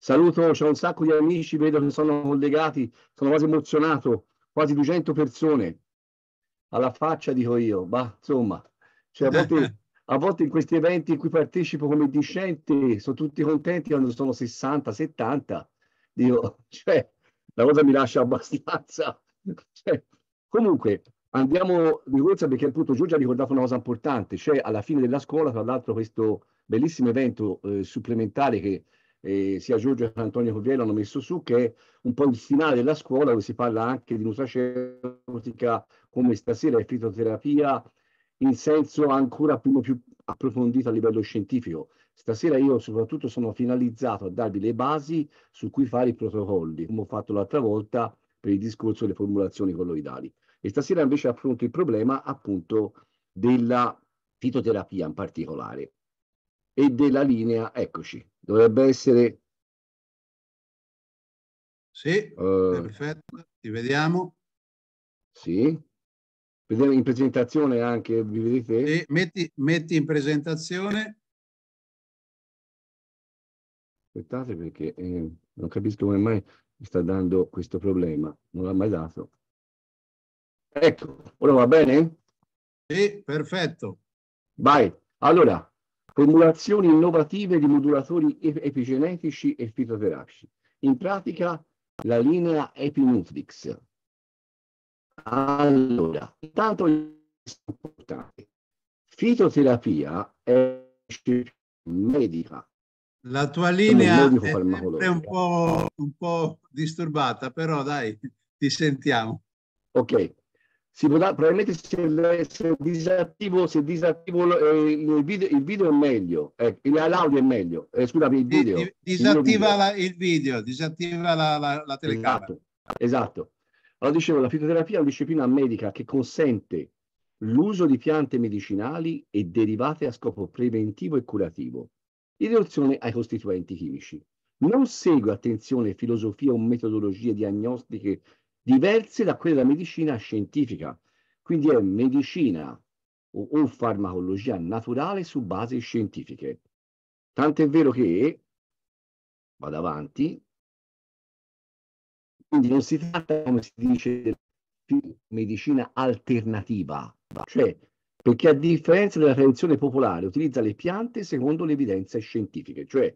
Saluto, c'è un sacco di amici, vedo che sono collegati, sono quasi emozionato, quasi 200 persone. Alla faccia dico io, ma insomma, cioè, a, volte, a, volte, in questi eventi in cui partecipo come discente sono tutti contenti quando sono 60, 70. Dico, cioè, la cosa mi lascia abbastanza. Cioè, comunque, andiamo di corsa perché appunto Giorgio ha ricordato una cosa importante, cioè alla fine della scuola, tra l'altro questo bellissimo evento eh, supplementare che eh, sia Giorgio che Antonio Coviello hanno messo su, che è un po' il finale della scuola dove si parla anche di nutraceutica come stasera e fitoterapia in senso ancora più, più approfondito a livello scientifico. Stasera io soprattutto sono finalizzato a darvi le basi su cui fare i protocolli, come ho fatto l'altra volta per il discorso delle formulazioni colloidali. E stasera invece affronto il problema appunto della fitoterapia in particolare e della linea, eccoci, dovrebbe essere... Sì, uh, perfetto, ti vediamo. Sì, vediamo in presentazione anche, vi vedete? Sì, metti, metti in presentazione. Aspettate perché eh, non capisco come mai mi sta dando questo problema, non l'ha mai dato. Ecco, ora va bene? Sì, perfetto. Vai, allora, formulazioni innovative di modulatori epigenetici e fitoterapici. In pratica la linea Epinutrix. Allora, intanto importante. Fitoterapia è medica. La tua linea è un po', un po' disturbata, però dai, ti sentiamo. Ok, si potrà, probabilmente se, se, disattivo, se disattivo eh, il, video, il, video, è meglio, eh, l'audio è meglio, eh, scusami, il video. disattiva il, video. La, il video, disattiva la, la, la telecamera. Esatto, esatto. Allora dicevo, la fitoterapia è una disciplina medica che consente l'uso di piante medicinali e derivate a scopo preventivo e curativo, in relazione ai costituenti chimici. Non segue, attenzione, filosofie o metodologie diagnostiche diverse da quelle della medicina scientifica. Quindi è medicina o, o farmacologia naturale su basi scientifiche. Tant'è vero che, vado avanti, quindi non si tratta, come si dice, di medicina alternativa, cioè perché a differenza della tradizione popolare utilizza le piante secondo le evidenze scientifiche, cioè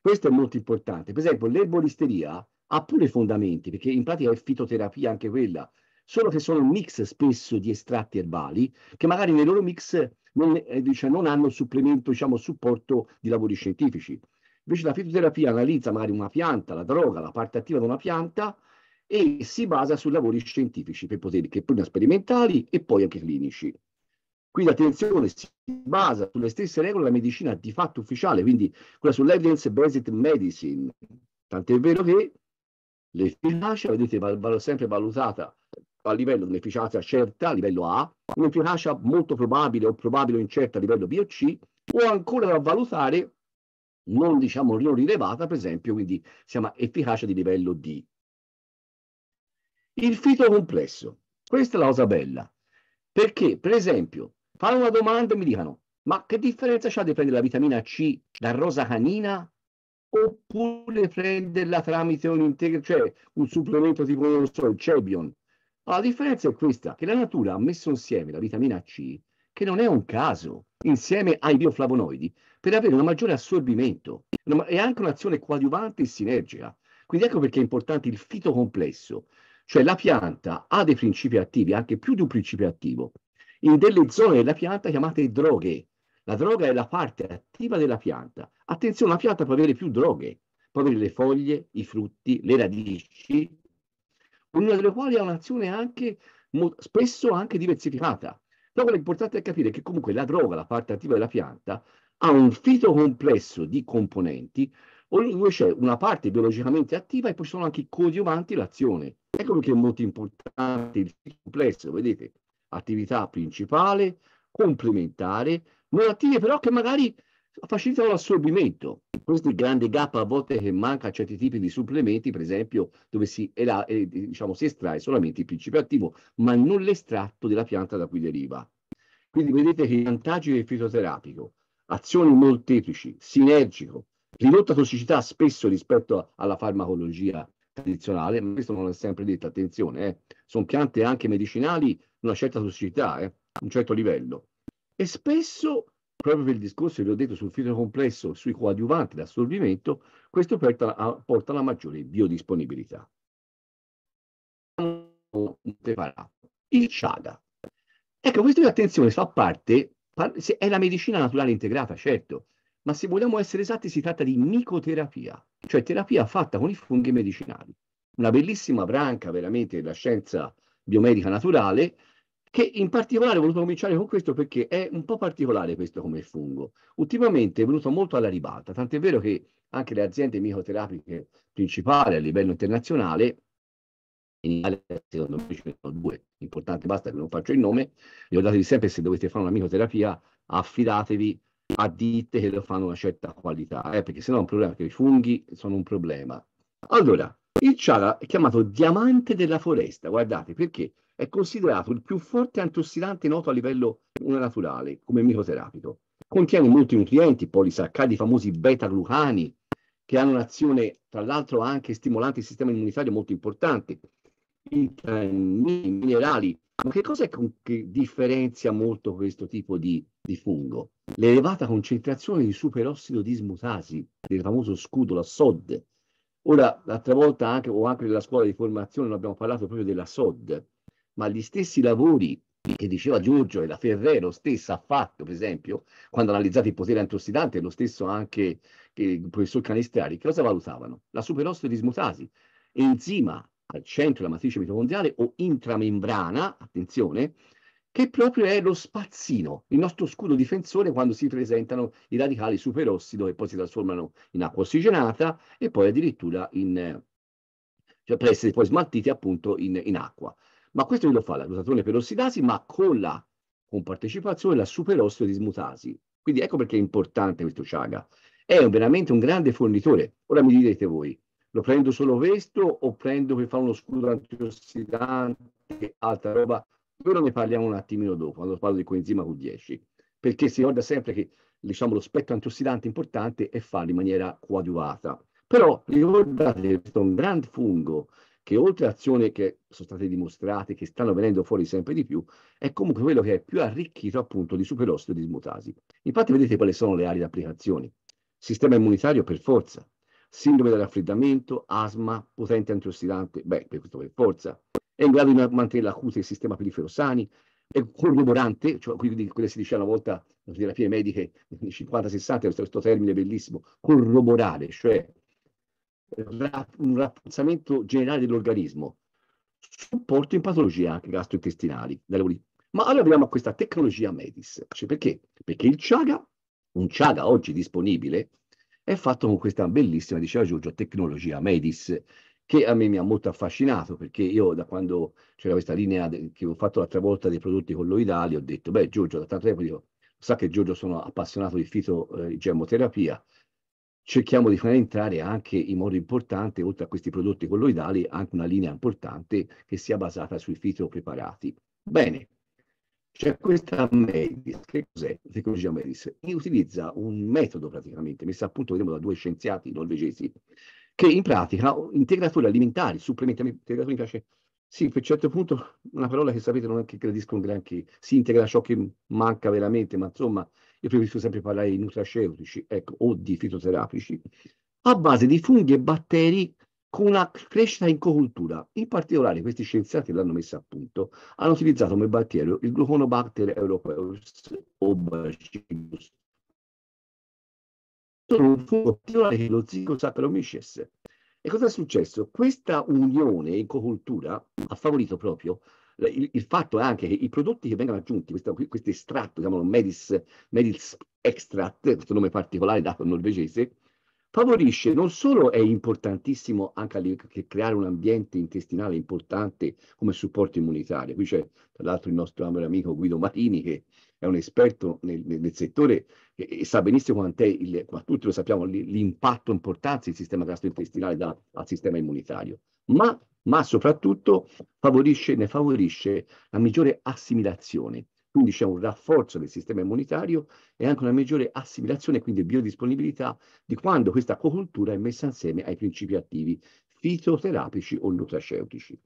questo è molto importante. Per esempio, l'erboristeria ha pure fondamenti, perché in pratica è fitoterapia anche quella, solo che sono un mix spesso di estratti erbali che magari nel loro mix non, eh, diciamo, non hanno supplemento, diciamo, supporto di lavori scientifici. Invece la fitoterapia analizza magari una pianta, la droga, la parte attiva di una pianta e si basa su lavori scientifici per poteri che prima sperimentali e poi anche clinici. Quindi attenzione, si basa sulle stesse regole della medicina di fatto ufficiale, quindi quella sull'evidence based medicine. Tant'è vero che L'efficacia, vedete, va, va sempre valutata a livello di un'efficacia certa, a livello A, un'efficacia molto probabile o probabile o incerta a livello B o C, o ancora da valutare non diciamo non rilevata, per esempio, quindi siamo efficacia di livello D. Il fito complesso, questa è la cosa bella, perché per esempio fanno una domanda e mi dicono ma che differenza c'è di prendere la vitamina C da rosa canina oppure prenderla tramite un integ- cioè un supplemento tipo non so, il Cebion. La differenza è questa, che la natura ha messo insieme la vitamina C, che non è un caso, insieme ai bioflavonoidi, per avere un maggiore assorbimento e anche un'azione coadiuvante e sinergica. Quindi ecco perché è importante il fitocomplesso, cioè la pianta ha dei principi attivi, anche più di un principio attivo, in delle zone della pianta chiamate droghe, la droga è la parte attiva della pianta. Attenzione, la pianta può avere più droghe, può avere le foglie, i frutti, le radici, ognuna delle quali ha un'azione anche spesso anche diversificata. Però quello importante è capire che comunque la droga, la parte attiva della pianta, ha un fito complesso di componenti dove c'è una parte biologicamente attiva e poi sono anche i coadiuvanti l'azione. Ecco perché è molto importante il complesso, vedete, attività principale, complementare, malattie però che magari facilitano l'assorbimento. Questo è il grande gap a volte che manca a certi tipi di supplementi, per esempio, dove si, era, eh, diciamo, si estrae solamente il principio attivo, ma non l'estratto della pianta da cui deriva. Quindi vedete che i vantaggi del fitoterapico, azioni molteplici, sinergico, ridotta tossicità spesso rispetto alla farmacologia tradizionale, ma questo non è sempre detto, attenzione, eh. sono piante anche medicinali, una certa tossicità, eh, un certo livello. E spesso, proprio per il discorso che vi ho detto sul filtro complesso, sui coadiuvanti d'assorbimento, questo porta a, porta alla maggiore biodisponibilità. Il CIADA. Ecco, questo attenzione fa parte, è la medicina naturale integrata, certo, ma se vogliamo essere esatti si tratta di micoterapia, cioè terapia fatta con i funghi medicinali. Una bellissima branca veramente della scienza biomedica naturale che in particolare ho voluto cominciare con questo perché è un po' particolare questo come fungo. Ultimamente è venuto molto alla ribalta, tant'è vero che anche le aziende micoterapiche principali a livello internazionale, in Italia secondo me ce ne sono due, importante basta che non faccio il nome, ricordatevi sempre se dovete fare una micoterapia affidatevi a ditte che lo fanno una certa qualità, eh, perché sennò è un problema, che i funghi sono un problema. Allora, il Ciara è chiamato diamante della foresta, guardate perché è considerato il più forte antiossidante noto a livello naturale come micoterapico. Contiene molti nutrienti, polisaccadi, i famosi beta-glucani, che hanno un'azione tra l'altro anche stimolante il sistema immunitario molto importante, i minerali. Ma che cos'è che differenzia molto questo tipo di, di fungo? L'elevata concentrazione di superossido dismutasi, del famoso scudo, la SOD, Ora, l'altra volta anche, o anche nella scuola di formazione, abbiamo parlato proprio della SOD, ma gli stessi lavori che diceva Giorgio e la Ferrero stessa ha fatto, per esempio, quando ha analizzato il potere antiossidante, lo stesso anche il professor Canestrari, cosa valutavano? La superossido dismutasi, enzima al centro della matrice mitocondriale o intramembrana, attenzione, che proprio è lo spazzino, il nostro scudo difensore quando si presentano i radicali superossido che poi si trasformano in acqua ossigenata e poi addirittura in, cioè per essere poi smaltiti appunto in, in acqua. Ma questo glielo fa la glutatione perossidasi, ma con la compartecipazione la superosteodismutasi. Quindi ecco perché è importante questo Chaga. È veramente un grande fornitore. Ora mi direte voi, lo prendo solo questo o prendo che fa uno scudo antiossidante, altra roba? Ora ne parliamo un attimino dopo, quando parlo di coenzima Q10, perché si ricorda sempre che diciamo, lo spettro antiossidante importante è farlo in maniera coadiuvata. Però ricordate questo è un grande fungo che oltre a azioni che sono state dimostrate, che stanno venendo fuori sempre di più, è comunque quello che è più arricchito appunto di superossido di smutasi. Infatti vedete quali sono le aree di applicazioni. Sistema immunitario per forza, sindrome del raffreddamento, asma, potente antiossidante, beh, per questo per forza, è in grado di mantenere l'acute del sistema perifero sani, è corroborante, cioè quindi quello si dice una volta nelle terapie mediche 50-60, questo termine bellissimo, corroborare, cioè un rafforzamento generale dell'organismo, supporto in patologie anche gastrointestinali. Ma allora arriviamo a questa tecnologia Medis. Cioè perché? Perché il Chaga, un Chaga oggi disponibile, è fatto con questa bellissima, diceva Giorgio, tecnologia Medis, che a me mi ha molto affascinato, perché io da quando c'era questa linea che ho fatto l'altra volta dei prodotti colloidali, ho detto, beh Giorgio, da tanto tempo dico, sa che Giorgio sono appassionato di fitogemmoterapia, eh, cerchiamo di far entrare anche in modo importante, oltre a questi prodotti colloidali, anche una linea importante che sia basata sui fitopreparati. Bene, c'è questa Medis, che cos'è la tecnologia Medis? Utilizza un metodo praticamente, messo a punto vediamo, da due scienziati norvegesi, che in pratica oh, integratori alimentari, supplementi integratori, mi piace, sì, per un certo punto una parola che sapete non è che gradisco granché, si integra ciò che manca veramente, ma insomma io preferisco sempre parlare di nutraceutici ecco, o di fitoterapici, a base di funghi e batteri con una crescita in cocultura. In particolare, questi scienziati l'hanno messa a punto, hanno utilizzato come batterio il gluconobacter europeus o bacillus. Sono un fungo particolare che lo zigosaccaromyces. E cosa è successo? Questa unione in cocultura ha favorito proprio il, il, fatto è anche che i prodotti che vengono aggiunti, questo, questo estratto, chiamano Medis, Medis Extract, questo nome particolare dato al norvegese, favorisce non solo è importantissimo anche a, che creare un ambiente intestinale importante come supporto immunitario. Qui c'è tra l'altro il nostro amico Guido Marini che è un esperto nel, nel settore e, e, sa benissimo quant'è, il, ma tutti lo sappiamo, l'impatto importante del sistema gastrointestinale dà al sistema immunitario. Ma ma soprattutto favorisce, ne favorisce la migliore assimilazione. Quindi c'è un rafforzo del sistema immunitario e anche una maggiore assimilazione, quindi biodisponibilità, di quando questa cocultura è messa insieme ai principi attivi fitoterapici o nutraceutici.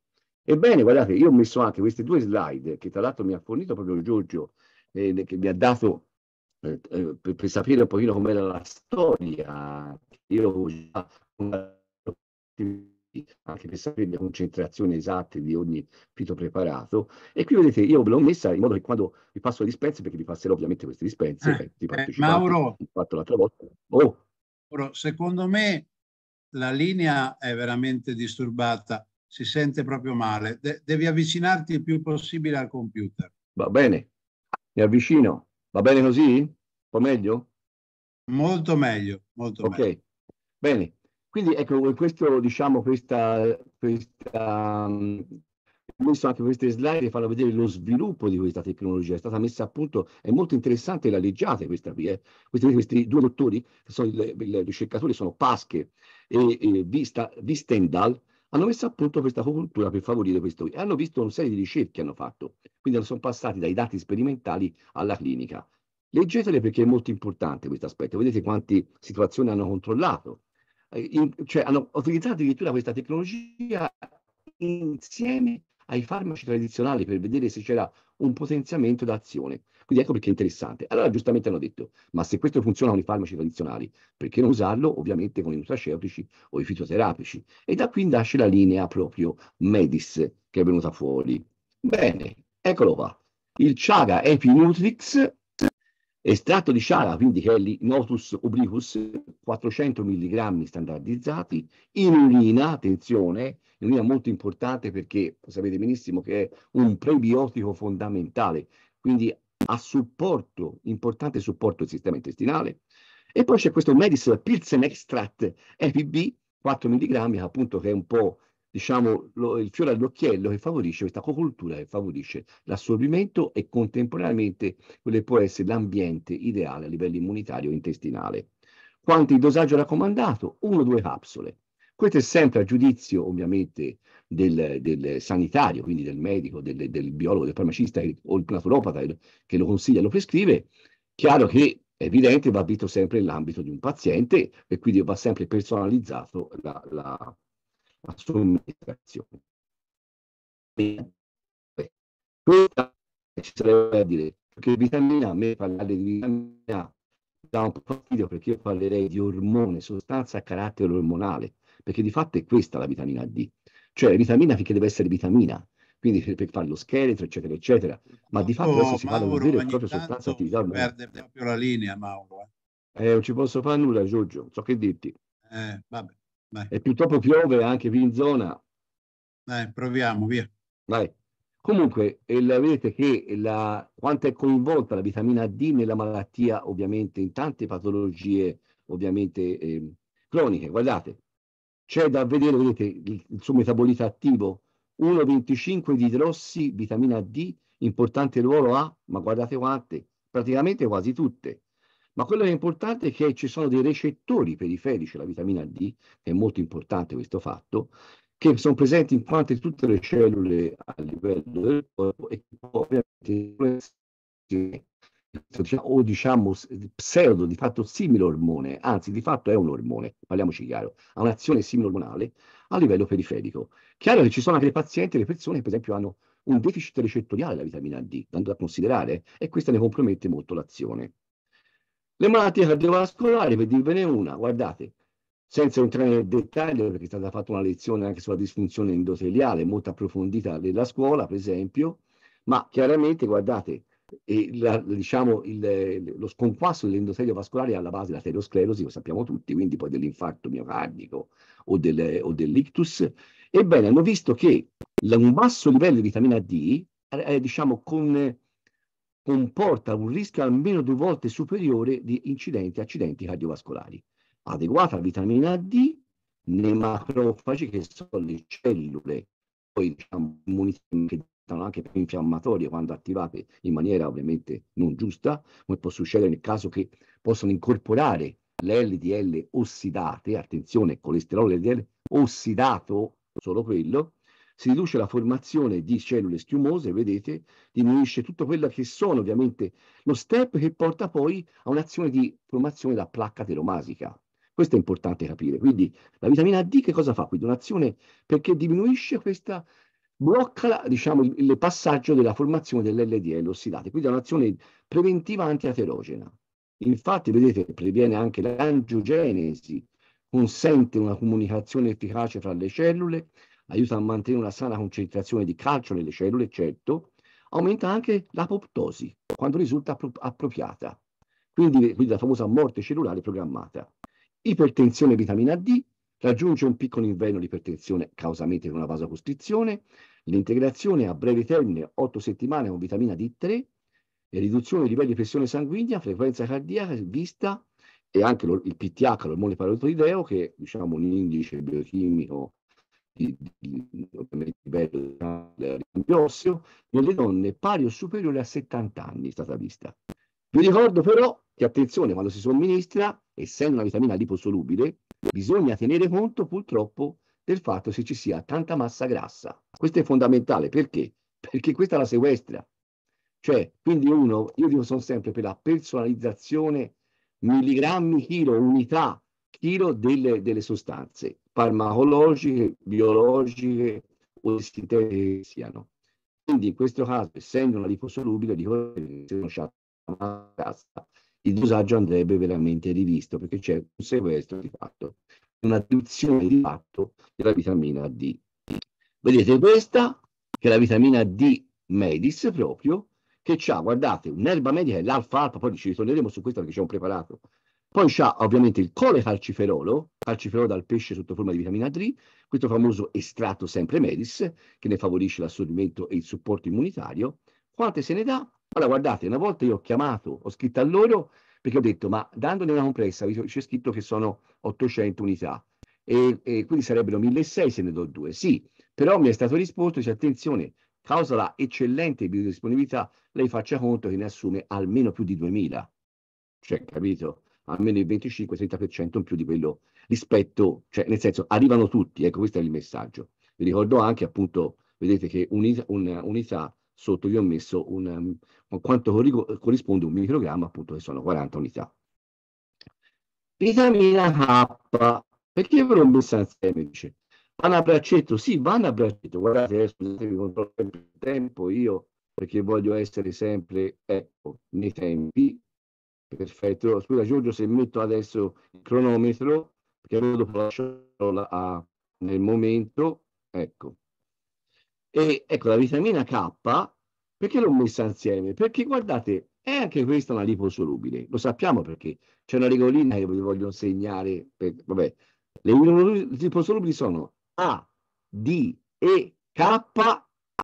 Ebbene, guardate, io ho messo anche queste due slide che tra l'altro mi ha fornito proprio Giorgio, eh, che mi ha dato eh, eh per, per, sapere un pochino com'era la storia. Io ho già anche per sapere le concentrazioni esatte di ogni fitopreparato. E qui vedete, io ve l'ho messa in modo che quando vi passo le dispense, perché vi passerò ovviamente queste dispense, eh, ti eh, Mauro, fatto l'altra volta. Oh. Mauro, secondo me la linea è veramente disturbata, si sente proprio male. De devi avvicinarti il più possibile al computer. Va bene, mi avvicino. Va bene così? Un po' meglio? Molto meglio, molto okay. meglio. Ok, bene. Quindi ecco, questo, diciamo, questa, questa um, ho messo anche queste slide che fanno vedere lo sviluppo di questa tecnologia. È stata messa a punto, è molto interessante la leggiate questa qui. Eh. Questi, questi, due dottori, che sono il, ricercatore, sono Pasche e, e Vista, Vistendal, hanno messo a punto questa cultura per favorire questo. E hanno visto una serie di ricerche che hanno fatto. Quindi sono passati dai dati sperimentali alla clinica. Leggetele perché è molto importante questo aspetto. Vedete quante situazioni hanno controllato eh, in, cioè hanno utilizzato addirittura questa tecnologia insieme ai farmaci tradizionali per vedere se c'era un potenziamento d'azione. Quindi ecco perché è interessante. Allora giustamente hanno detto, ma se questo funziona con i farmaci tradizionali, perché non usarlo ovviamente con i nutraceutici o i fitoterapici? E da qui nasce la linea proprio Medis che è venuta fuori. Bene, eccolo qua. Il Chaga Epinutrix Estratto di sciala, quindi che è il Notus obliquus, 400 mg standardizzati, in urina, attenzione, l'urina è molto importante perché sapete benissimo che è un prebiotico fondamentale, quindi a supporto, importante supporto al sistema intestinale. E poi c'è questo Medis Pilsen Extract EPB, 4 mg, appunto che è un po' diciamo, lo, il fiore all'occhiello che favorisce questa cocultura, che favorisce l'assorbimento e contemporaneamente quello che può essere l'ambiente ideale a livello immunitario e intestinale. Quanti dosaggio raccomandato? 1 due capsule. Questo è sempre a giudizio ovviamente del, del sanitario, quindi del medico, del, del, biologo, del farmacista o il naturopata che lo consiglia e lo prescrive. Chiaro che è evidente va visto sempre nell'ambito di un paziente e quindi va sempre personalizzato la, la, la somministrazione. Questa ci sarebbe da dire, che vitamina A, a me parlare di vitamina A dà un po' fastidio perché io parlerei di ormone, sostanza a carattere ormonale, perché di fatto è questa la vitamina D, cioè vitamina finché deve essere vitamina, quindi per, fare lo scheletro, eccetera, eccetera, ma di fatto adesso si parla di vera e propria sostanza attività. Perde proprio la linea, Mauro. Eh. eh, non ci posso fare nulla, Giorgio, so che dirti. Eh, vabbè. Vai. E purtroppo piove anche qui in zona. Dai, proviamo, via. Dai. Comunque, eh, vedete che la, quanto è coinvolta la vitamina D nella malattia, ovviamente, in tante patologie, ovviamente, eh, croniche. Guardate, c'è da vedere, vedete, il, il suo metabolito attivo, 1,25 di idrossi, vitamina D, importante ruolo ha, ma guardate quante, praticamente quasi tutte ma quello che è importante è che ci sono dei recettori periferici, la vitamina D, che è molto importante questo fatto, che sono presenti in quante tutte le cellule a livello del corpo e che ovviamente o diciamo pseudo di fatto simile ormone, anzi di fatto è un ormone, parliamoci chiaro, ha un'azione simile ormonale a livello periferico. Chiaro che ci sono anche dei pazienti, le persone che per esempio hanno un deficit recettoriale della vitamina D, tanto da considerare, e questa ne compromette molto l'azione. Le malattie cardiovascolari, per dirvene una, guardate, senza entrare nel dettaglio, perché è stata fatta una lezione anche sulla disfunzione endoteliale, molto approfondita nella scuola, per esempio, ma chiaramente, guardate, la, diciamo, il, lo sconquasso dell'endotelio vascolare è alla base dell'aterosclerosi, lo sappiamo tutti, quindi poi dell'infarto miocardico o, del, o dell'ictus. Ebbene, hanno visto che un basso livello di vitamina D, eh, eh diciamo, con comporta un rischio almeno due volte superiore di incidenti e accidenti cardiovascolari. Adeguata vitamina D nei macrofagi che sono le cellule poi diciamo, che diventano anche più infiammatorie quando attivate in maniera ovviamente non giusta, come può succedere nel caso che possono incorporare le LDL ossidate, attenzione, colesterolo LDL ossidato, solo quello, si riduce la formazione di cellule schiumose, vedete, diminuisce tutto quello che sono ovviamente lo step che porta poi a un'azione di formazione da placca teromasica. Questo è importante capire. Quindi la vitamina D che cosa fa? Quindi un'azione perché diminuisce questa, blocca diciamo, il, passaggio della formazione dell'LDL ossidato. quindi è un'azione preventiva antiaterogena. Infatti, vedete, previene anche l'angiogenesi, consente una comunicazione efficace fra le cellule, aiuta a mantenere una sana concentrazione di calcio nelle cellule, certo, aumenta anche l'apoptosi quando risulta appropriata, quindi, quindi la famosa morte cellulare programmata. Ipertensione vitamina D, raggiunge un piccolo inverno di ipertensione causamente per una vasocostrizione, l'integrazione a breve termine, 8 settimane con vitamina D3, riduzione dei livelli di pressione sanguigna, frequenza cardiaca, vista e anche lo, il PTH, l'ormone parotoideo, che è diciamo, un indice biochimico di, di, livello di nelle donne pari o superiore a 70 anni è stata vista. Vi ricordo però che attenzione quando si somministra, essendo una vitamina liposolubile, bisogna tenere conto purtroppo del fatto se ci sia tanta massa grassa. Questo è fondamentale perché? Perché questa la sequestra. Cioè, quindi uno, io dico sono sempre per la personalizzazione milligrammi, chilo, unità, chilo delle, delle sostanze farmacologiche, biologiche o sintetiche che siano. Quindi in questo caso, essendo una liposolubile, dico il dosaggio andrebbe veramente rivisto perché c'è un sequestro di fatto, una riduzione di fatto della vitamina D. Vedete questa, che è la vitamina D Medis proprio, che ha, guardate, un'erba medica l'alfa-alfa, poi ci ritorneremo su questo perché c'è un preparato poi c'ha ovviamente il cole calciferolo, calciferolo dal pesce sotto forma di vitamina D, questo famoso estratto sempre medis, che ne favorisce l'assorbimento e il supporto immunitario. Quante se ne dà? Allora guardate, una volta io ho chiamato, ho scritto a loro, perché ho detto, ma dandone una compressa, c'è scritto che sono 800 unità, e, e quindi sarebbero 1600 se ne do due. Sì, però mi è stato risposto, dice, attenzione, causa la eccellente biodisponibilità, lei faccia conto che ne assume almeno più di 2000. Cioè, capito? almeno il 25-30% in più di quello rispetto, cioè nel senso arrivano tutti, ecco questo è il messaggio. Vi ricordo anche appunto, vedete che un'unità sotto vi ho messo un, quanto corrisponde un microgramma appunto che sono 40 unità. Vitamina K, perché ve l'ho messa insieme? Dice, vanno a braccetto, sì, vanno a braccetto, guardate eh, adesso vi controllo il tempo io perché voglio essere sempre ecco, nei tempi Perfetto, scusa Giorgio se metto adesso il cronometro, perché dopo lascio la a, nel momento, ecco. E ecco la vitamina K, perché l'ho messa insieme? Perché guardate, è anche questa una liposolubile, lo sappiamo perché c'è una regolina che vi voglio segnare. per, vabbè, le liposolubili sono A, D, E, K,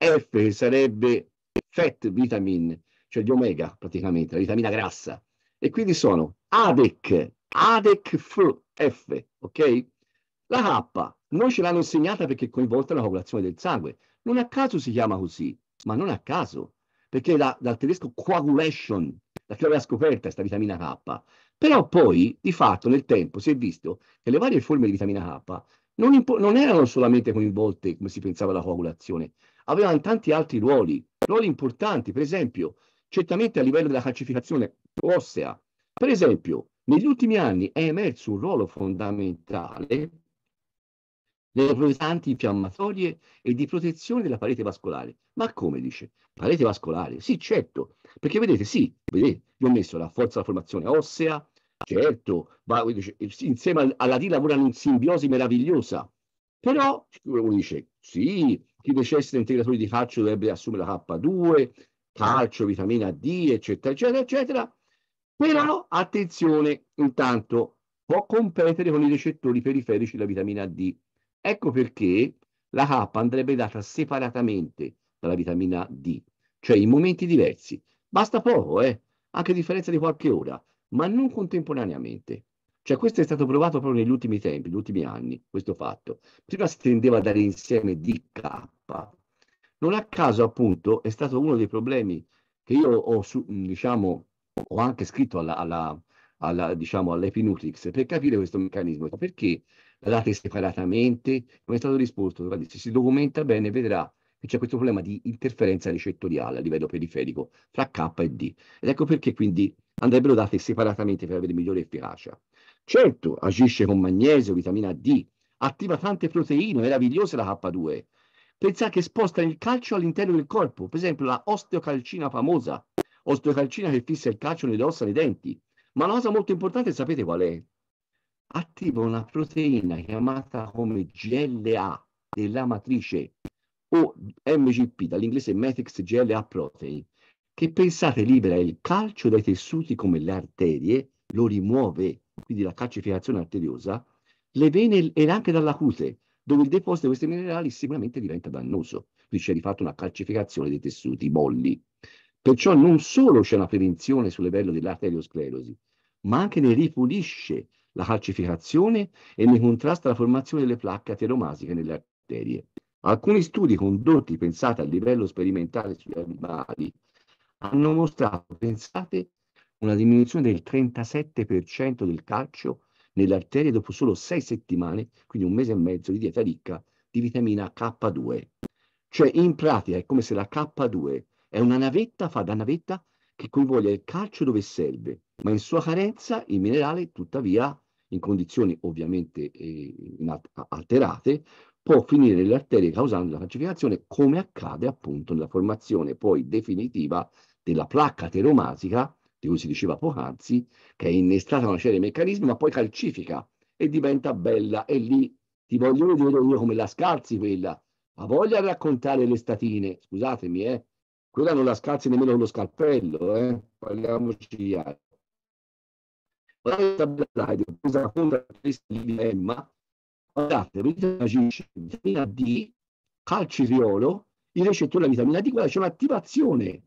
F, che sarebbe fat vitamin, cioè di omega praticamente, la vitamina grassa e quindi sono ADEC, ADEC F, ok? La K noi ce l'hanno insegnata perché è coinvolta la coagulazione del sangue. Non a caso si chiama così, ma non a caso, perché la, dal tedesco coagulation, la che aveva scoperta questa vitamina K. Però poi, di fatto, nel tempo si è visto che le varie forme di vitamina K non, non erano solamente coinvolte, come si pensava, la coagulazione, avevano tanti altri ruoli, ruoli importanti, per esempio, certamente a livello della calcificazione ossea. Per esempio, negli ultimi anni è emerso un ruolo fondamentale delle protestanti infiammatorie e di protezione della parete vascolare. Ma come dice? Parete vascolare? Sì, certo, perché vedete, sì, vedete, vi ho messo la forza della formazione ossea, certo, va, insieme alla D lavorano in simbiosi meravigliosa, però uno dice, sì, chi necessita di integratori di calcio dovrebbe assumere la K2, calcio, vitamina D, eccetera, eccetera, eccetera, però attenzione, intanto può competere con i recettori periferici della vitamina D. Ecco perché la K andrebbe data separatamente dalla vitamina D, cioè in momenti diversi. Basta poco, eh? anche a differenza di qualche ora, ma non contemporaneamente. Cioè questo è stato provato proprio negli ultimi tempi, negli ultimi anni, questo fatto. Prima si tendeva a dare insieme D, K. Non a caso, appunto, è stato uno dei problemi che io ho, diciamo, ho anche scritto alla, alla, alla, diciamo, all'Epinutix per capire questo meccanismo, perché la date separatamente, come è stato risposto, se si documenta bene vedrà che c'è questo problema di interferenza ricettoriale a livello periferico tra K e D. Ed ecco perché quindi andrebbero date separatamente per avere migliore efficacia. Certo, agisce con magnesio, vitamina D, attiva tante proteine, meravigliosa la K2. Pensate che sposta il calcio all'interno del corpo, per esempio la osteocalcina famosa, o che fissa il calcio nelle ossa e nei denti. Ma la cosa molto importante, sapete qual è? Attiva una proteina chiamata come GLA della matrice o MGP, dall'inglese Matrix GLA Protein, che pensate libera il calcio dai tessuti come le arterie, lo rimuove, quindi la calcificazione arteriosa, le vene e anche dalla cute, dove il deposito di questi minerali sicuramente diventa dannoso. Qui c'è di fatto una calcificazione dei tessuti molli. Perciò non solo c'è una prevenzione sul livello dell'arteriosclerosi, ma anche ne ripulisce la calcificazione e ne contrasta la formazione delle placche ateromasiche nelle arterie. Alcuni studi condotti, pensate a livello sperimentale sugli animali, hanno mostrato, pensate, una diminuzione del 37% del calcio nelle arterie dopo solo sei settimane, quindi un mese e mezzo di dieta ricca di vitamina K2. Cioè in pratica è come se la K2 è una navetta, fa da navetta, che coinvolge il calcio dove serve, ma in sua carenza il minerale, tuttavia, in condizioni ovviamente eh, alterate, può finire nelle arterie causando la calcificazione, come accade appunto nella formazione poi definitiva della placca ateromatica, di cui si diceva poc'anzi, che è innestata una serie di meccanismi, ma poi calcifica e diventa bella. E lì ti voglio vedere io come la scalzi quella. Ma voglia raccontare le statine, scusatemi, eh, quella non la scalzi nemmeno con lo scalpello, eh? parliamoci altro. presa contro l'emma, guardate, vitamina D, calciriolo, il recettore della vitamina D, guarda, c'è un'attivazione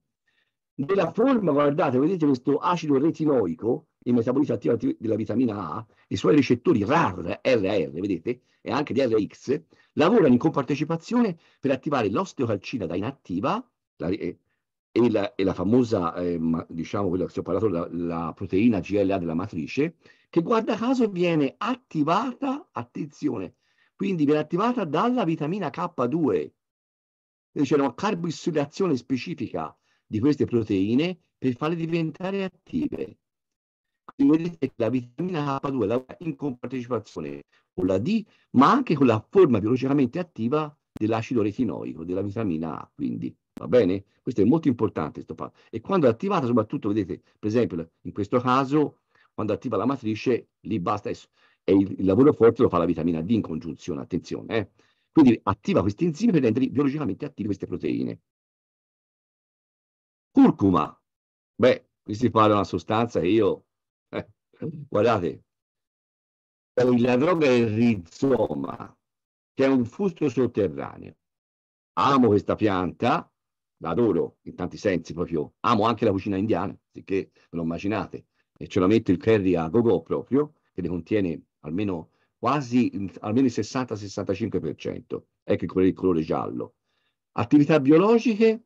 della forma, guardate, vedete questo acido retinoico, il metabolito attivo della vitamina A, i suoi recettori RAR, RR, vedete, e anche di RX, lavorano in compartecipazione per attivare l'osteocalcina da inattiva la, e, la, e, la, famosa, eh, diciamo quello che si è parlato, la, la, proteina GLA della matrice, che guarda caso viene attivata, attenzione, quindi viene attivata dalla vitamina K2. Quindi c'è una carboissilazione specifica di queste proteine per farle diventare attive. Quindi vedete che la vitamina K2 lavora in compartecipazione con la D, ma anche con la forma biologicamente attiva dell'acido retinoico, della vitamina A. Quindi Va bene? Questo è molto importante, E quando è attivata, soprattutto, vedete, per esempio, in questo caso, quando attiva la matrice, lì basta. E il, il lavoro forte lo fa la vitamina D in congiunzione, attenzione. Eh? Quindi attiva questi enzimi per rendere biologicamente attive queste proteine. Curcuma. Beh, qui si parla di una sostanza che io... Eh, guardate, la droga è il rizoma, che è un fusto sotterraneo. Amo questa pianta, la adoro in tanti sensi proprio. Amo anche la cucina indiana, sicché ve lo immaginate. E ce la metto il curry a gogo proprio, che ne contiene almeno quasi almeno il 60-65%. Ecco il colore giallo. Attività biologiche,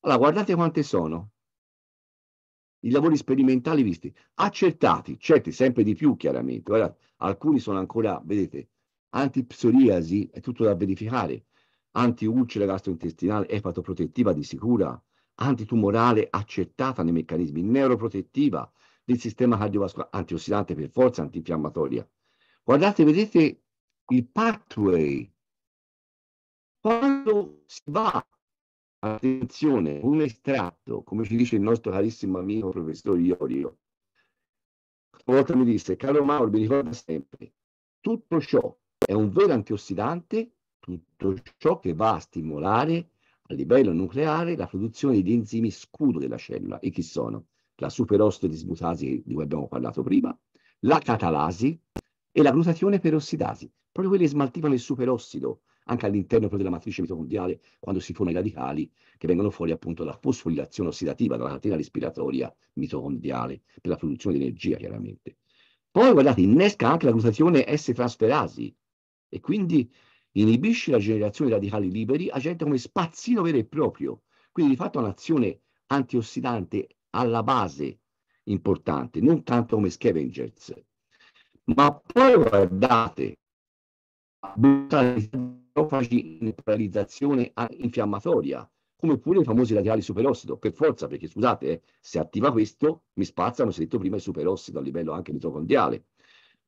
allora guardate quante sono. I lavori sperimentali visti, accertati, certi sempre di più chiaramente. Guardate, alcuni sono ancora, vedete, antipsoriasi, è tutto da verificare antiulcere gastrointestinale epatoprotettiva di sicura, antitumorale accertata nei meccanismi, neuroprotettiva del sistema cardiovascolare, antiossidante per forza, antinfiammatoria. Guardate, vedete il pathway. Quando si va, attenzione, un estratto, come ci dice il nostro carissimo amico professor Iorio, una volta mi disse, caro Mauro, mi ricorda sempre, tutto ciò è un vero antiossidante tutto ciò che va a stimolare a livello nucleare la produzione di enzimi scudo della cellula. E chi sono? La superosside dismutasi di cui abbiamo parlato prima, la catalasi e la glutatione perossidasi, proprio quelle che smaltivano il superossido anche all'interno della matrice mitocondriale quando si formano i radicali che vengono fuori appunto dalla fosfolilazione ossidativa dalla catena respiratoria mitocondriale per la produzione di energia chiaramente. Poi guardate, innesca anche la glutatione S-trasferasi e quindi inibisce la generazione di radicali liberi agendo come spazzino vero e proprio. Quindi di fatto è un'azione antiossidante alla base importante, non tanto come scavengers. Ma poi guardate, neutralizzazione infiammatoria, come pure i famosi radicali superossido, per forza, perché scusate, eh, se attiva questo, mi spazzano, è detto prima, il superossido a livello anche mitocondriale.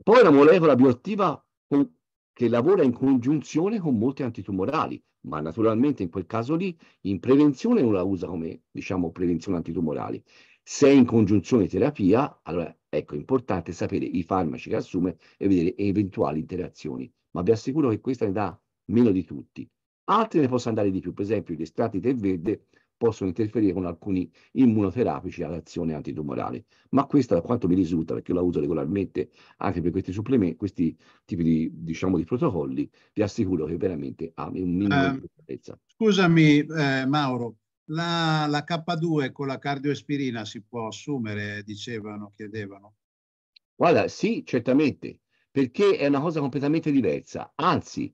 Poi la molecola bioattiva con che lavora in congiunzione con molti antitumorali, ma naturalmente in quel caso lì in prevenzione non la usa come, diciamo, prevenzione antitumorali. Se è in congiunzione terapia, allora ecco, è importante sapere i farmaci che assume e vedere eventuali interazioni, ma vi assicuro che questa ne dà meno di tutti. Altri ne possono andare di più, per esempio gli estratti del verde possono interferire con alcuni immunoterapici ad azione antitumorale. Ma questa, da quanto mi risulta, perché io la uso regolarmente anche per questi supplementi, questi tipi di, diciamo, di protocolli, vi assicuro che veramente ha un minimo eh, di sicurezza. Scusami, eh, Mauro, la, la, K2 con la cardioespirina si può assumere, dicevano, chiedevano. Guarda, sì, certamente, perché è una cosa completamente diversa. Anzi,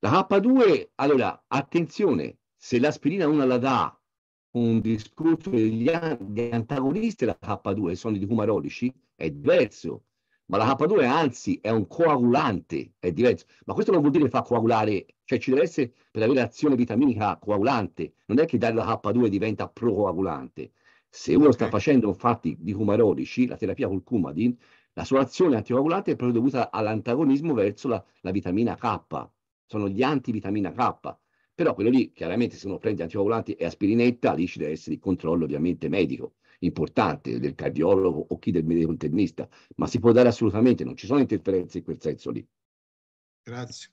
la K2, allora, attenzione, se l'aspirina una la dà un discorso degli antagonisti della K2, sono di Kumarolici, è diverso. Ma la K2 anzi è un coagulante, è diverso. Ma questo non vuol dire far coagulare, cioè ci deve essere per avere azione vitaminica coagulante, non è che dare la K2 diventa procoagulante. Se uno sta facendo infatti di Kumarolici, la terapia col Cumadin, la sua azione anticoagulante è proprio dovuta all'antagonismo verso la, la vitamina K, sono gli antivitamina K però quello lì, chiaramente, se uno prende anticoagulanti e aspirinetta, lì ci deve essere il controllo ovviamente medico importante del cardiologo o chi del medico internista, ma si può dare assolutamente, non ci sono interferenze in quel senso lì. Grazie.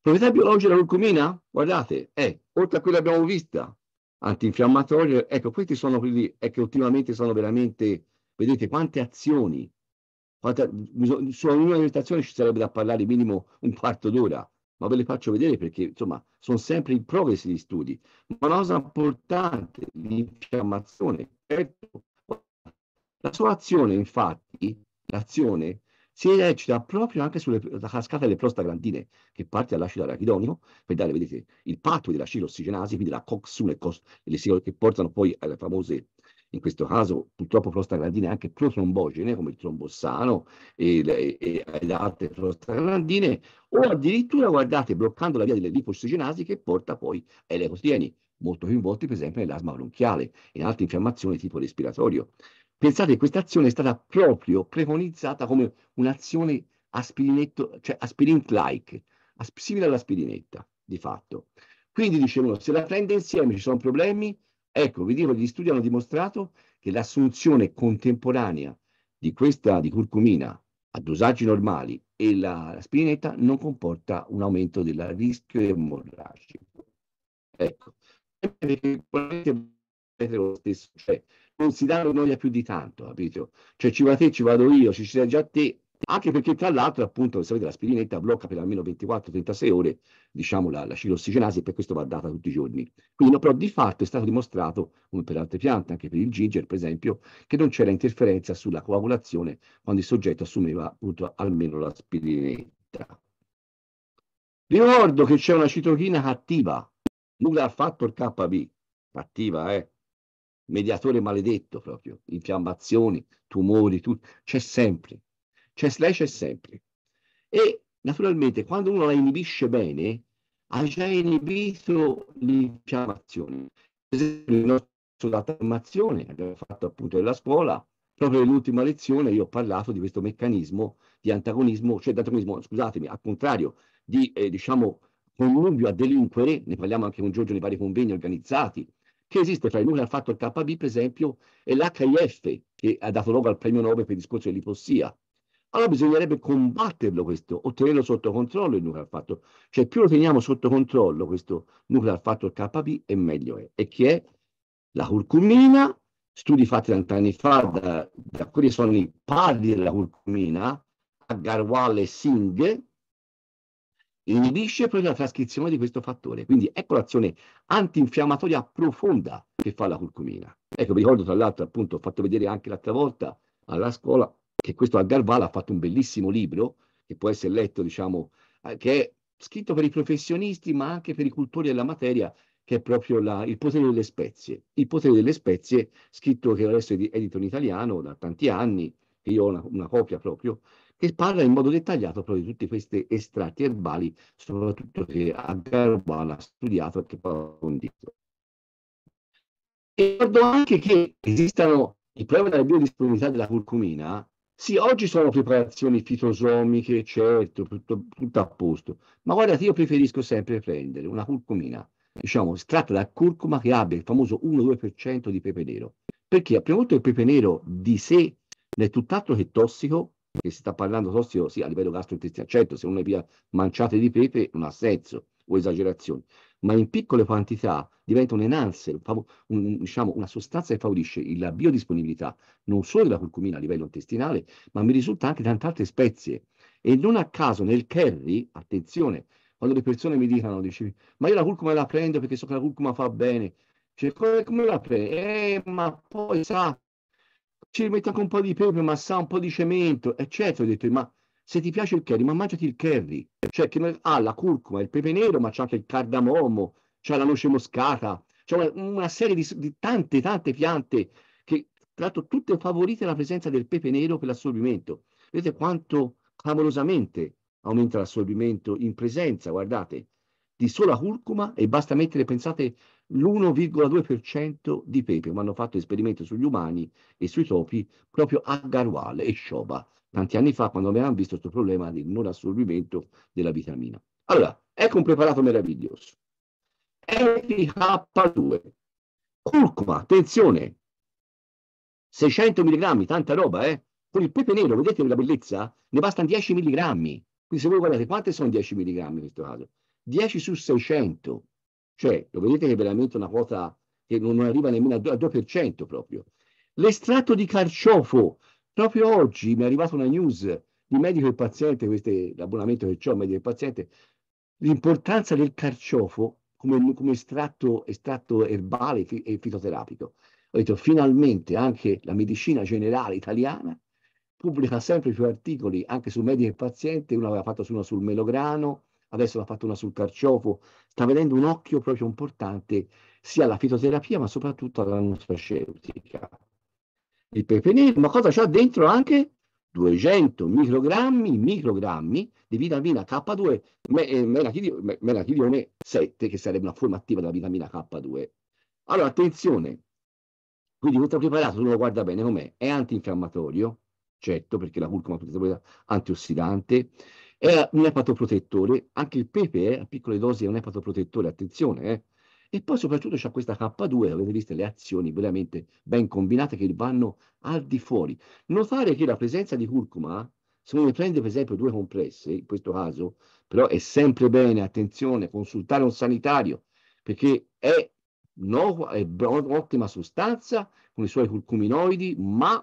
Proprietà biologica della curcumina? Guardate, eh, oltre a quella che abbiamo vista, antinfiammatorio, ecco, questi sono quelli è che ultimamente sono veramente, vedete quante azioni, quanta, su ogni alimentazione ci sarebbe da parlare minimo un quarto d'ora, ma ve le faccio vedere perché insomma sono sempre in progress gli studi. Ma la cosa importante, l'infiammazione, certo, la sua azione infatti, l'azione si esercita proprio anche sulla cascata delle prostaglandine che parte dall'acido arachidonico per dare, vedete, il patto della ossigenasi, quindi la COX-1 e le sigle che portano poi alle famose in questo caso purtroppo è anche protrombogene come il trombossano e, e, ed altre prostaglandine, o addirittura, guardate, bloccando la via delle lipossigenasi che porta poi ai leucotrieni, molto coinvolti per esempio nell'asma bronchiale e in altre infiammazioni tipo respiratorio. Pensate che questa azione è stata proprio preconizzata come un'azione aspirinetto, cioè aspirint-like, simile all'aspirinetta, di fatto. Quindi dicevano, se la prende insieme ci sono problemi, Ecco, vi dico, gli studi hanno dimostrato che l'assunzione contemporanea di questa di curcumina a dosaggi normali e la spinetta non comporta un aumento del rischio emorragico. Ecco, lo stesso, cioè non si dà noia più di tanto, capito? Cioè ci va te, ci vado io, ci sei già te, anche perché tra l'altro appunto sapete, la spirinetta blocca per almeno 24-36 ore diciamo, la, la cirossigenasi e per questo va data tutti i giorni. Quindi no, però di fatto è stato dimostrato, come per altre piante, anche per il ginger per esempio, che non c'era interferenza sulla coagulazione quando il soggetto assumeva appunto almeno la spirinetta. Ricordo che c'è una citochina attiva, nuclear factor KB, cattiva, eh? mediatore maledetto proprio, infiammazioni, tumori, tutto, c'è sempre c'è cioè, lei c'è sempre. E naturalmente quando uno la inibisce bene, ha già inibito l'infiammazione. Per esempio, il nostro datazione, abbiamo fatto appunto nella scuola, proprio nell'ultima lezione io ho parlato di questo meccanismo di antagonismo, cioè di antagonismo, scusatemi, al contrario, di eh, diciamo connubio a delinquere, ne parliamo anche un giorno nei vari convegni organizzati, che esiste tra i nuclei al fatto il KB per esempio e l'HIF che ha dato luogo al premio Nobel per il discorso dell'ipossia allora bisognerebbe combatterlo questo, ottenerlo sotto controllo il nuclear fatto. Cioè più lo teniamo sotto controllo questo nuclear fatto KP e meglio è. E chi è? La curcumina, studi fatti vent'anni fa da, da, quelli che sono i padri della curcumina, Agarwal e Singh, inibisce proprio la trascrizione di questo fattore. Quindi ecco l'azione antinfiammatoria profonda che fa la curcumina. Ecco, vi ricordo tra l'altro appunto, ho fatto vedere anche l'altra volta alla scuola che questo Algarvala ha fatto un bellissimo libro che può essere letto, diciamo, eh, che è scritto per i professionisti ma anche per i cultori della materia, che è proprio la, il potere delle spezie. Il potere delle spezie, scritto che adesso è edito in italiano da tanti anni, che io ho una, una copia proprio, che parla in modo dettagliato proprio di tutti questi estratti erbali, soprattutto che Agarwal ha studiato e che poi ha condito. E ricordo anche che esistano il problema della biodisponibilità della curcumina sì, oggi sono preparazioni fitosomiche, certo, tutto, tutto a posto, ma guardate, io preferisco sempre prendere una curcumina, diciamo, estratta da curcuma che abbia il famoso 1-2% di pepe nero. Perché, prima di tutto, il pepe nero di sé è tutt'altro che tossico, che si sta parlando tossico sì, a livello gastrointestinale, certo, se uno è via manciate di pepe non ha senso o esagerazioni, ma in piccole quantità diventa un enhancer, un, un, diciamo, una sostanza che favorisce la biodisponibilità non solo della curcumina a livello intestinale, ma mi risulta anche tante altre spezie. E non a caso nel curry, attenzione, quando le persone mi dicono, dici, ma io la curcuma la prendo perché so che la curcuma fa bene, cioè, come la prendo? Eh, ma poi sa, ci metto anche un po' di pepe, ma sa un po' di cemento, eccetera. Ho detto, ma se ti piace il curry, ma mangiati il curry, cioè che ha ah, la curcuma, il pepe nero, ma c'è anche il cardamomo, c'è la noce moscata, c'è una, una serie di, di, tante, tante piante che tra l'altro tutte favorite la presenza del pepe nero per l'assorbimento. Vedete quanto clamorosamente aumenta l'assorbimento in presenza, guardate, di sola curcuma e basta mettere, pensate, l'1,2% di pepe, ma hanno fatto esperimento sugli umani e sui topi proprio a Garuale e Shoba, tanti anni fa, quando avevamo visto questo problema del non assorbimento della vitamina. Allora, ecco un preparato meraviglioso. NPH2, curcuma, attenzione, 600 mg, tanta roba, eh? Con il pepe nero, vedete la bellezza? Ne bastano 10 mg. Quindi se voi guardate quante sono 10 mg in questo caso? 10 su 600. Cioè, lo vedete che è veramente una quota che non arriva nemmeno al 2% proprio. L'estratto di carciofo, Proprio oggi mi è arrivata una news di medico e paziente, questo è l'abbonamento che ho, medico e paziente, l'importanza del carciofo come, come estratto, estratto, erbale e fitoterapico. Ho detto, finalmente anche la medicina generale italiana pubblica sempre più articoli anche su medico e paziente, una aveva fatto una sul melograno, adesso l'ha fatto una sul carciofo, sta vedendo un occhio proprio importante sia alla fitoterapia ma soprattutto alla nutraceutica. Il pepe nero, ma cosa c'ha dentro anche? 200 microgrammi, microgrammi di vitamina K2, me, eh, melachilione 7, che sarebbe una forma attiva della vitamina K2. Allora, attenzione, quindi questo preparato, uno lo guarda bene com'è, è antinfiammatorio, certo, perché la curcuma è antiossidante, è un epatoprotettore, anche il pepe eh, a piccole dosi è un epatoprotettore, attenzione, eh. E poi soprattutto c'è questa K2, avete visto le azioni veramente ben combinate che vanno al di fuori. Notare che la presenza di curcuma, se uno prende per esempio due compresse, in questo caso, però è sempre bene, attenzione, consultare un sanitario, perché è, no, è un'ottima sostanza con i suoi curcuminoidi, ma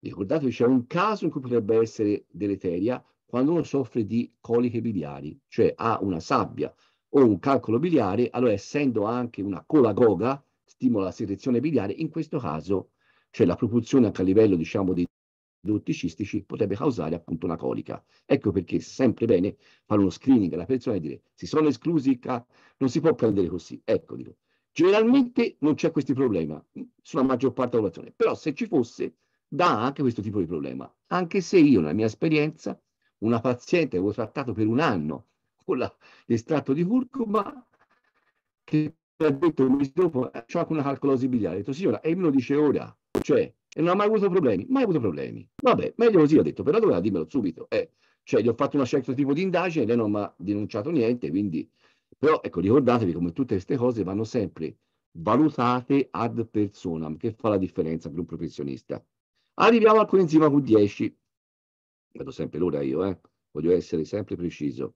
ricordatevi c'è un caso in cui potrebbe essere deleteria quando uno soffre di coliche biliari, cioè ha una sabbia o un calcolo biliare, allora essendo anche una colagoga, stimola la secrezione biliare, in questo caso cioè la propulsione anche a livello diciamo dei dutti cistici potrebbe causare appunto una colica. Ecco perché è sempre bene fare uno screening alla persona e dire si sono esclusi, non si può prendere così. Ecco, dico. Generalmente non c'è questo problema mm, sulla maggior parte della popolazione, però se ci fosse dà anche questo tipo di problema. Anche se io nella mia esperienza una paziente che avevo trattato per un anno ampolla di estratto di curcuma che ha detto un mese dopo eh, c'ho anche una calcolosi biliare. Ho detto signora, e me lo dice ora, cioè, e non ha mai avuto problemi, mai avuto problemi. Vabbè, meglio così, ho detto, però doveva dimmelo subito. Eh, cioè, gli ho fatto un certo tipo di indagine, lei non mi ha denunciato niente, quindi... Però, ecco, ricordatevi come tutte queste cose vanno sempre valutate ad personam, che fa la differenza per un professionista. Arriviamo al coenzima Q10. Vedo sempre l'ora io, eh? voglio essere sempre preciso.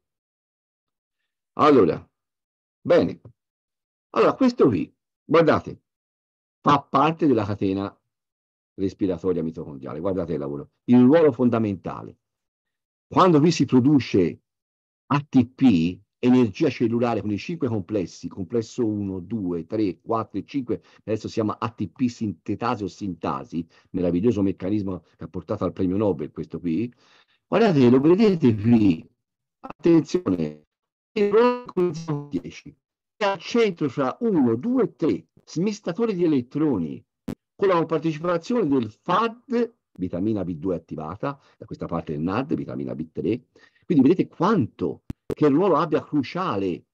Allora, bene. Allora, questo qui, guardate, fa parte della catena respiratoria mitocondriale. Guardate il lavoro, il ruolo fondamentale. Quando qui si produce ATP, energia cellulare con i cinque complessi, complesso 1, 2, 3, 4 e 5, adesso si chiama ATP sintetasi o sintasi, meraviglioso meccanismo che ha portato al premio Nobel questo qui. Guardate, lo vedete qui, attenzione, 10 al centro fra 1, 2 e 3 smistatori di elettroni con la partecipazione del FAD, vitamina B2 attivata, da questa parte del NAD, vitamina B3. Quindi vedete quanto che ruolo abbia cruciale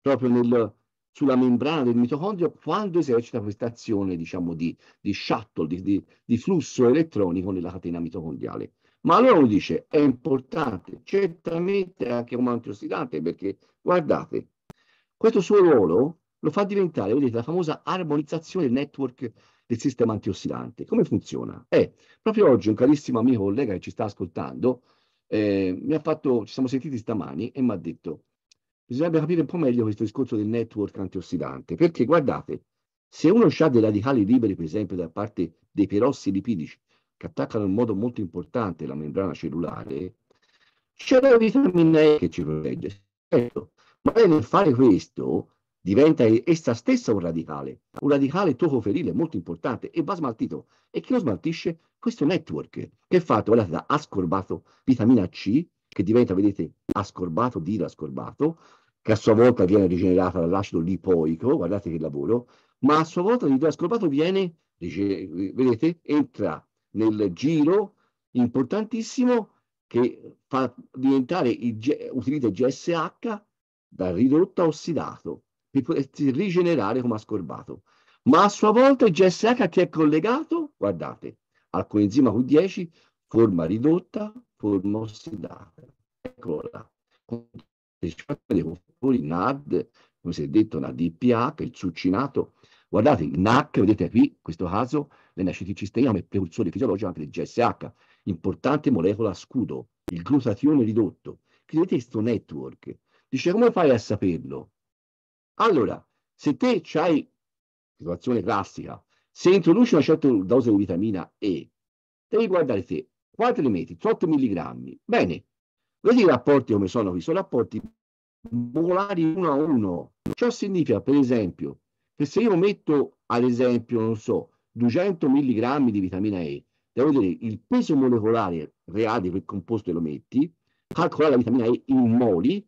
proprio nel, sulla membrana del mitocondrio quando esercita questa azione diciamo, di, di shuttle, di, di, di flusso elettronico nella catena mitocondriale. Ma allora lui dice, è importante, certamente anche come antiossidante, perché guardate, questo suo ruolo lo fa diventare, vedete, la famosa armonizzazione network del sistema antiossidante. Come funziona? Eh, proprio oggi un carissimo amico collega che ci sta ascoltando, eh, mi ha fatto, ci siamo sentiti stamani e mi ha detto, bisognerebbe capire un po' meglio questo discorso del network antiossidante, perché guardate, se uno ha dei radicali liberi, per esempio, da parte dei perossi lipidici, che attaccano in modo molto importante la membrana cellulare, c'è la vitamina E che ci protegge. Certo, ma nel fare questo diventa essa stessa un radicale, un radicale tocoferile molto importante e va smaltito. E chi lo smaltisce? Questo network che è fatto, guardate, da ascorbato vitamina C, che diventa, vedete, ascorbato, dila ascorbato, che a sua volta viene rigenerata dall'acido lipoico, guardate che lavoro, ma a sua volta l'idroscorbato viene, vedete, entra nel giro importantissimo che fa diventare, il, utilizza il GSH da ridotto a ossidato per potersi rigenerare come ascorbato. Ma a sua volta il GSH che è collegato, guardate, al coenzima Q10, forma ridotta, forma ossidata. Eccolo là. Partecipazione NAD, come si è detto, NADPH, il succinato. Guardate, il NAC, vedete qui, in questo caso, l'NCTC-steina come precursore fisiologico anche del GSH, importante molecola a scudo, il glutatione ridotto. Credete questo network? Dice, come fai a saperlo? Allora, se te hai, situazione classica, se introduci una certa dose di vitamina E, devi guardare te, quanto li metti? 8 mg. Bene, vedi i rapporti come sono qui? Sono rapporti molari uno a uno. Ciò significa, per esempio, che se io metto, ad esempio, non so, 200 mg di vitamina E, devo vedere il peso molecolare reale di quel composto che lo metti, calcolare la vitamina E in moli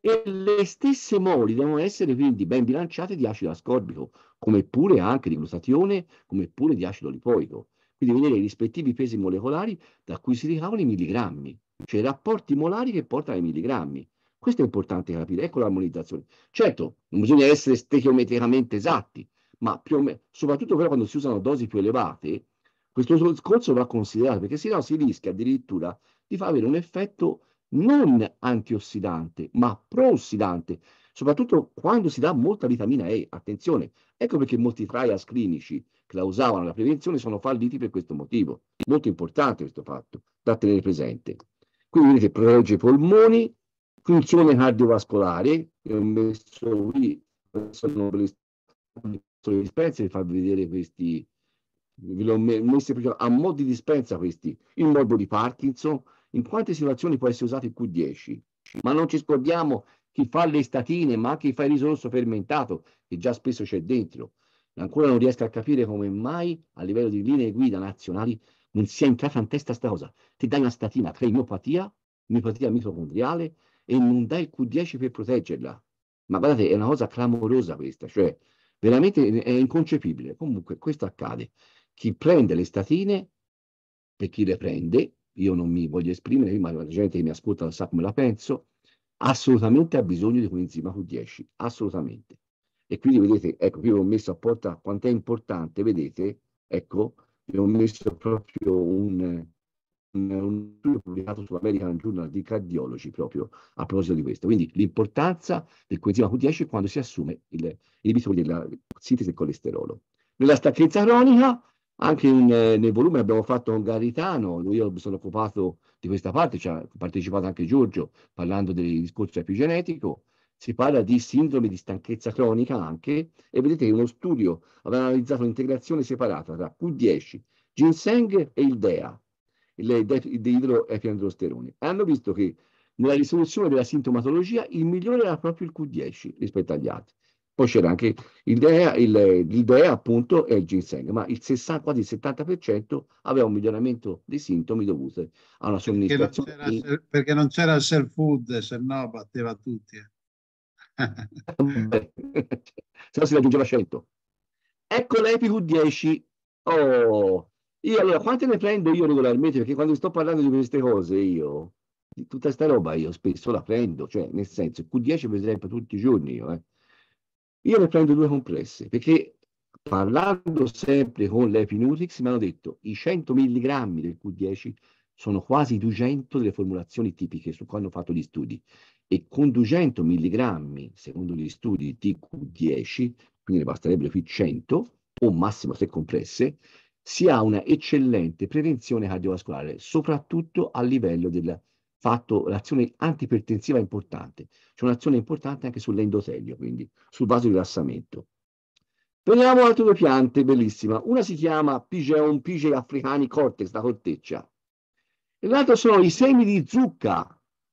e le stesse moli devono essere quindi ben bilanciate di acido ascorbico, come pure anche di glutatione, come pure di acido lipoico. Quindi vedere i rispettivi pesi molecolari da cui si ricavano i milligrammi, cioè i rapporti molari che portano ai milligrammi. Questo è importante capire, ecco l'armonizzazione. Certo, non bisogna essere stechiometricamente esatti, ma più o meno, soprattutto però quando si usano dosi più elevate, questo discorso va considerato perché se no si rischia addirittura di far avere un effetto non antiossidante, ma proossidante, soprattutto quando si dà molta vitamina E. Attenzione, ecco perché molti trials clinici che la usavano nella prevenzione sono falliti per questo motivo. Molto importante questo fatto da tenere presente. Quindi vedete, protegge i polmoni, funzione cardiovascolare, ho messo qui, sono sono in dispensa di far vedere questi, vi l'ho messi proprio a mo' di dispensa questi, il morbo di Parkinson, in quante situazioni può essere usato il Q10. Ma non ci scordiamo chi fa le statine, ma anche chi fa il riso rosso fermentato, che già spesso c'è dentro. Ancora non riesco a capire come mai a livello di linee guida nazionali non sia entrata in testa questa cosa. Ti dai una statina, crei miopatia, miopatia mitocondriale, e non dai il Q10 per proteggerla. Ma guardate, è una cosa clamorosa questa, cioè veramente eh, è inconcepibile. Comunque questo accade. Chi prende le statine, per chi le prende, io non mi voglio esprimere, ma la gente che mi ascolta sa come la penso, assolutamente ha bisogno di quell'enzima Q10, assolutamente. E quindi vedete, ecco, qui avevo messo a porta quanto è importante, vedete, ecco, ho messo proprio un, un studio eh, pubblicato sull'American Journal di Cardiology proprio a proposito di questo. Quindi l'importanza del coenzima Q10 quando si assume il, inibitore della sintesi del colesterolo. Nella stanchezza cronica, anche in, eh, nel volume abbiamo fatto con Garitano, io mi sono occupato di questa parte, ci ha partecipato anche Giorgio parlando del discorso epigenetico, si parla di sindrome di stanchezza cronica anche e vedete che uno studio aveva analizzato l'integrazione separata tra Q10, ginseng e il DEA il deidroepiandrosterone. Hanno visto che nella risoluzione della sintomatologia il migliore era proprio il Q10 rispetto agli altri. Poi c'era anche il DEA, il, l'idea appunto è il ginseng, ma il 60, quasi il 70% aveva un miglioramento dei sintomi dovuti a una somministrazione. Perché non c'era, perché non c'era il self food, se no batteva tutti. Eh. se no si raggiungeva 100. Ecco l'EPQ10. Oh, io allora quante ne prendo io regolarmente? Perché quando sto parlando di queste cose io, di tutta sta roba io spesso la prendo, cioè nel senso Q10 per esempio tutti i giorni io, eh. io ne prendo due complesse perché parlando sempre con l'Epinutrix mi hanno detto i 100 mg del Q10 sono quasi 200 delle formulazioni tipiche su cui hanno fatto gli studi e con 200 mg, secondo gli studi di q 10 quindi ne basterebbero qui 100 o massimo 3 compresse, si ha una eccellente prevenzione cardiovascolare, soprattutto a livello del fatto, l'azione antipertensiva importante, c'è un'azione importante anche sull'endotelio, quindi sul vaso rilassamento. Prendiamo altre due piante, bellissima. Una si chiama Pigeon, Pige africani cortex, la corteccia. E l'altra sono i semi di zucca.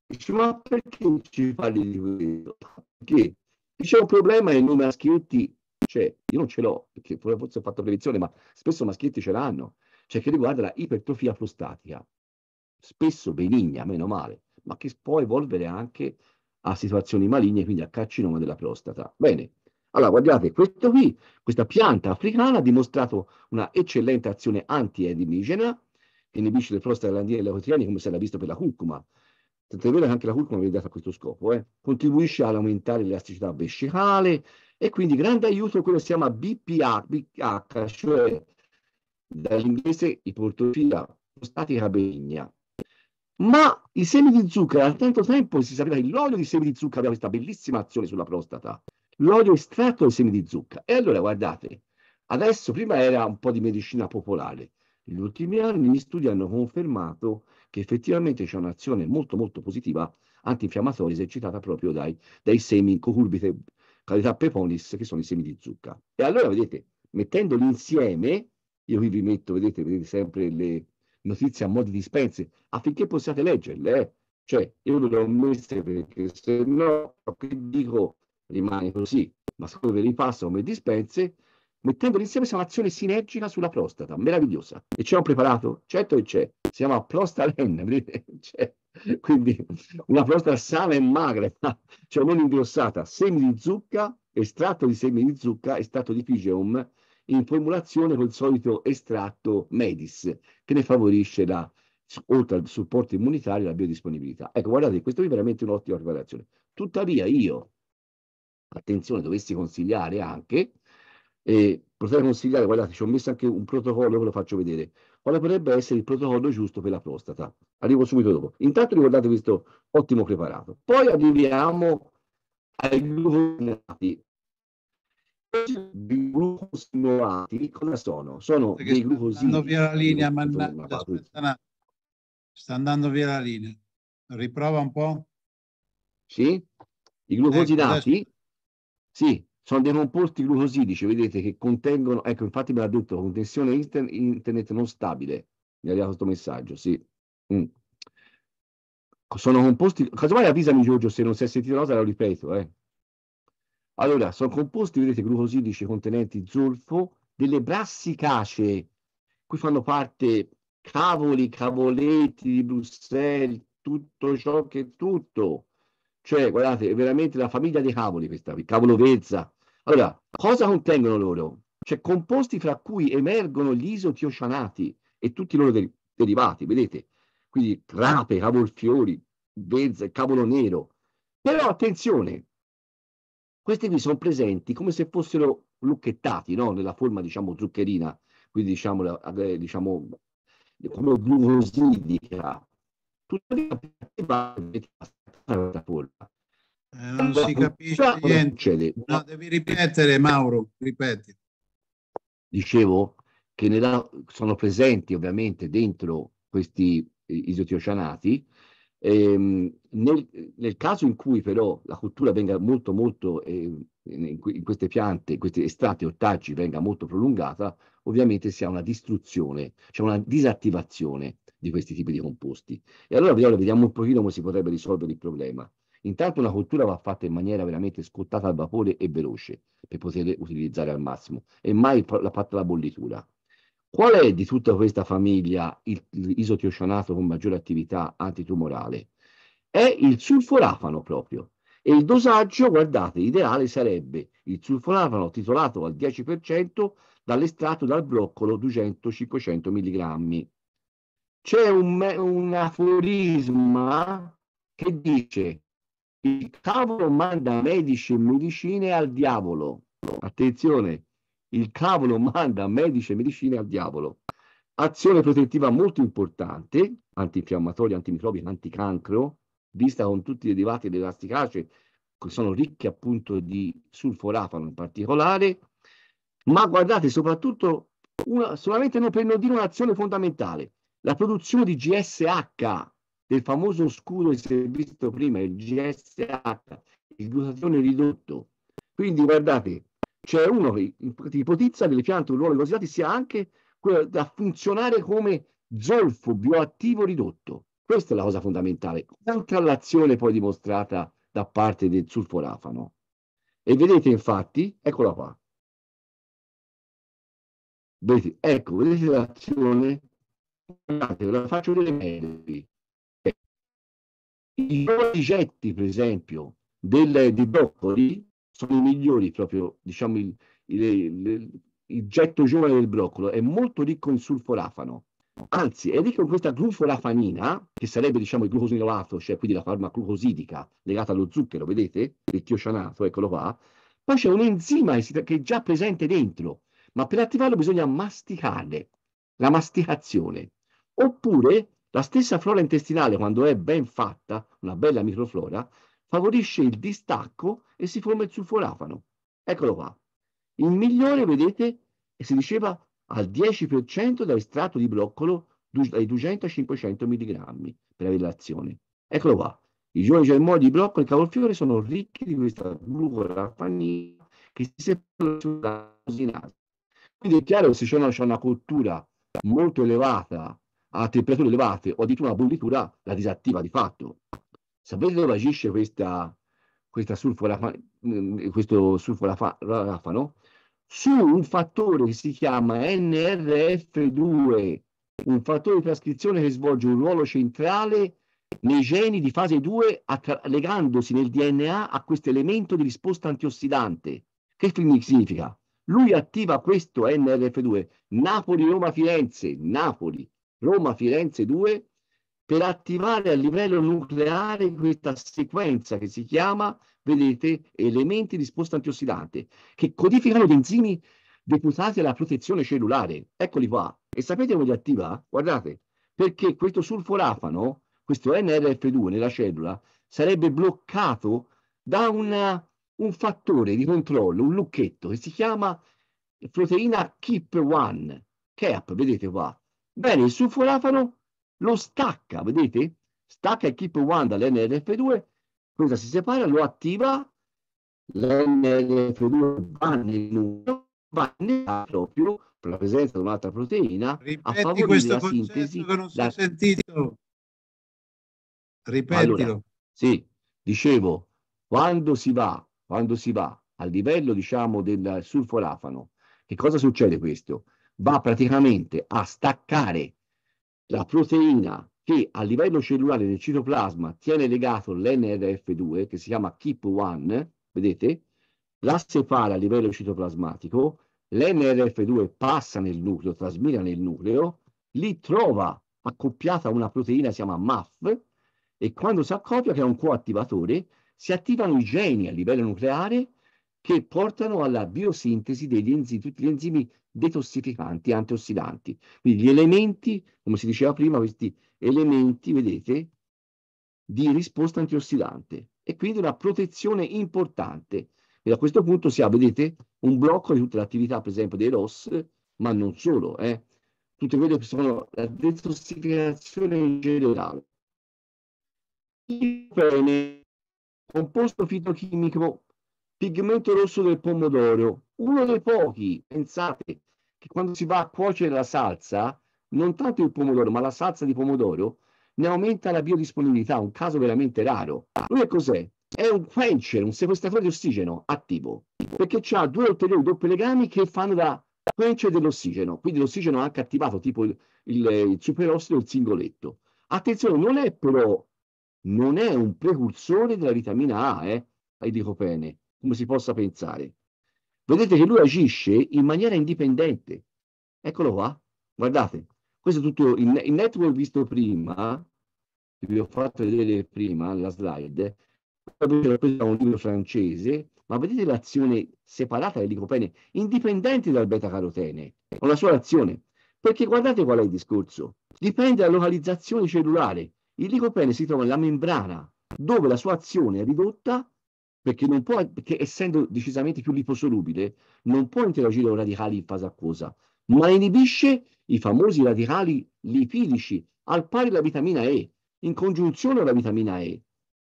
Dice, ma perché ci parli di questo? Perché c'è un problema nel nome a schiotti c'è. Cioè, io non ce l'ho, perché forse ho fatto prevenzione, ma spesso i maschietti ce l'hanno, cioè che riguarda la ipertrofia prostatica, spesso benigna, meno male, ma che può evolvere anche a situazioni maligne, quindi a carcinoma della prostata. Bene, allora guardate, questo qui, questa pianta africana ha dimostrato una eccellente azione anti-edimigena, che inibisce le prostate prostaglandine leucotriene, come si era visto per la curcuma, Tant'è vero che anche la curcuma viene data a questo scopo, eh? contribuisce ad aumentare l'elasticità vescicale, e quindi grande aiuto quello che si chiama BPH, BPH cioè dall'inglese iportrofia prostatica benigna. Ma i semi di zucchero, a tanto tempo si sapeva che l'olio di semi di zucchero aveva questa bellissima azione sulla prostata. L'olio estratto dai semi di zucchero. E allora guardate, adesso prima era un po' di medicina popolare, negli ultimi anni gli studi hanno confermato che effettivamente c'è un'azione molto molto positiva antinfiammatoria esercitata proprio dai, dai semi cucurbite qualità peponis, che sono i semi di zucca. E allora, vedete, mettendoli insieme, io qui vi metto, vedete, vedete sempre le notizie a modi di dispense, affinché possiate leggerle, eh? cioè io ve le ho messe perché se no, che dico, rimane così, ma siccome ve li passo come dispense, mettendoli insieme c'è un'azione sinergica sulla prostata, meravigliosa. E ce l'ho preparato? Certo che c'è, si chiama Prostalen, vedete, c'è cioè, Quindi una frutta sana e magra, cioè non ingrossata, semi di zucca, estratto di semi di zucca, estratto di pigeum, in formulazione col solito estratto Medis, che ne favorisce la, oltre al supporto immunitario, la biodisponibilità. Ecco, guardate, questo qui è veramente un'ottima preparazione. Tuttavia io, attenzione, dovessi consigliare anche, eh, potrei consigliare, guardate, ci ho messo anche un protocollo, ve lo faccio vedere, quale potrebbe essere il protocollo giusto per la prostata. Arrivo subito dopo. Intanto ricordate questo ottimo preparato. Poi arriviamo ai glucosinati. I glucosinati cosa sono? Sono Perché dei glucosinolati. Stanno via la linea, mannaggia. Aspetta, sta andando via la linea. Riprova un po'. Sì? I ecco, glucosinati? Ecco, sì, sono dei composti glucosidici, vedete che contengono, ecco infatti me l'ha detto, con contensione internet non stabile, mi ha dato questo messaggio, sì. Mm. Sono composti, casomai avvisami Giorgio se non si è sentito cosa, lo ripeto. Eh. Allora, sono composti, vedete, glucosidici contenenti zolfo, delle brassicacee, qui fanno parte cavoli, cavoletti di Bruxelles, tutto ciò che è tutto. Cioè, guardate, è veramente la famiglia dei cavoli questa, il cavolo vezza. Allora, cosa contengono loro? Cioè, composti fra cui emergono gli isotiocianati e tutti i loro deri- derivati, vedete? Quindi rape, cavolfiori, vezza, cavolo nero. Però attenzione, questi qui sono presenti come se fossero lucchettati, no? Nella forma, diciamo, zuccherina, quindi diciamo, eh, diciamo come glucosidica tutto la polpa. Eh, non si capisce niente. No, devi ripetere, Mauro, ripeti. Dicevo che nella, sono presenti ovviamente dentro questi eh, isotiocianati. Ehm, nel, nel, caso in cui però la cultura venga molto, molto eh, in, in, queste piante, in questi estratti ortaggi venga molto prolungata, ovviamente si ha una distruzione, c'è cioè una disattivazione di questi tipi di composti. E allora vediamo un pochino come si potrebbe risolvere il problema. Intanto una cottura va fatta in maniera veramente scottata al vapore e veloce per poter utilizzare al massimo e mai la fatta la bollitura. Qual è di tutta questa famiglia l'isotiocianato con maggiore attività antitumorale? È il sulforafano proprio. E il dosaggio, guardate, ideale sarebbe il sulforafano titolato al 10% dall'estratto dal broccolo 200-500 mg. C'è un, un aforisma che dice il cavolo manda medici e medicine al diavolo. Attenzione, il cavolo manda medici e medicine al diavolo. Azione protettiva molto importante, antinfiammatoria, antimicrobica, anticancro, vista con tutti i derivati dell'asticace, che sono ricchi appunto di sulforafano in particolare, ma guardate soprattutto, una, solamente per non dire un'azione fondamentale, la produzione di GSH, del famoso oscuro visto prima, il GSH, il glutatione ridotto. Quindi guardate, c'è uno che ipotizza che le piante ruolo glosiati sia anche da funzionare come zolfo bioattivo ridotto. Questa è la cosa fondamentale, oltre all'azione poi dimostrata da parte del sulforafano. E vedete infatti, eccola qua. Vedete, ecco, vedete l'azione guardate, ve la faccio vedere meglio. I progetti, per esempio, del, di broccoli sono i migliori proprio, diciamo, il, il, il, il getto giovane del broccolo è molto ricco in sulforafano. Anzi, è ricco in questa glufolafanina, che sarebbe diciamo il glucosinolato, cioè quindi la forma glucosidica legata allo zucchero, vedete? Il tiocianato, eccolo qua. Poi c'è un enzima che è già presente dentro, ma per attivarlo bisogna masticare, la masticazione. Oppure la stessa flora intestinale, quando è ben fatta, una bella microflora, favorisce il distacco e si forma il sulforafano. Eccolo qua. Il migliore, vedete, si diceva al 10% da estratto di broccolo dai 200 ai 500 mg per avere l'azione. Eccolo qua. I giorni germogli di broccolo e cavolfiore sono ricchi di questa glucorafanina che si separa sulla rosinata. Quindi è chiaro che se c'è una, una, cultura molto elevata a temperature elevate o addirittura una bollitura la disattiva di fatto. Sapete dove agisce questa, questa sulforafa, mm, questo sulforafano? Su un fattore che si chiama NRF2, un fattore di trascrizione che svolge un ruolo centrale nei geni di fase 2 attra- legandosi nel DNA a questo elemento di risposta antiossidante. Che significa? Lui attiva questo NRF2, Napoli, Roma, Firenze, Napoli, Roma-Firenze 2 per attivare a livello nucleare questa sequenza che si chiama, vedete, elementi di risposta antiossidante, che codificano gli enzimi deputati alla protezione cellulare. Eccoli qua. E sapete come li attiva? Guardate, perché questo sulforafano, questo NRF2 nella cellula, sarebbe bloccato da una, un fattore di controllo, un lucchetto, che si chiama proteina KIP1, CAP, vedete qua, Bene, il sulforafano lo stacca, vedete? Stacca il keep 1 dall'NRF2, questa si separa, lo attiva, l'NRF2 va nell'uno, va nel proprio per la presenza di un'altra proteina Ripeti a questo la sintesi. Che non si da... sentito. Ripetilo. Allora, sì, dicevo, quando si va, quando si va al livello, diciamo, del sulforafano, che cosa succede questo? va praticamente a staccare la proteina che a livello cellulare del citoplasma tiene legato l'NRF2, che si chiama KIP1, vedete? La separa a livello citoplasmatico, l'NRF2 passa nel nucleo, trasmira nel nucleo, lì trova accoppiata una proteina che si chiama MAF e quando si accoppia, che è un coattivatore, si attivano i geni a livello nucleare che portano alla biosintesi degli enzimi, tutti gli enzimi detossificanti, antiossidanti. Quindi gli elementi, come si diceva prima, questi elementi, vedete, di risposta antiossidante e quindi una protezione importante. E a questo punto si ha, vedete, un blocco di tutta l'attività, per esempio, dei ROS, ma non solo, eh. tutte quelle che sono la detossificazione in generale. Il bene, composto fitochimico pigmento rosso del pomodoro, uno dei pochi, pensate, che quando si va a cuocere la salsa, non tanto il pomodoro, ma la salsa di pomodoro, ne aumenta la biodisponibilità, un caso veramente raro. Lui è cos'è? È un quencher, un sequestratore di ossigeno attivo, perché ha due ulteriori doppi legami che fanno da quencher dell'ossigeno, quindi l'ossigeno anche attivato, tipo il, il, il superossido e il singoletto. Attenzione, non è però, non è un precursore della vitamina A, eh, dico bene, come si possa pensare. Vedete che lui agisce in maniera indipendente. Eccolo qua, guardate, questo è tutto il, il network visto prima, che vi ho fatto vedere prima la slide, questo è un libro francese, ma vedete l'azione separata del licopene, indipendente dal beta-carotene, con la sua azione. Perché guardate qual è il discorso. Dipende dalla localizzazione cellulare. Il licopene si trova nella membrana, dove la sua azione è ridotta perché, non può, perché, essendo decisamente più liposolubile non può interagire con radicali in fase acquosa, ma inibisce i famosi radicali lipidici, al pari della vitamina E, in congiunzione alla vitamina E.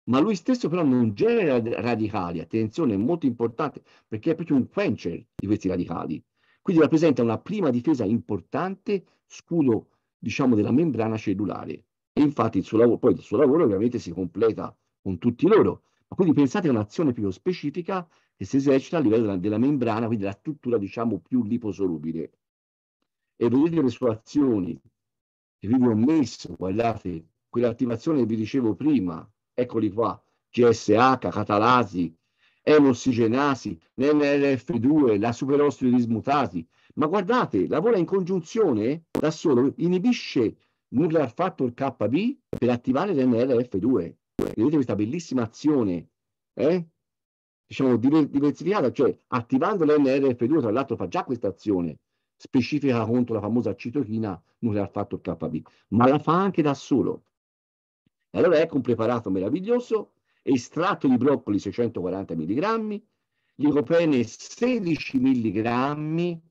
Ma lui stesso però non genera radicali, attenzione, è molto importante, perché è proprio un quencher di questi radicali. Quindi rappresenta una prima difesa importante, scudo, diciamo, della membrana cellulare. E infatti il suo lavoro, poi il suo lavoro ovviamente si completa con tutti loro, quindi pensate a un'azione più specifica che si esercita a livello della, della membrana, quindi della struttura diciamo più liposolubile. E vedete le sue azioni che vi ho messo, guardate, quell'attivazione che vi dicevo prima, eccoli qua, GSH, catalasi, emosigenasi, NLF2, la superossido dismutasi. Ma guardate, lavora in congiunzione da solo, inibisce nuclear factor KB per attivare l'NLF2 vedete questa bellissima azione, eh? diciamo, diversificata, cioè attivando l'NRF2, tra l'altro fa già questa azione specifica contro la famosa citochina nuclear factor KB, ma la fa anche da solo. E allora ecco un preparato meraviglioso, estratto di broccoli 640 mg, licopene 16 mg,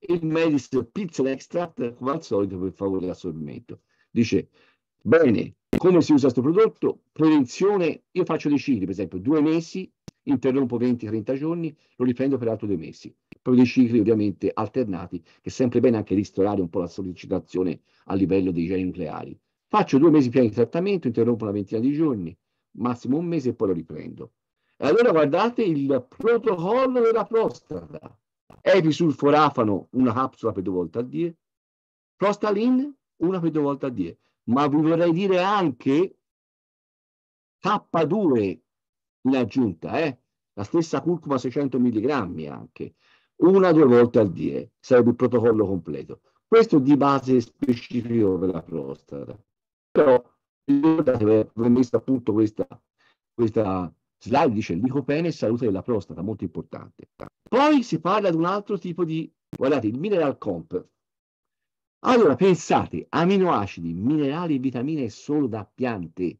il Medis Pizza Extract come al solito per favore l'assorbimento. Dice, bene, come si usa questo prodotto? Prevenzione, io faccio dei cicli, per esempio, due mesi, interrompo 20-30 giorni, lo riprendo per altri due mesi. Poi dei cicli ovviamente alternati, che è sempre bene anche ristorare un po' la sollecitazione a livello dei geni nucleari. Faccio due mesi piani di trattamento, interrompo una ventina di giorni, massimo un mese e poi lo riprendo. E allora guardate il protocollo della prostata. Episulforafano, una capsula per due volte al dia. Prostalin, una per due volte al dia ma vi vorrei dire anche K2 in aggiunta, eh? la stessa curcuma 600 mg anche, una o due volte al dia, sarebbe il protocollo completo. Questo di base specifico per la prostata. Però ricordate, vi ho messo appunto questa, questa slide, dice licopene e salute della prostata, molto importante. Poi si parla di un altro tipo di, guardate, il mineral comp, allora, pensate, aminoacidi, minerali e vitamine solo da piante.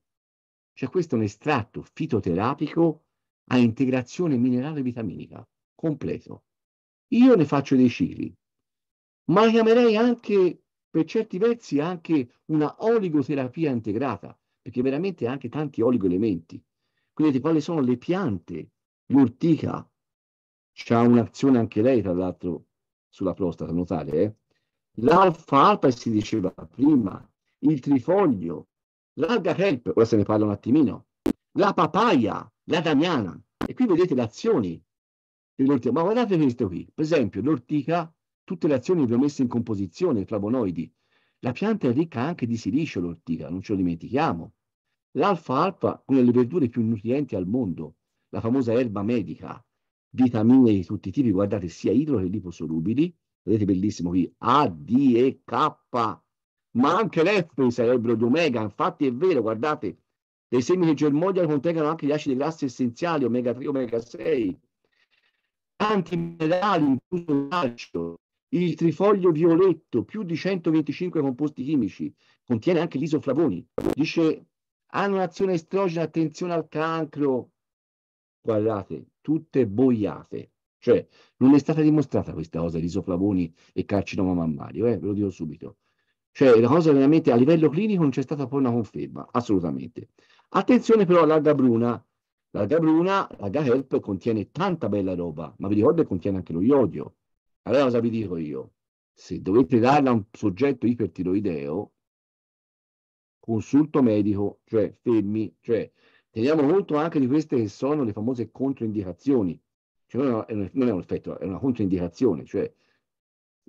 Cioè questo è un estratto fitoterapico a integrazione minerale e vitaminica, completo. Io ne faccio dei cicli, ma la chiamerei anche, per certi versi, anche una oligoterapia integrata, perché veramente ha anche tanti oligoelementi. Quindi quali sono le piante? L'urtica, c'ha un'azione anche lei, tra l'altro, sulla prostata, notate, eh? l'alfa-alpa si diceva prima, il trifoglio, l'alga help, ora se ne parla un attimino, la papaya, la damiana. E qui vedete le azioni dell'ortica. Ma guardate questo qui, per esempio l'ortica, tutte le azioni le ho messe in composizione, i flavonoidi. La pianta è ricca anche di silicio l'ortica, non ce lo dimentichiamo. L'alfa-alpa, una delle verdure più nutrienti al mondo, la famosa erba medica, vitamine di tutti i tipi, guardate, sia idro che liposolubili, vedete bellissimo qui, A, D, E, K, ma anche le F sarebbero di omega, infatti è vero, guardate, dei semi che germoglia contengono anche gli acidi grassi essenziali, omega 3, omega 6, tanti minerali, incluso il il trifoglio violetto, più di 125 composti chimici, contiene anche l'isoflavoni, isoflavoni, dice hanno un'azione estrogena, attenzione al cancro, guardate, tutte boiate. Cioè, non è stata dimostrata questa cosa di isoflavoni e carcinoma mammario, eh, ve lo dico subito. Cioè, la cosa veramente a livello clinico non c'è stata poi una conferma, assolutamente. Attenzione però all'alga bruna. L'alga bruna, l'alga help, contiene tanta bella roba, ma vi ricordo che contiene anche lo iodio. Allora cosa vi dico io? Se dovete darla a un soggetto ipertiroideo, consulto medico, cioè fermi, cioè teniamo conto anche di queste che sono le famose controindicazioni cioè non, è un, non è un effetto, è una controindicazione, cioè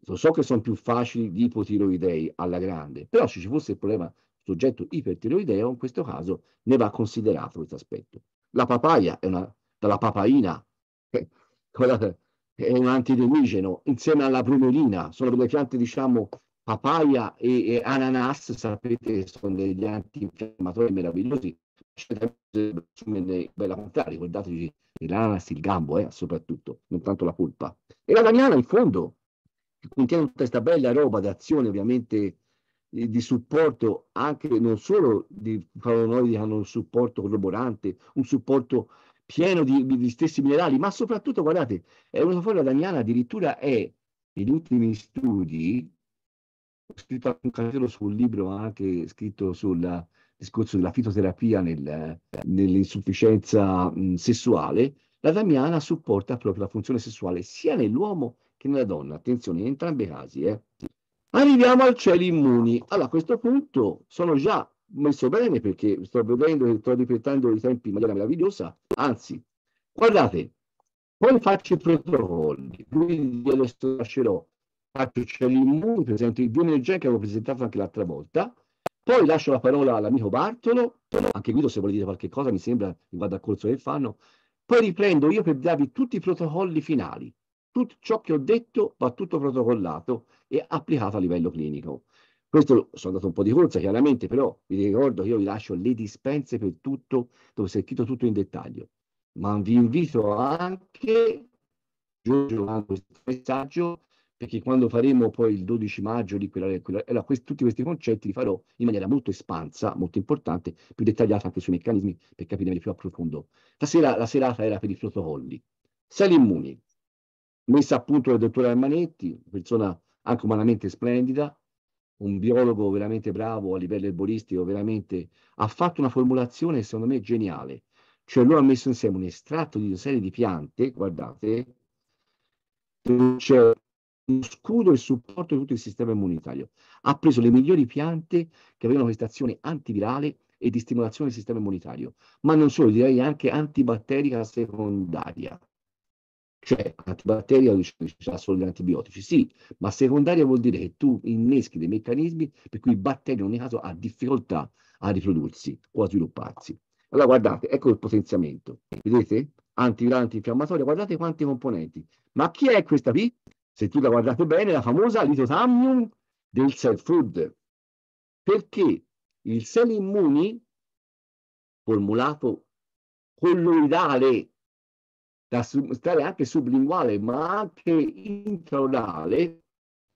lo so che sono più facili gli ipotiroidei alla grande, però se ci fosse il problema soggetto ipertiroideo, in questo caso ne va considerato questo aspetto. La papaya è una, dalla papaina, è un antidemigeno, insieme alla brunolina, sono delle piante, diciamo, papaya e, e ananas, sapete che sono degli antinfiammatori meravigliosi, assumere bella contraria, ricordatevi l'ananasi, il gambo, eh, soprattutto, non tanto la polpa. E la damiana, in fondo, contiene tutta questa bella roba d'azione, ovviamente, di supporto anche non solo di flavonoidi che hanno un supporto corroborante, un supporto pieno di, di, stessi minerali, ma soprattutto, guardate, è una foglia daniana addirittura è, negli ultimi studi, ho scritto un capitolo sul libro anche scritto sulla discorso della fitoterapia nel, nell'insufficienza mh, sessuale, la damiana supporta proprio la funzione sessuale sia nell'uomo che nella donna. Attenzione, in entrambi i casi. Eh. Arriviamo al cieli immuni. Allora, a questo punto sono già messo bene perché sto vedendo e sto ripetendo i tempi in maniera meravigliosa. Anzi, guardate, poi faccio i protocolli, quindi adesso lascerò, faccio cieli immuni, presento il bioenergia che avevo presentato anche l'altra volta, poi lascio la parola all'amico Bartolo, anche Guido se vuole dire qualche cosa, mi sembra, che vada al corso del fanno. Poi riprendo io per darvi tutti i protocolli finali. Tutto ciò che ho detto va tutto protocollato e applicato a livello clinico. Questo sono andato un po' di corsa, chiaramente, però vi ricordo che io vi lascio le dispense per tutto, dove è scritto tutto in dettaglio. Ma vi invito anche, aggiungo questo messaggio, perché quando faremo poi il 12 maggio di quella, quella allora questi, tutti questi concetti li farò in maniera molto espansa, molto importante, più dettagliata anche sui meccanismi per capire meglio più a profondo. Stasera la serata era per i protocolli. Sali immuni, messa a punto dal dottor Armanetti, persona anche umanamente splendida, un biologo veramente bravo a livello erboristico, veramente ha fatto una formulazione secondo me geniale. Cioè lui ha messo insieme un estratto di una serie di piante, guardate, c'è scudo e il supporto di tutto il sistema immunitario. Ha preso le migliori piante che avevano questa azione antivirale e di stimolazione del sistema immunitario, ma non solo, direi anche antibatterica secondaria. Cioè, antibatterica antibatteria che c'è solo gli antibiotici, sì, ma secondaria vuol dire che tu inneschi dei meccanismi per cui il batterio in ogni caso ha difficoltà a riprodursi o a svilupparsi. Allora guardate, ecco il potenziamento, vedete? Antivirale, antinfiammatorio, guardate quanti componenti. Ma chi è questa qui? se tu la guardate bene, la famosa litotamnium del self-food. Perché il sel immuni, formulato colloidale, da stare anche sublinguale, ma anche intraorale,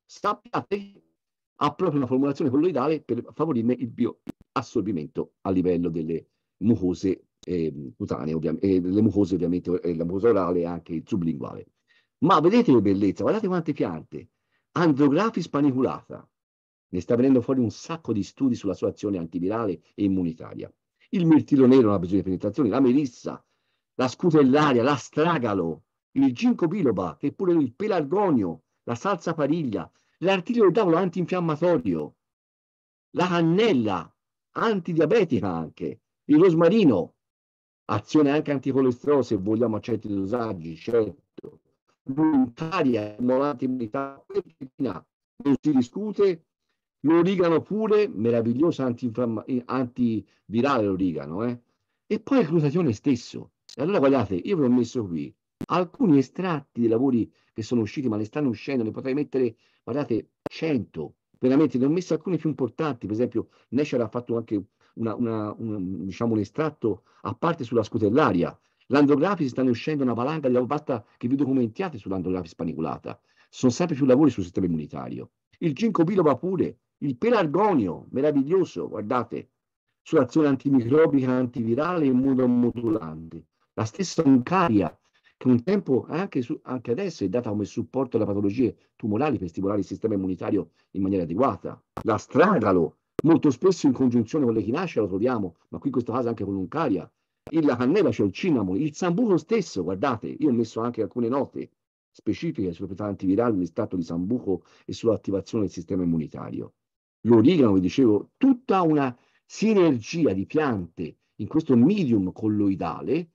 sappiate, ha proprio una formulazione colloidale per favorirne il bioassorbimento a livello delle mucose ehm, eh, cutanee, ovviamente, eh, le mucose ovviamente, eh, la mucosa orale e anche sublinguale. Ma vedete che bellezza, guardate quante piante. Andrographis paniculata. Ne sta venendo fuori un sacco di studi sulla sua azione antivirale e immunitaria. Il mirtillo nero non ha bisogno di penetrazioni, la melissa, la scutellaria, l'astragalo, il ginkgo biloba, che pure il pelargonio, la salsa pariglia, l'artiglio del tavolo antinfiammatorio, la cannella, antidiabetica anche, il rosmarino, azione anche anticolesterolo se vogliamo accetti i dosaggi, certo, volontaria, stimolante immunità, non si discute, l'origano pure, meraviglioso eh, antivirale l'origano, eh? e poi il glutatione stesso. E allora guardate, io vi ho messo qui alcuni estratti dei lavori che sono usciti, ma ne stanno uscendo, ne potrei mettere, guardate, 100, veramente, ne ho messo alcuni più importanti, per esempio Nature ha fatto anche una, una, un, diciamo, un estratto a parte sulla scutellaria, L'andrografi stanno uscendo una valanga di basta che vi documentiate sull'andrografi spanicolata. Sono sempre più lavori sul sistema immunitario. Il ginkgo biloba pure, il pelargonio, meraviglioso, guardate, sull'azione antimicrobica, antivirale e immunomodulante. La stessa oncaria, che un tempo, anche, su, anche adesso, è data come supporto alle patologie tumorali per stimolare il sistema immunitario in maniera adeguata. La stradalo, molto spesso in congiunzione con l'echinacea lo troviamo, ma qui in questo caso anche con l'oncaria, la cannella c'è cioè il cinnamon, il sambuco stesso, guardate, io ho messo anche alcune note specifiche sulle proprietà antivirali stato di sambuco e sull'attivazione del sistema immunitario. L'origano, vi dicevo, tutta una sinergia di piante in questo medium colloidale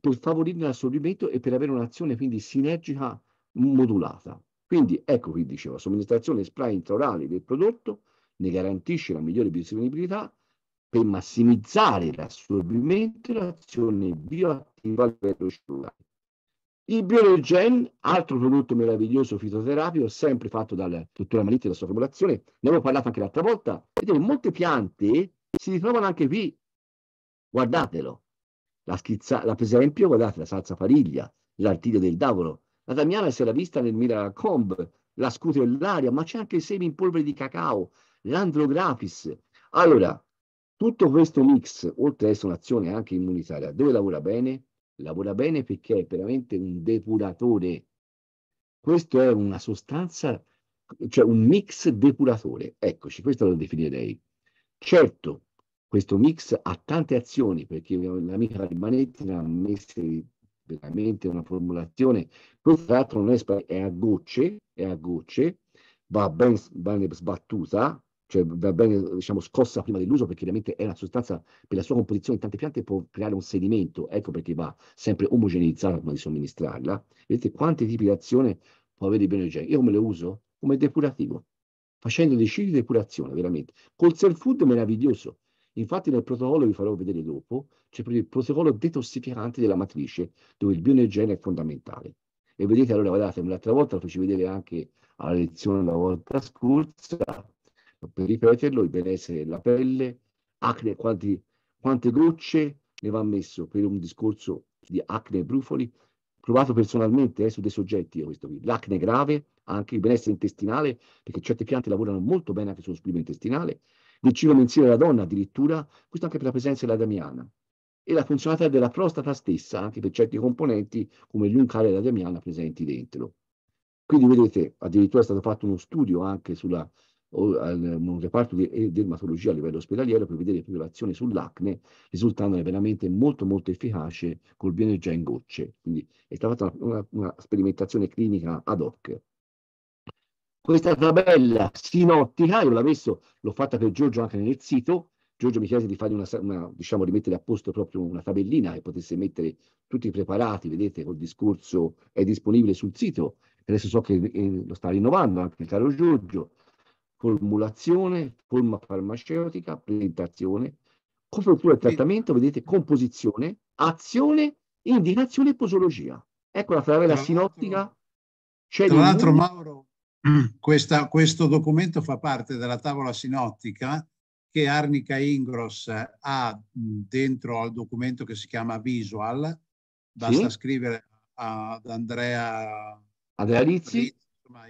per favorire l'assorbimento e per avere un'azione quindi sinergica modulata. Quindi ecco qui dicevo, somministrazione spray intraorale del prodotto ne garantisce la migliore biodisponibilità per massimizzare l'assorbimento e l'azione bioattiva a livello cellulare. Il Biologen, altro prodotto meraviglioso fitoterapico, sempre fatto dal dottor Manitti la sua formulazione, ne avevo parlato anche l'altra volta, vedete molte piante si ritrovano anche qui, guardatelo, la schizza, la, per esempio guardate la salsa pariglia, l'artiglio del davolo, la damiana si era vista nel Miracomb, la scutellaria, ma c'è anche il seme in polvere di cacao, l'andrografis. Allora, tutto questo mix, oltre ad essere un'azione anche immunitaria, dove lavora bene? Lavora bene perché è veramente un depuratore. Questo è una sostanza, cioè un mix depuratore. Eccoci, questo lo definirei. Certo, questo mix ha tante azioni, perché l'amica Rimanetti ha messo veramente una formulazione. Questo tra l'altro non è, è a gocce, è a gocce, va ben, ben sbattuta, cioè va bene diciamo, scossa prima dell'uso perché ovviamente è una sostanza per la sua composizione in tante piante può creare un sedimento, ecco perché va sempre omogeneizzata prima di somministrarla. Vedete quanti tipi di azione può avere il bioenergetico? Io come lo uso? Come depurativo, facendo dei cicli di depurazione veramente. Col self food meraviglioso. Infatti nel protocollo, vi farò vedere dopo, c'è proprio il protocollo detossificante della matrice dove il bioenergene è fondamentale. E vedete allora, guardate, un'altra volta lo feci vedere anche alla lezione la volta scorsa, per ripeterlo, il benessere della pelle, acne, quanti, quante gocce ne va messo per un discorso di acne e brufoli, provato personalmente eh, su dei soggetti questo qui. L'acne grave, anche il benessere intestinale, perché certe piante lavorano molto bene anche sullo squilibrio intestinale, il ciclo mensile della donna addirittura, questo anche per la presenza della damiana, e la funzionalità della prostata stessa, anche per certi componenti come l'uncale e la damiana presenti dentro. Quindi vedete, addirittura è stato fatto uno studio anche sulla o al un reparto di eh, dermatologia a livello ospedaliero per vedere l'azione sull'acne, risultando veramente molto molto efficace col già in gocce. Quindi è stata fatta una, una sperimentazione clinica ad hoc. Questa tabella sinottica, io l'ho messo, l'ho fatta per Giorgio anche nel sito, Giorgio mi chiese di fare una, una, diciamo, di mettere a posto proprio una tabellina che potesse mettere tutti i preparati, vedete, col discorso è disponibile sul sito. Adesso so che eh, lo sta rinnovando anche il caro Giorgio, formulazione, forma farmaceutica, presentazione, copertura e trattamento, vedete, composizione, azione, indicazione e posologia. Ecco la frase, la sinottica. C'è tra l'altro, Mauro, questa, questo documento fa parte della tavola sinottica che Arnica Ingros ha dentro al documento che si chiama Visual. Basta sì. scrivere ad Andrea, Andrea Rizzi,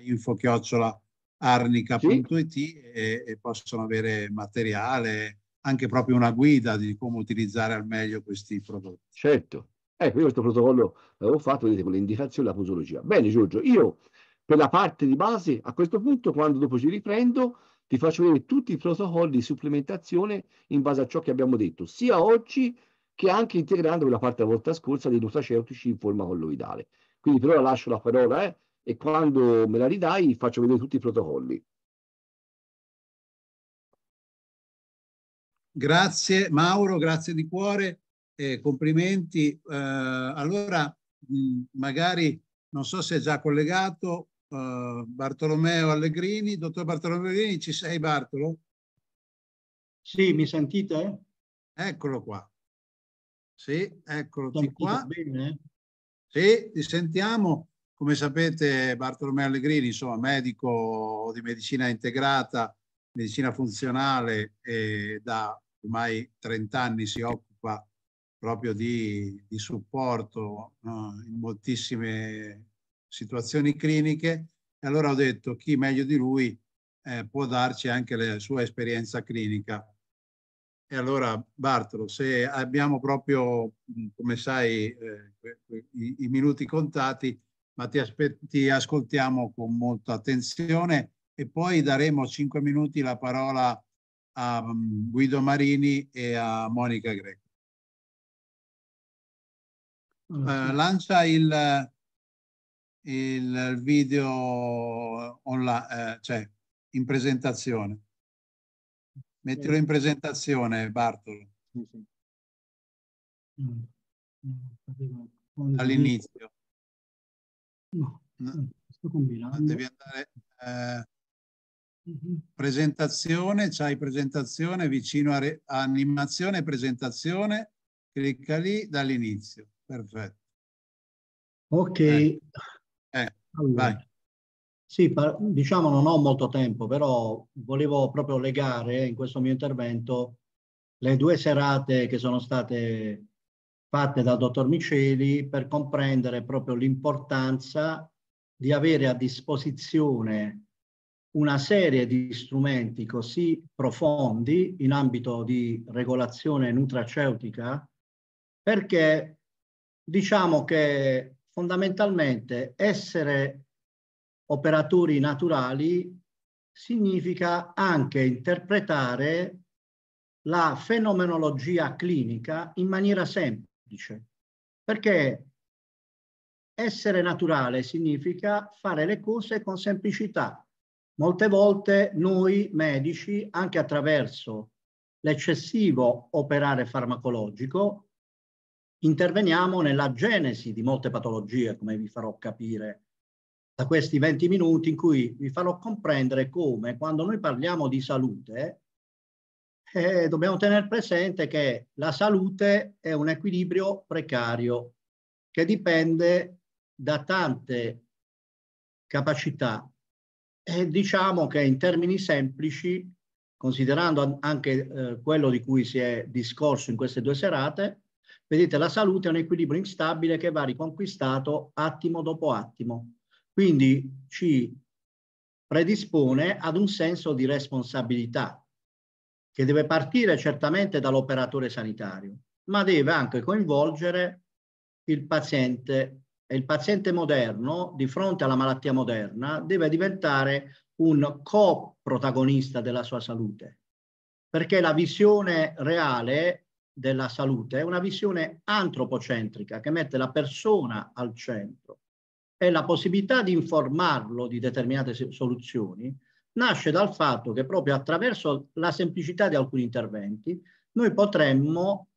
info chiocciola arnica.it sì. e, e, possono avere materiale, anche proprio una guida di come utilizzare al meglio questi prodotti. Certo, ecco eh, io questo protocollo l'avevo fatto, vedete, con le indicazioni e la posologia. Bene Giorgio, io per la parte di base a questo punto, quando dopo ci riprendo, ti faccio vedere tutti i protocolli di supplementazione in base a ciò che abbiamo detto, sia oggi che anche integrando quella parte della volta scorsa dei nutraceutici in forma colloidale. Quindi però lascio la parola eh, e quando me la ridai faccio vedere tutti i protocolli. Grazie Mauro, grazie di cuore, eh, complimenti. Eh, allora, mh, mm, magari non so se è già collegato eh, Bartolomeo Allegrini. Dottor Bartolomeo Allegrini, ci sei Bartolo? Sì, mi sentite? Eccolo qua. Sì, eccolo qua. Bene. Sì, ti sentiamo. Come sapete Bartolomeo Allegrini, insomma, medico di medicina integrata, medicina funzionale e da ormai 30 anni si occupa proprio di, di supporto no? in moltissime situazioni cliniche. E allora ho detto chi meglio di lui eh, può darci anche la sua esperienza clinica. E allora Bartolo, se abbiamo proprio, come sai, eh, i, i, minuti contati, ma ti, ti ascoltiamo con molta attenzione e poi daremo cinque minuti la parola a mm, Guido Marini e a Monica Greco. Uh, lancia il, il video online, eh, cioè in presentazione. Mettilo in presentazione, Bartolo. Mm. Mm, All'inizio. No, no. combina. Devi andare... Eh, mm-hmm. presentazione, c'hai presentazione vicino a, re, animazione presentazione, clicca lì dall'inizio, perfetto. Ok. Vai. Eh, allora. Sì, diciamo non ho molto tempo, però volevo proprio legare eh, in questo mio intervento le due serate che sono state fatte dal dottor Miceli per comprendere proprio l'importanza di avere a disposizione una serie di strumenti così profondi in ambito di regolazione nutraceutica perché diciamo che fondamentalmente essere operatori naturali significa anche interpretare la fenomenologia clinica in maniera semplice semplice, perché essere naturale significa fare le cose con semplicità. Molte volte noi medici, anche attraverso l'eccessivo operare farmacologico, interveniamo nella genesi di molte patologie, come vi farò capire da questi 20 minuti in cui vi farò comprendere come quando noi parliamo di salute eh, dobbiamo tenere presente che la salute è un equilibrio precario che dipende da tante capacità e diciamo che in termini semplici, considerando anche eh, quello di cui si è discorso in queste due serate, vedete la salute è un equilibrio instabile che va riconquistato attimo dopo attimo. Quindi ci predispone ad un senso di responsabilità che deve partire certamente dall'operatore sanitario, ma deve anche coinvolgere il paziente e il paziente moderno di fronte alla malattia moderna deve diventare un coprotagonista della sua salute, perché la visione reale della salute è una visione antropocentrica che mette la persona al centro e la possibilità di informarlo di determinate soluzioni nasce dal fatto che proprio attraverso la semplicità di alcuni interventi noi potremmo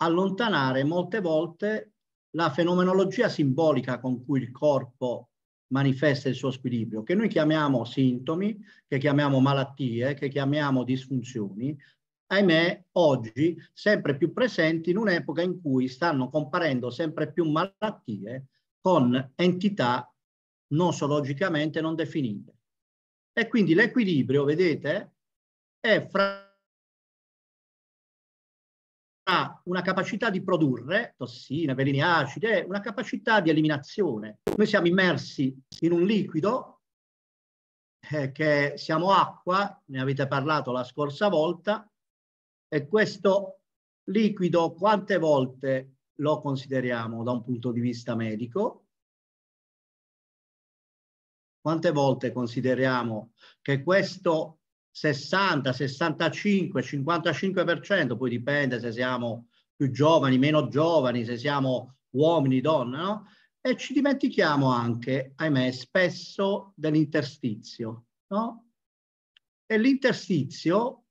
allontanare molte volte la fenomenologia simbolica con cui il corpo manifesta il suo squilibrio, che noi chiamiamo sintomi, che chiamiamo malattie, che chiamiamo disfunzioni, ahimè oggi sempre più presenti in un'epoca in cui stanno comparendo sempre più malattie con entità nosologicamente non definite. E quindi l'equilibrio, vedete, è fra una capacità di produrre tossine, veleni acidi, una capacità di eliminazione. Noi siamo immersi in un liquido eh, che siamo acqua, ne avete parlato la scorsa volta, e questo liquido quante volte lo consideriamo da un punto di vista medico? Quante volte consideriamo che questo 60, 65, 55%, poi dipende se siamo più giovani, meno giovani, se siamo uomini, donne, no? E ci dimentichiamo anche, ahimè, spesso dell'interstizio, no? E l'interstizio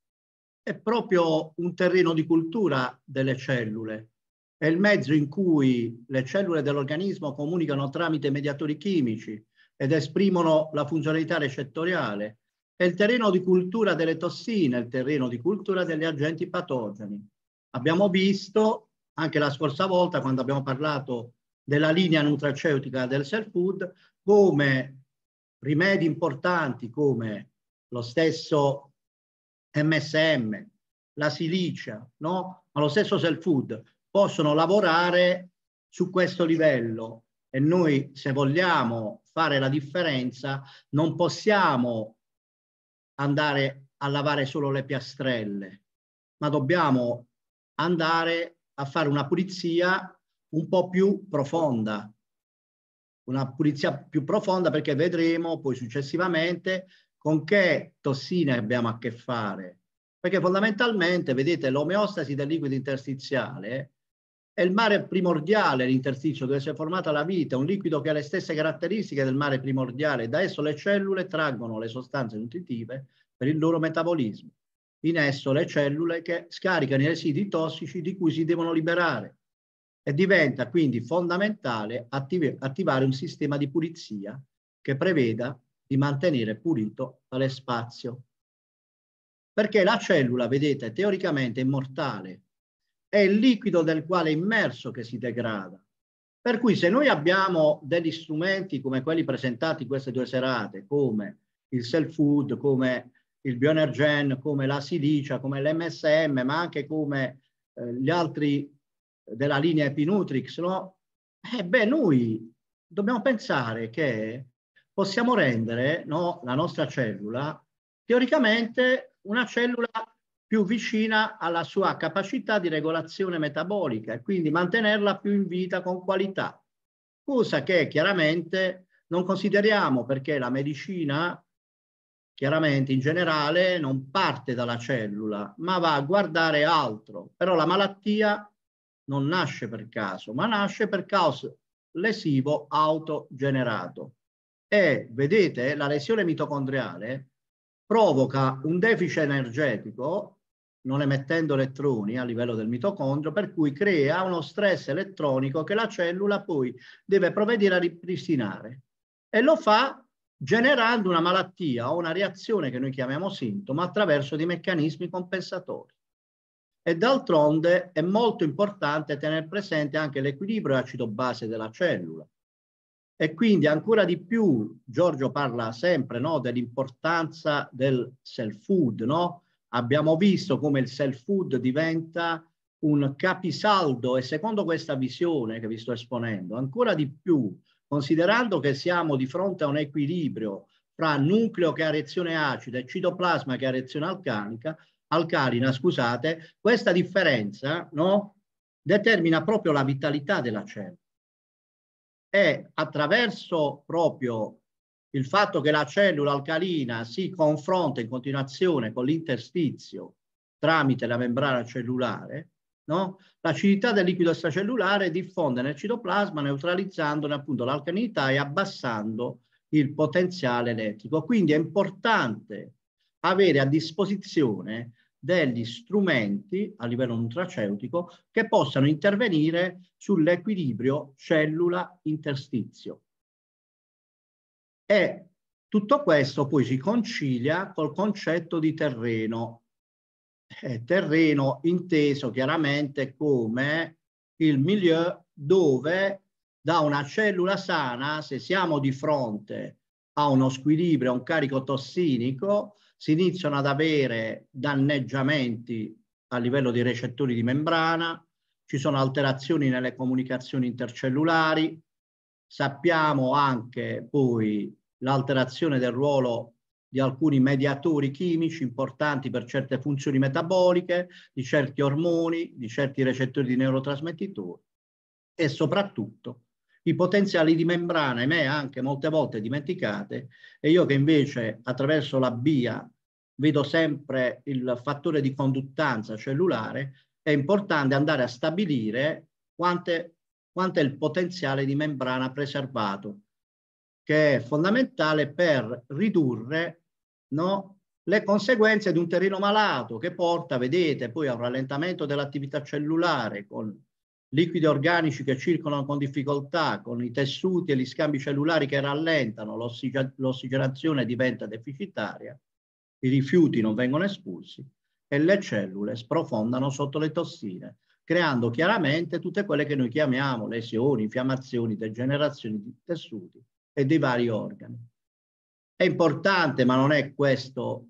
è proprio un terreno di cultura delle cellule, è il mezzo in cui le cellule dell'organismo comunicano tramite mediatori chimici, ed esprimono la funzionalità recettoriale, è il terreno di cultura delle tossine, il terreno di cultura degli agenti patogeni. Abbiamo visto anche la scorsa volta quando abbiamo parlato della linea nutraceutica del self food come rimedi importanti come lo stesso MSM, la silicia, no? ma lo stesso self food possono lavorare su questo livello e noi se vogliamo fare la differenza non possiamo andare a lavare solo le piastrelle, ma dobbiamo andare a fare una pulizia un po' più profonda, una pulizia più profonda perché vedremo poi successivamente con che tossine abbiamo a che fare. Perché fondamentalmente, vedete, l'omeostasi del liquido interstiziale e il mare primordiale, l'interstizio dove si è formata la vita, un liquido che ha le stesse caratteristiche del mare primordiale. Da esso le cellule traggono le sostanze nutritive per il loro metabolismo. In esso le cellule che scaricano i residui tossici di cui si devono liberare e diventa quindi fondamentale attiv attivare un sistema di pulizia che preveda di mantenere pulito tale spazio. Perché la cellula, vedete, è teoricamente immortale, è il liquido del quale è immerso che si degrada. Per cui se noi abbiamo degli strumenti come quelli presentati in queste due serate, come il self food, come il bioenergen, come la silicia, come l'MSM, ma anche come eh, gli altri della linea Epinutrix, no? Eh beh, noi dobbiamo pensare che possiamo rendere no, la nostra cellula teoricamente una cellula più vicina alla sua capacità di regolazione metabolica e quindi mantenerla più in vita con qualità, cosa che chiaramente non consideriamo perché la medicina chiaramente in generale non parte dalla cellula ma va a guardare altro, però la malattia non nasce per caso ma nasce per causa lesivo autogenerato e vedete la lesione mitocondriale provoca un deficit energetico non emettendo elettroni a livello del mitocondrio, per cui crea uno stress elettronico che la cellula poi deve provvedere a ripristinare. E lo fa generando una malattia o una reazione che noi chiamiamo sintomo attraverso dei meccanismi compensatori. E d'altronde è molto importante tenere presente anche l'equilibrio acido-base della cellula, e quindi ancora di più Giorgio parla sempre no, dell'importanza del self-food. No? Abbiamo visto come il self-food diventa un capisaldo e secondo questa visione che vi sto esponendo, ancora di più, considerando che siamo di fronte a un equilibrio fra nucleo che ha reazione acida e citoplasma che ha reazione alcalina, alcalina scusate, questa differenza no, determina proprio la vitalità della cellula è attraverso proprio il fatto che la cellula alcalina si confronta in continuazione con l'interstizio tramite la membrana cellulare, no? l'acidità del liquido extracellulare diffonde nel citoplasma neutralizzandone appunto l'alcalinità e abbassando il potenziale elettrico. Quindi è importante avere a disposizione degli strumenti a livello nutraceutico che possano intervenire sull'equilibrio cellula-interstizio. E tutto questo poi si concilia col concetto di terreno, eh, terreno inteso chiaramente come il milieu dove da una cellula sana, se siamo di fronte a uno squilibrio, a un carico tossinico, si iniziano ad avere danneggiamenti a livello dei recettori di membrana, ci sono alterazioni nelle comunicazioni intercellulari, sappiamo anche poi l'alterazione del ruolo di alcuni mediatori chimici importanti per certe funzioni metaboliche, di certi ormoni, di certi recettori di neurotrasmettitori e soprattutto i potenziali di membrane, me anche molte volte dimenticate, e io che invece attraverso la BIA vedo sempre il fattore di conduttanza cellulare, è importante andare a stabilire quante, quanto è il potenziale di membrana preservato, che è fondamentale per ridurre no, le conseguenze di un terreno malato che porta, vedete, poi a un rallentamento dell'attività cellulare con liquidi organici che circolano con difficoltà, con i tessuti e gli scambi cellulari che rallentano, l'ossigenazione diventa deficitaria i rifiuti non vengono espulsi e le cellule sprofondano sotto le tossine, creando chiaramente tutte quelle che noi chiamiamo lesioni, infiammazioni, degenerazioni di tessuti e dei vari organi. È importante, ma non è questo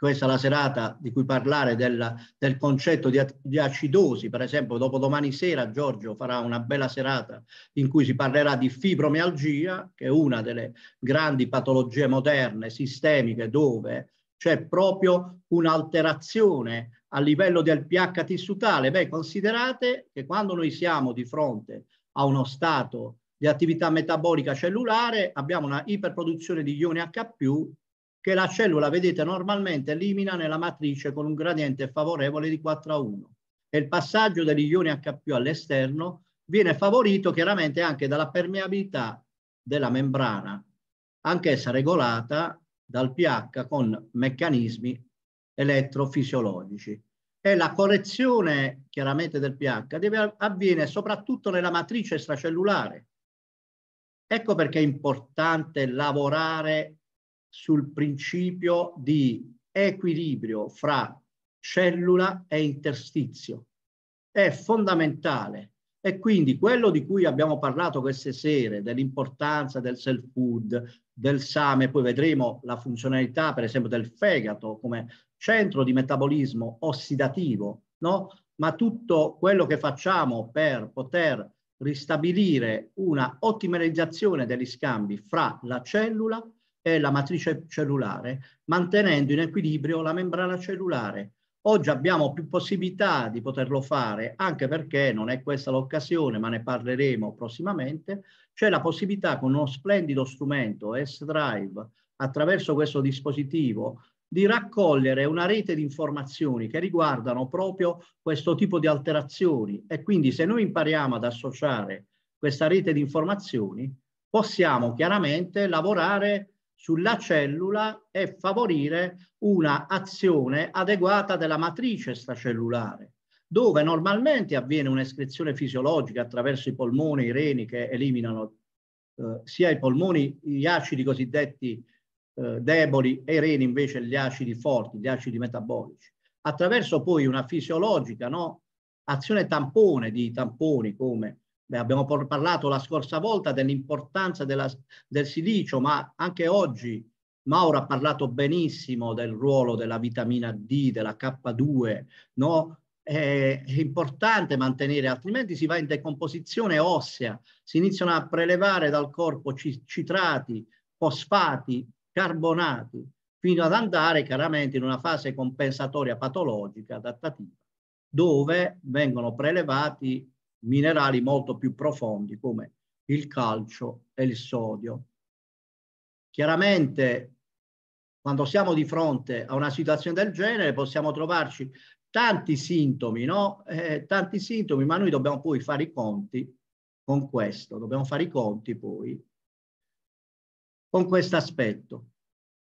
questa è la serata di cui parlare del, del concetto di, di, acidosi, per esempio dopo domani sera Giorgio farà una bella serata in cui si parlerà di fibromialgia, che è una delle grandi patologie moderne, sistemiche, dove c'è proprio un'alterazione a livello del pH tissutale. Beh, considerate che quando noi siamo di fronte a uno stato di attività metabolica cellulare, abbiamo una iperproduzione di ioni H+, che la cellula, vedete, normalmente elimina nella matrice con un gradiente favorevole di 4 a 1 e il passaggio degli ioni H all'esterno viene favorito chiaramente anche dalla permeabilità della membrana, anch'essa regolata dal pH con meccanismi elettrofisiologici. E la correzione chiaramente del pH deve, avviene soprattutto nella matrice extracellulare. Ecco perché è importante lavorare sul principio di equilibrio fra cellula e interstizio. È fondamentale e quindi quello di cui abbiamo parlato queste sere, dell'importanza del self-food, del SAME, poi vedremo la funzionalità per esempio del fegato come centro di metabolismo ossidativo, no? ma tutto quello che facciamo per poter ristabilire una ottimizzazione degli scambi fra la cellula e è la matrice cellulare, mantenendo in equilibrio la membrana cellulare. Oggi abbiamo più possibilità di poterlo fare, anche perché non è questa l'occasione, ma ne parleremo prossimamente. C'è la possibilità con uno splendido strumento S-Drive, attraverso questo dispositivo, di raccogliere una rete di informazioni che riguardano proprio questo tipo di alterazioni e quindi se noi impariamo ad associare questa rete di informazioni possiamo chiaramente lavorare sulla cellula e favorire una azione adeguata della matrice stracellulare, dove normalmente avviene un'escrezione fisiologica attraverso i polmoni, i reni che eliminano eh, sia i polmoni, gli acidi cosiddetti eh, deboli e i reni invece gli acidi forti, gli acidi metabolici. Attraverso poi una fisiologica no, azione tampone di tamponi come abbiamo parlato la scorsa volta dell'importanza del silicio, ma anche oggi Mauro ha parlato benissimo del ruolo della vitamina D, della K2, no? È importante mantenere, altrimenti si va in decomposizione ossea, si iniziano a prelevare dal corpo citrati, fosfati, carbonati, fino ad andare chiaramente in una fase compensatoria patologica, adattativa, dove vengono prelevati minerali molto più profondi come il calcio e il sodio. Chiaramente quando siamo di fronte a una situazione del genere possiamo trovarci tanti sintomi, no? Eh, tanti sintomi, ma noi dobbiamo poi fare i conti con questo, dobbiamo fare i conti poi con questo aspetto.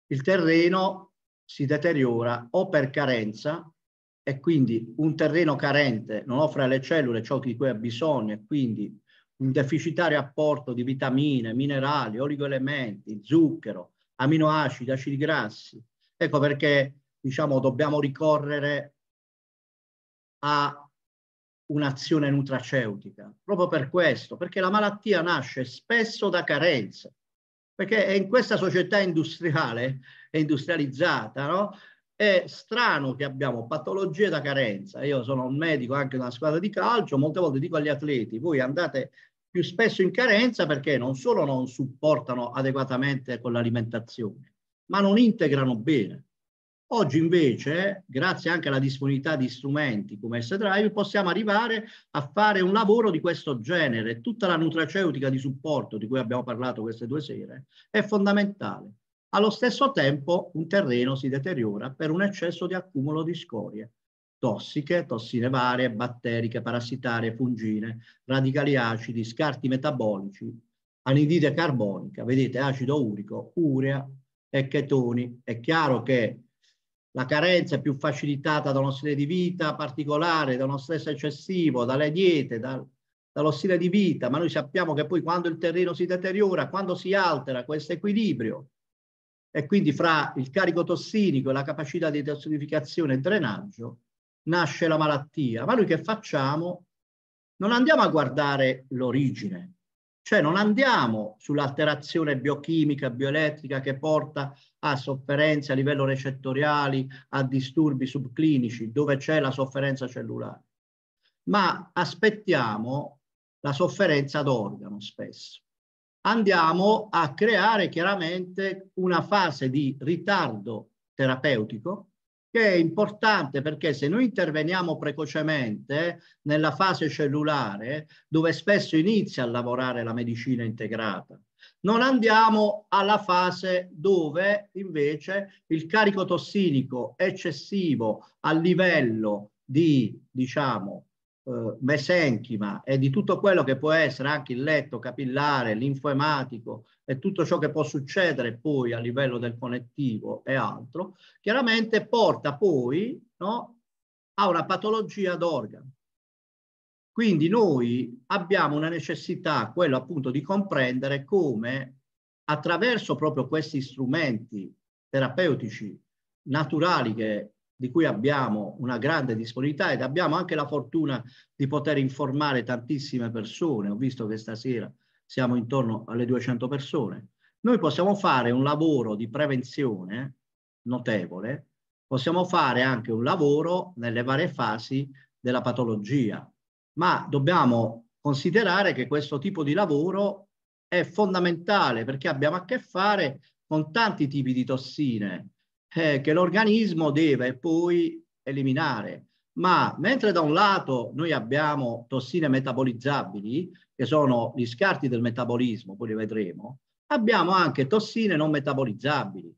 Il terreno si deteriora o per carenza e quindi un terreno carente non offre alle cellule ciò di cui ha bisogno e quindi un deficitario apporto di vitamine, minerali, oligoelementi, zucchero, aminoacidi, acidi grassi. Ecco perché diciamo dobbiamo ricorrere a un'azione nutraceutica, proprio per questo, perché la malattia nasce spesso da carenze, perché in questa società industriale e industrializzata, no? è strano che abbiamo patologie da carenza. Io sono un medico anche una squadra di calcio, molte volte dico agli atleti, voi andate più spesso in carenza perché non solo non supportano adeguatamente con l'alimentazione, ma non integrano bene. Oggi invece, grazie anche alla disponibilità di strumenti come S-Drive, possiamo arrivare a fare un lavoro di questo genere. Tutta la nutraceutica di supporto di cui abbiamo parlato queste due sere è fondamentale allo stesso tempo un terreno si deteriora per un eccesso di accumulo di scorie tossiche, tossine varie, batteriche, parassitarie, fungine, radicali acidi, scarti metabolici, anidride carbonica, vedete acido urico, urea e chetoni. È chiaro che la carenza è più facilitata da uno stile di vita particolare, da uno stress eccessivo, dalle diete, dal, dallo stile di vita, ma noi sappiamo che poi quando il terreno si deteriora, quando si altera questo equilibrio, e quindi fra il carico tossinico e la capacità di detossificazione e drenaggio nasce la malattia. Ma noi che facciamo? Non andiamo a guardare l'origine, cioè non andiamo sull'alterazione biochimica, bioelettrica che porta a sofferenze a livello recettoriali, a disturbi subclinici, dove c'è la sofferenza cellulare, ma aspettiamo la sofferenza d'organo spesso andiamo a creare chiaramente una fase di ritardo terapeutico che è importante perché se noi interveniamo precocemente nella fase cellulare, dove spesso inizia a lavorare la medicina integrata, non andiamo alla fase dove invece il carico tossinico eccessivo a livello di, diciamo, eh, mesenchima e di tutto quello che può essere anche il letto capillare, linfoematico e tutto ciò che può succedere poi a livello del connettivo e altro, chiaramente porta poi no, a una patologia d'organo. Quindi noi abbiamo una necessità, quello appunto di comprendere come attraverso proprio questi strumenti terapeutici naturali che di cui abbiamo una grande disponibilità ed abbiamo anche la fortuna di poter informare tantissime persone. Ho visto che stasera siamo intorno alle 200 persone. Noi possiamo fare un lavoro di prevenzione notevole, possiamo fare anche un lavoro nelle varie fasi della patologia, ma dobbiamo considerare che questo tipo di lavoro è fondamentale perché abbiamo a che fare con tanti tipi di tossine eh, che l'organismo deve poi eliminare. Ma mentre da un lato noi abbiamo tossine metabolizzabili, che sono gli scarti del metabolismo, poi li vedremo, abbiamo anche tossine non metabolizzabili.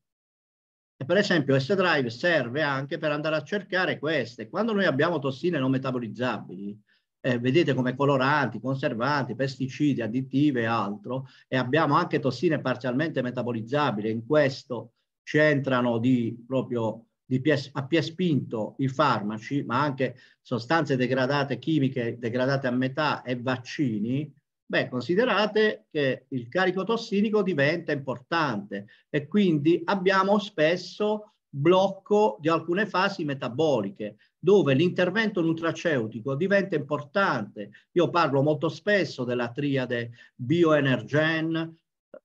E per esempio S-Drive serve anche per andare a cercare queste. Quando noi abbiamo tossine non metabolizzabili, eh, vedete come coloranti, conservanti, pesticidi, additivi e altro, e abbiamo anche tossine parzialmente metabolizzabili, in questo c'entrano di proprio di pies, a pie spinto i farmaci, ma anche sostanze degradate chimiche degradate a metà e vaccini, beh, considerate che il carico tossinico diventa importante e quindi abbiamo spesso blocco di alcune fasi metaboliche dove l'intervento nutraceutico diventa importante. Io parlo molto spesso della triade bioenergen,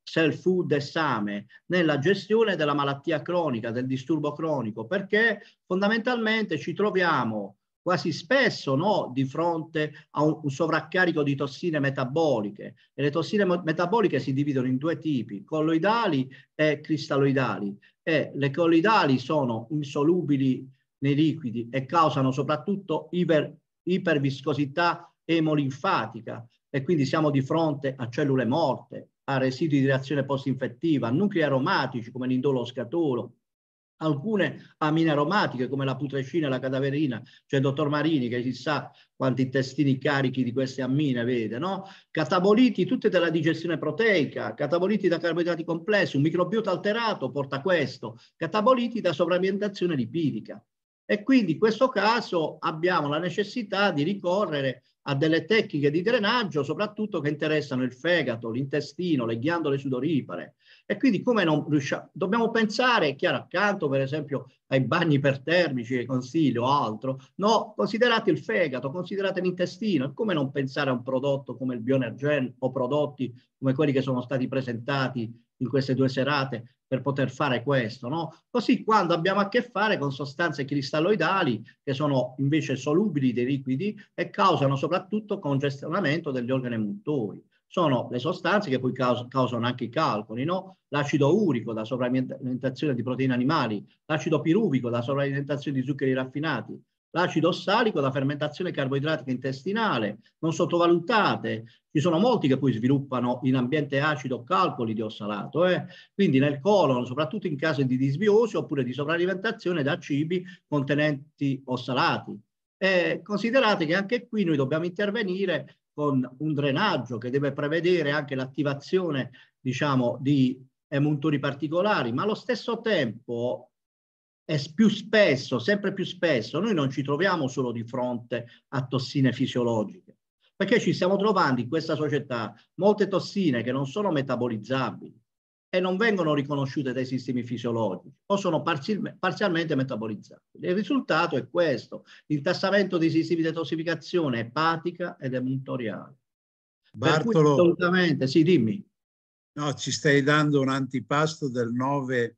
Cell Food e nella gestione della malattia cronica, del disturbo cronico, perché fondamentalmente ci troviamo quasi spesso no, di fronte a un, un, sovraccarico di tossine metaboliche. E le tossine metaboliche si dividono in due tipi, colloidali e cristalloidali. E le colloidali sono insolubili nei liquidi e causano soprattutto iper, iperviscosità emolinfatica e quindi siamo di fronte a cellule morte, a residui di reazione post-infettiva, nuclei aromatici come l'indolo o scatolo, alcune amine aromatiche come la putrescina e la cadaverina, cioè il dottor Marini che si sa quanti intestini carichi di queste ammine vede, no? Cataboliti tutte della digestione proteica, cataboliti da carboidrati complessi, un microbiota alterato porta questo, cataboliti da sovraambientazione lipidica. E quindi in questo caso abbiamo la necessità di ricorrere a delle tecniche di drenaggio soprattutto che interessano il fegato, l'intestino, le ghiandole sudoripare. E quindi come non riusciamo? Dobbiamo pensare, è chiaro, accanto per esempio ai bagni ipertermici che consiglio o altro, no, considerate il fegato, considerate l'intestino, e come non pensare a un prodotto come il Bionergen o prodotti come quelli che sono stati presentati in queste due serate, per poter fare questo. No? Così quando abbiamo a che fare con sostanze cristalloidali che sono invece solubili dei liquidi e causano soprattutto congestionamento degli organi motori. Sono le sostanze che poi causano anche i calcoli, no? l'acido urico da sovralimentazione di proteine animali, l'acido piruvico da sovralimentazione di zuccheri raffinati, l'acido ossalico, la fermentazione carboidratica intestinale, non sottovalutate. Ci sono molti che poi sviluppano in ambiente acido calcoli di ossalato, eh? quindi nel colon, soprattutto in caso di disbiosi oppure di sovralimentazione da cibi contenenti ossalati. E considerate che anche qui noi dobbiamo intervenire con un drenaggio che deve prevedere anche l'attivazione diciamo, di emuntori particolari, ma allo stesso tempo è più spesso, sempre più spesso, noi non ci troviamo solo di fronte a tossine fisiologiche, perché ci stiamo trovando in questa società molte tossine che non sono metabolizzabili e non vengono riconosciute dai sistemi fisiologici o sono parzialmente metabolizzabili. Il risultato è questo, l'intassamento dei sistemi di detossificazione epatica ed emuntoriale. Bartolo, assolutamente, sì, dimmi. No, ci stai dando un antipasto del 9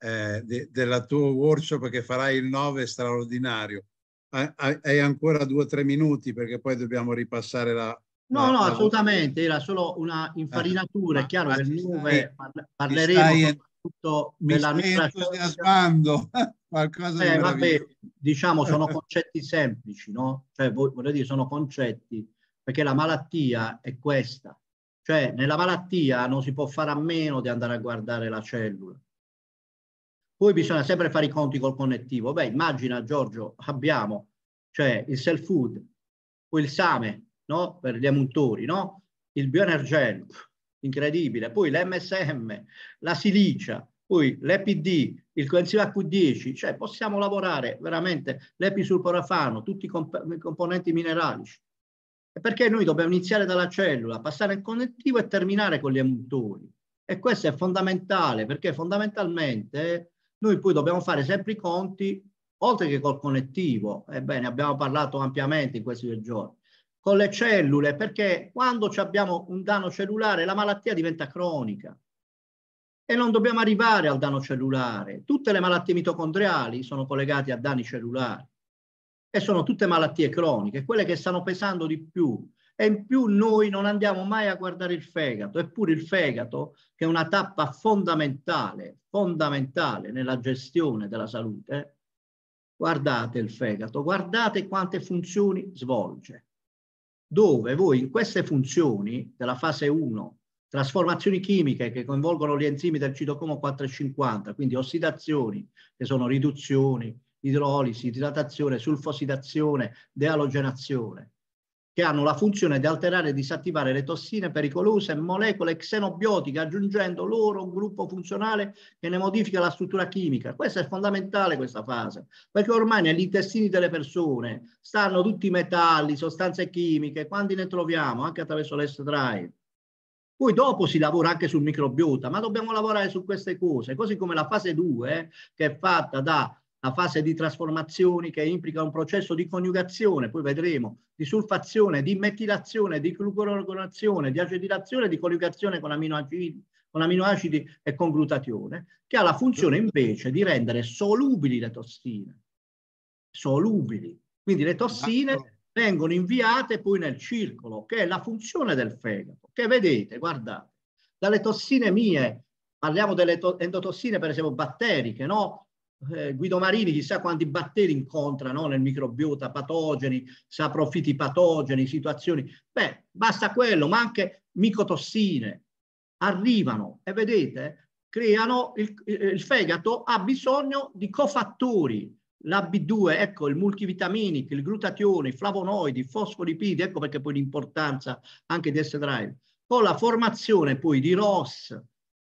eh, de, della tua workshop che farai il 9 straordinario. Hai ancora due o tre minuti perché poi dobbiamo ripassare la... No, la, no, la... assolutamente, era solo una infarinatura, ah, è chiaro che il 9 parleremo soprattutto della nostra... entusiasmando, qualcosa eh, di vabbè, diciamo sono concetti semplici, no? Cioè, vorrei dire, sono concetti perché la malattia è questa. Cioè, nella malattia non si può fare a meno di andare a guardare la cellula poi bisogna sempre fare i conti col connettivo. Beh, immagina Giorgio, abbiamo cioè il self food, poi il same, no? Per gli amuntori, no? Il bioenergel, incredibile, poi l'MSM, la silicia, poi l'EPD, il coenzima Q10, cioè possiamo lavorare veramente l'episulforafano, tutti i, comp componenti mineralici. perché noi dobbiamo iniziare dalla cellula, passare al connettivo e terminare con gli emuntori. E questo è fondamentale perché fondamentalmente noi poi dobbiamo fare sempre i conti, oltre che col connettivo, ebbene abbiamo parlato ampiamente in questi due giorni, con le cellule, perché quando abbiamo un danno cellulare la malattia diventa cronica e non dobbiamo arrivare al danno cellulare. Tutte le malattie mitocondriali sono collegate a danni cellulari e sono tutte malattie croniche. Quelle che stanno pesando di più e in più noi non andiamo mai a guardare il fegato, eppure il fegato, che è una tappa fondamentale, fondamentale nella gestione della salute, guardate il fegato, guardate quante funzioni svolge, dove voi in queste funzioni della fase 1, trasformazioni chimiche che coinvolgono gli enzimi del citocomo 450, quindi ossidazioni, che sono riduzioni, idrolisi, idratazione, sulfosidazione, dealogenazione, che hanno la funzione di alterare e disattivare le tossine pericolose e molecole xenobiotiche, aggiungendo loro un gruppo funzionale che ne modifica la struttura chimica. Questa è fondamentale questa fase, perché ormai negli intestini delle persone stanno tutti i metalli, sostanze chimiche, quanti ne troviamo, anche attraverso l'estrae. Poi dopo si lavora anche sul microbiota, ma dobbiamo lavorare su queste cose, così come la fase 2 eh, che è fatta da la fase di trasformazione che implica un processo di coniugazione, poi vedremo, di sulfazione, di metilazione, di glucoronazione, di acetilazione, di coniugazione con aminoacidi, con aminoacidi e con glutatione, che ha la funzione invece di rendere solubili le tossine. Solubili. Quindi le tossine esatto. vengono inviate poi nel circolo, che è la funzione del fegato, che vedete, guardate, dalle tossine mie, parliamo delle endotossine per esempio batteriche, no? eh, Guido Marini chissà quanti batteri incontra no? nel microbiota, patogeni, saprofiti patogeni, situazioni. Beh, basta quello, ma anche micotossine arrivano e vedete, creano, il, eh, il fegato ha bisogno di cofattori, la B2, ecco il multivitaminico, il glutatione, i flavonoidi, i fosfolipidi, ecco perché poi l'importanza anche di S-Drive, con la formazione poi di ROS,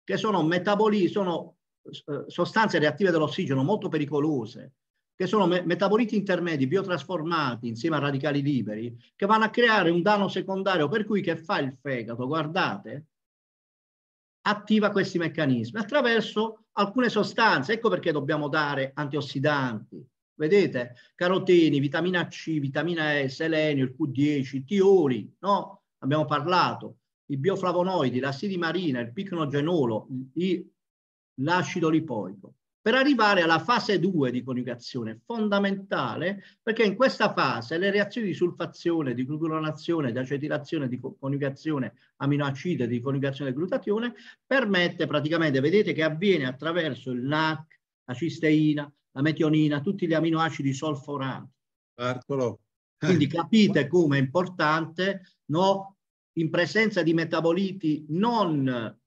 che sono metaboli, sono eh, sostanze reattive dell'ossigeno molto pericolose, che sono metaboliti intermedi biotrasformati insieme a radicali liberi, che vanno a creare un danno secondario per cui che fa il fegato? Guardate, attiva questi meccanismi attraverso alcune sostanze. Ecco perché dobbiamo dare antiossidanti. Vedete, caroteni, vitamina C, vitamina E, selenio, il Q10, tioli, no? Abbiamo parlato. I bioflavonoidi, l'assidi marina, il picnogenolo, i l'acido lipoico, per arrivare alla fase 2 di coniugazione, fondamentale perché in questa fase le reazioni di sulfazione, di glucuronazione, di acetilazione, di coniugazione aminoacide, di coniugazione glutatione, permette praticamente, vedete che avviene attraverso il NAC, la cisteina, la metionina, tutti gli aminoacidi solforanti. Artolo. Quindi capite come è importante no, in presenza di metaboliti non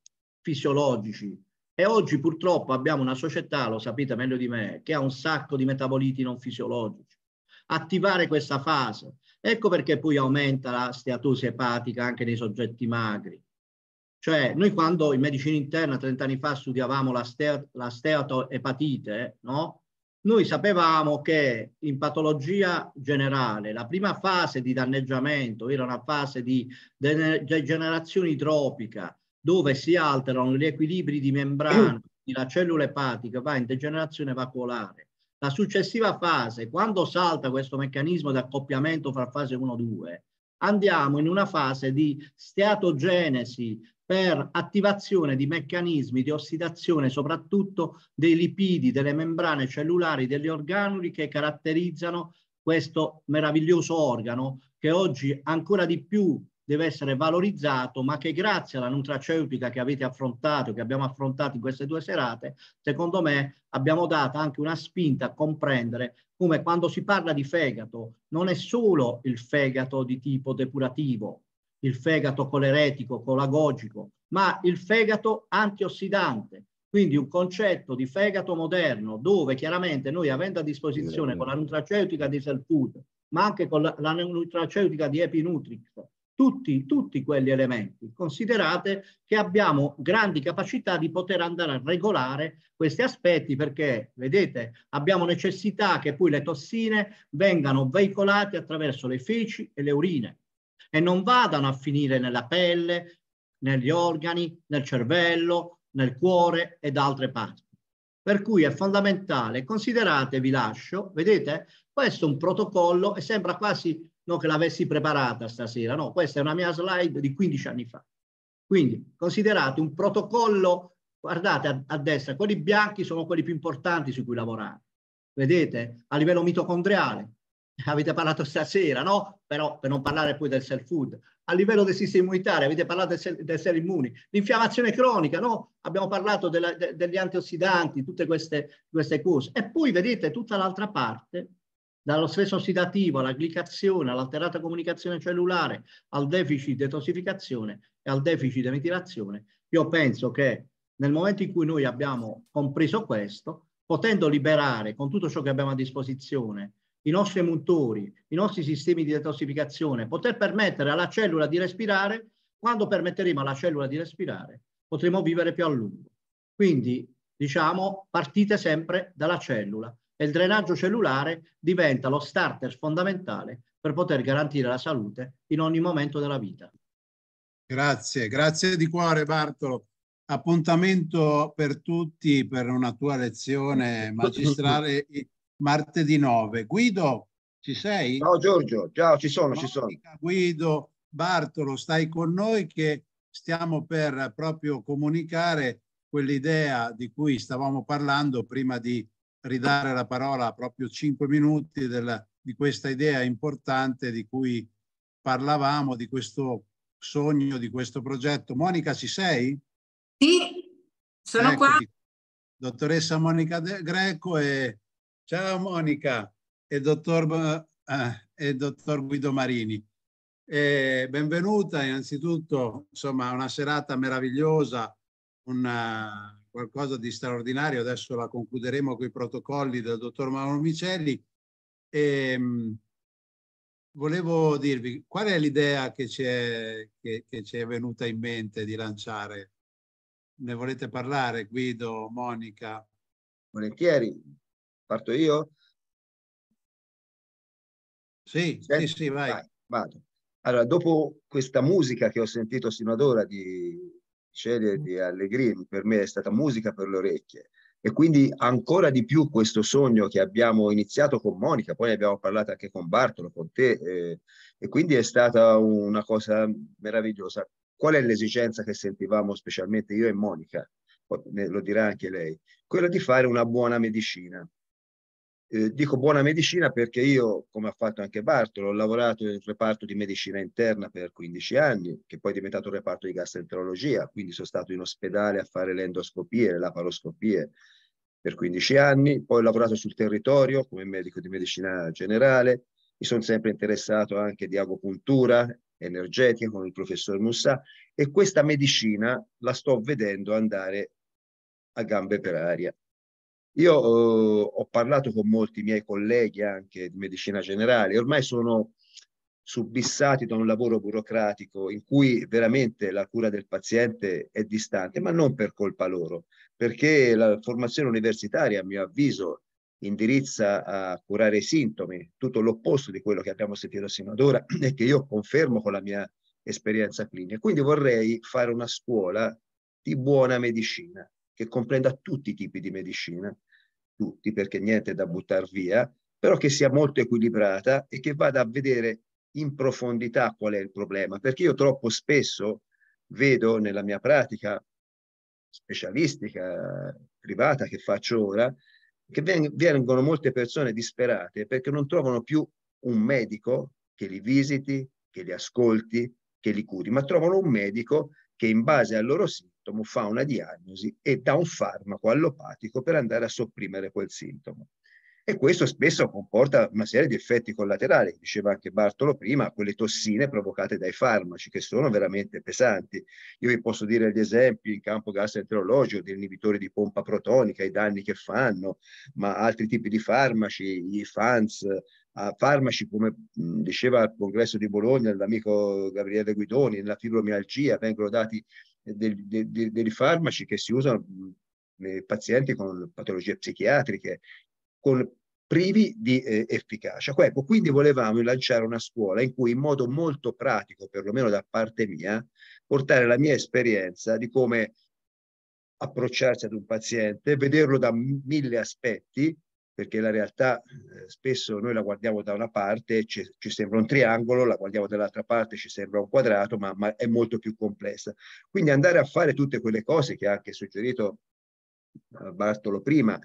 fisiologici, e oggi purtroppo abbiamo una società, lo sapete meglio di me, che ha un sacco di metaboliti non fisiologici. Attivare questa fase, ecco perché poi aumenta la steatosi epatica anche nei soggetti magri. Cioè, noi quando in medicina interna 30 anni fa studiavamo la, ste- la steatoepatite, no? Noi sapevamo che in patologia generale la prima fase di danneggiamento era una fase di degenerazione idropica, dove si alterano gli equilibri di membrana, la cellula epatica va in degenerazione vacolare. La successiva fase, quando salta questo meccanismo di accoppiamento fra fase 1 e 2, andiamo in una fase di steatogenesi per attivazione di meccanismi di ossidazione soprattutto dei lipidi, delle membrane cellulari, degli organuli che caratterizzano questo meraviglioso organo che oggi ancora di più deve essere valorizzato, ma che grazie alla nutraceutica che avete affrontato, che abbiamo affrontato in queste due serate, secondo me abbiamo dato anche una spinta a comprendere come quando si parla di fegato non è solo il fegato di tipo depurativo, il fegato coleretico, colagogico, ma il fegato antiossidante, quindi un concetto di fegato moderno dove chiaramente noi avendo a disposizione con la nutraceutica di Self Food, ma anche con la, la nutraceutica di Epinutrix, tutti, tutti quegli elementi. Considerate che abbiamo grandi capacità di poter andare a regolare questi aspetti perché, vedete, abbiamo necessità che poi le tossine vengano veicolate attraverso le feci e le urine e non vadano a finire nella pelle, negli organi, nel cervello, nel cuore e da altre parti. Per cui è fondamentale, considerate, vi lascio, vedete, questo è un protocollo e sembra quasi non che l'avessi preparata stasera, no, questa è una mia slide di 15 anni fa. Quindi considerate un protocollo, guardate a, a destra, quelli bianchi sono quelli più importanti su cui lavorare. Vedete? A livello mitocondriale, avete parlato stasera, no? Però per non parlare poi del self food. A livello del sistema immunitario, avete parlato del cellule immuni. L'infiammazione cronica, no? Abbiamo parlato della, de, degli antiossidanti, tutte queste, queste cose. E poi vedete tutta l'altra parte dallo stress ossidativo alla glicazione, all'alterata comunicazione cellulare, al deficit di detossificazione e al deficit di ventilazione, io penso che nel momento in cui noi abbiamo compreso questo, potendo liberare con tutto ciò che abbiamo a disposizione i nostri emuntori, i nostri sistemi di detossificazione, poter permettere alla cellula di respirare, quando permetteremo alla cellula di respirare, potremo vivere più a lungo. Quindi, diciamo, partite sempre dalla cellula e il drenaggio cellulare diventa lo starter fondamentale per poter garantire la salute in ogni momento della vita. Grazie, grazie di cuore Bartolo. Appuntamento per tutti per una tua lezione magistrale martedì 9. Guido, ci sei? Ciao Giorgio, ciao, ci sono, ci sono. Guido, Bartolo, stai con noi che stiamo per proprio comunicare quell'idea di cui stavamo parlando prima di ridare la parola a proprio cinque minuti della, di questa idea importante di cui parlavamo, di questo sogno, di questo progetto. Monica, ci sei? Sì, sono ecco, qua. Dottoressa Monica De Greco e ciao Monica e dottor, eh, e dottor Guido Marini. E benvenuta innanzitutto, insomma, una serata meravigliosa, una qualcosa di straordinario, adesso la concluderemo con i protocolli del dottor Mauro Micelli. E, ehm, volevo dirvi qual è l'idea che ci è, che, che ci è venuta in mente di lanciare? Ne volete parlare Guido, Monica? Volentieri, parto io? Sì, sì, sì, vai. vai vado. Allora, dopo questa musica che ho sentito sino ad ora di sceglie mm. di Allegrini, per me è stata musica per le orecchie. E quindi ancora di più questo sogno che abbiamo iniziato con Monica, poi abbiamo parlato anche con Bartolo, con te, eh, e quindi è stata una cosa meravigliosa. Qual è l'esigenza che sentivamo specialmente io e Monica? Lo dirà anche lei, quella di fare una buona medicina, eh, dico buona medicina perché io, come ha fatto anche Bartolo, ho lavorato nel reparto di medicina interna per 15 anni, che poi è diventato un reparto di gastroenterologia, quindi sono stato in ospedale a fare le endoscopie, le laparoscopie per 15 anni, poi ho lavorato sul territorio come medico di medicina generale, mi sono sempre interessato anche di agopuntura energetica con il professor Mussà e questa medicina la sto vedendo andare a gambe per aria io eh, ho parlato con molti miei colleghi anche di medicina generale, ormai sono subissati da un lavoro burocratico in cui veramente la cura del paziente è distante, ma non per colpa loro, perché la formazione universitaria, a mio avviso, indirizza a curare i sintomi, tutto l'opposto di quello che abbiamo sentito sino ad ora e che io confermo con la mia esperienza clinica. Quindi vorrei fare una scuola di buona medicina, che comprenda tutti i tipi di medicina, tutti perché niente da buttare via, però che sia molto equilibrata e che vada a vedere in profondità qual è il problema, perché io troppo spesso vedo nella mia pratica specialistica privata che faccio ora, che vengono molte persone disperate perché non trovano più un medico che li visiti, che li ascolti, che li curi, ma trovano un medico che in base al loro sì sintomo fa una diagnosi e dà un farmaco allopatico per andare a sopprimere quel sintomo. E questo spesso comporta una serie di effetti collaterali, diceva anche Bartolo prima, quelle tossine provocate dai farmaci che sono veramente pesanti. Io vi posso dire gli esempi in campo gastroenterologico, degli inibitori di pompa protonica, i danni che fanno, ma altri tipi di farmaci, i FANS, ah, farmaci come diceva al congresso di Bologna l'amico Gabriele Guidoni, nella fibromialgia vengono dati dei, dei, dei farmaci che si usano nei pazienti con patologie psichiatriche, con, privi di eh, efficacia. Ecco, quindi volevamo lanciare una scuola in cui in modo molto pratico, perlomeno da parte mia, portare la mia esperienza di come approcciarsi ad un paziente, vederlo da mille aspetti perché la realtà eh, spesso noi la guardiamo da una parte, ci, ci sembra un triangolo, la guardiamo dall'altra parte, ci sembra un quadrato, ma, ma, è molto più complessa. Quindi andare a fare tutte quelle cose che ha anche suggerito eh, Bartolo prima,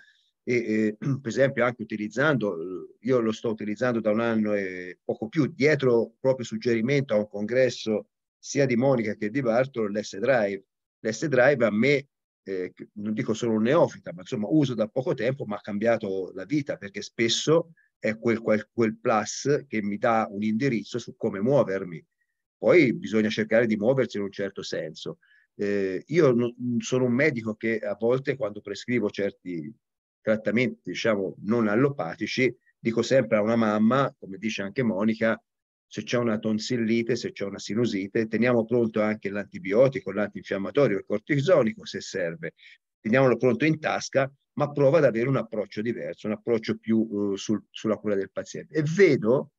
e, e, per esempio anche utilizzando, io lo sto utilizzando da un anno e poco più, dietro proprio suggerimento a un congresso sia di Monica che di Bartolo, l'S-Drive. L'S-Drive a me eh, non dico solo un neofita, ma insomma uso da poco tempo, ma ha cambiato la vita perché spesso è quel, quel, quel plus che mi dà un indirizzo su come muovermi. Poi bisogna cercare di muoversi in un certo senso. Eh, io non, sono un medico che a volte quando prescrivo certi trattamenti, diciamo, non allopatici, dico sempre a una mamma, come dice anche Monica, se c'è una tonsillite, se c'è una sinusite, teniamo pronto anche l'antibiotico, l'antinfiammatorio, il cortisonico se serve, teniamolo pronto in tasca, ma prova ad avere un approccio diverso, un approccio più eh, sul, sulla cura del paziente. E vedo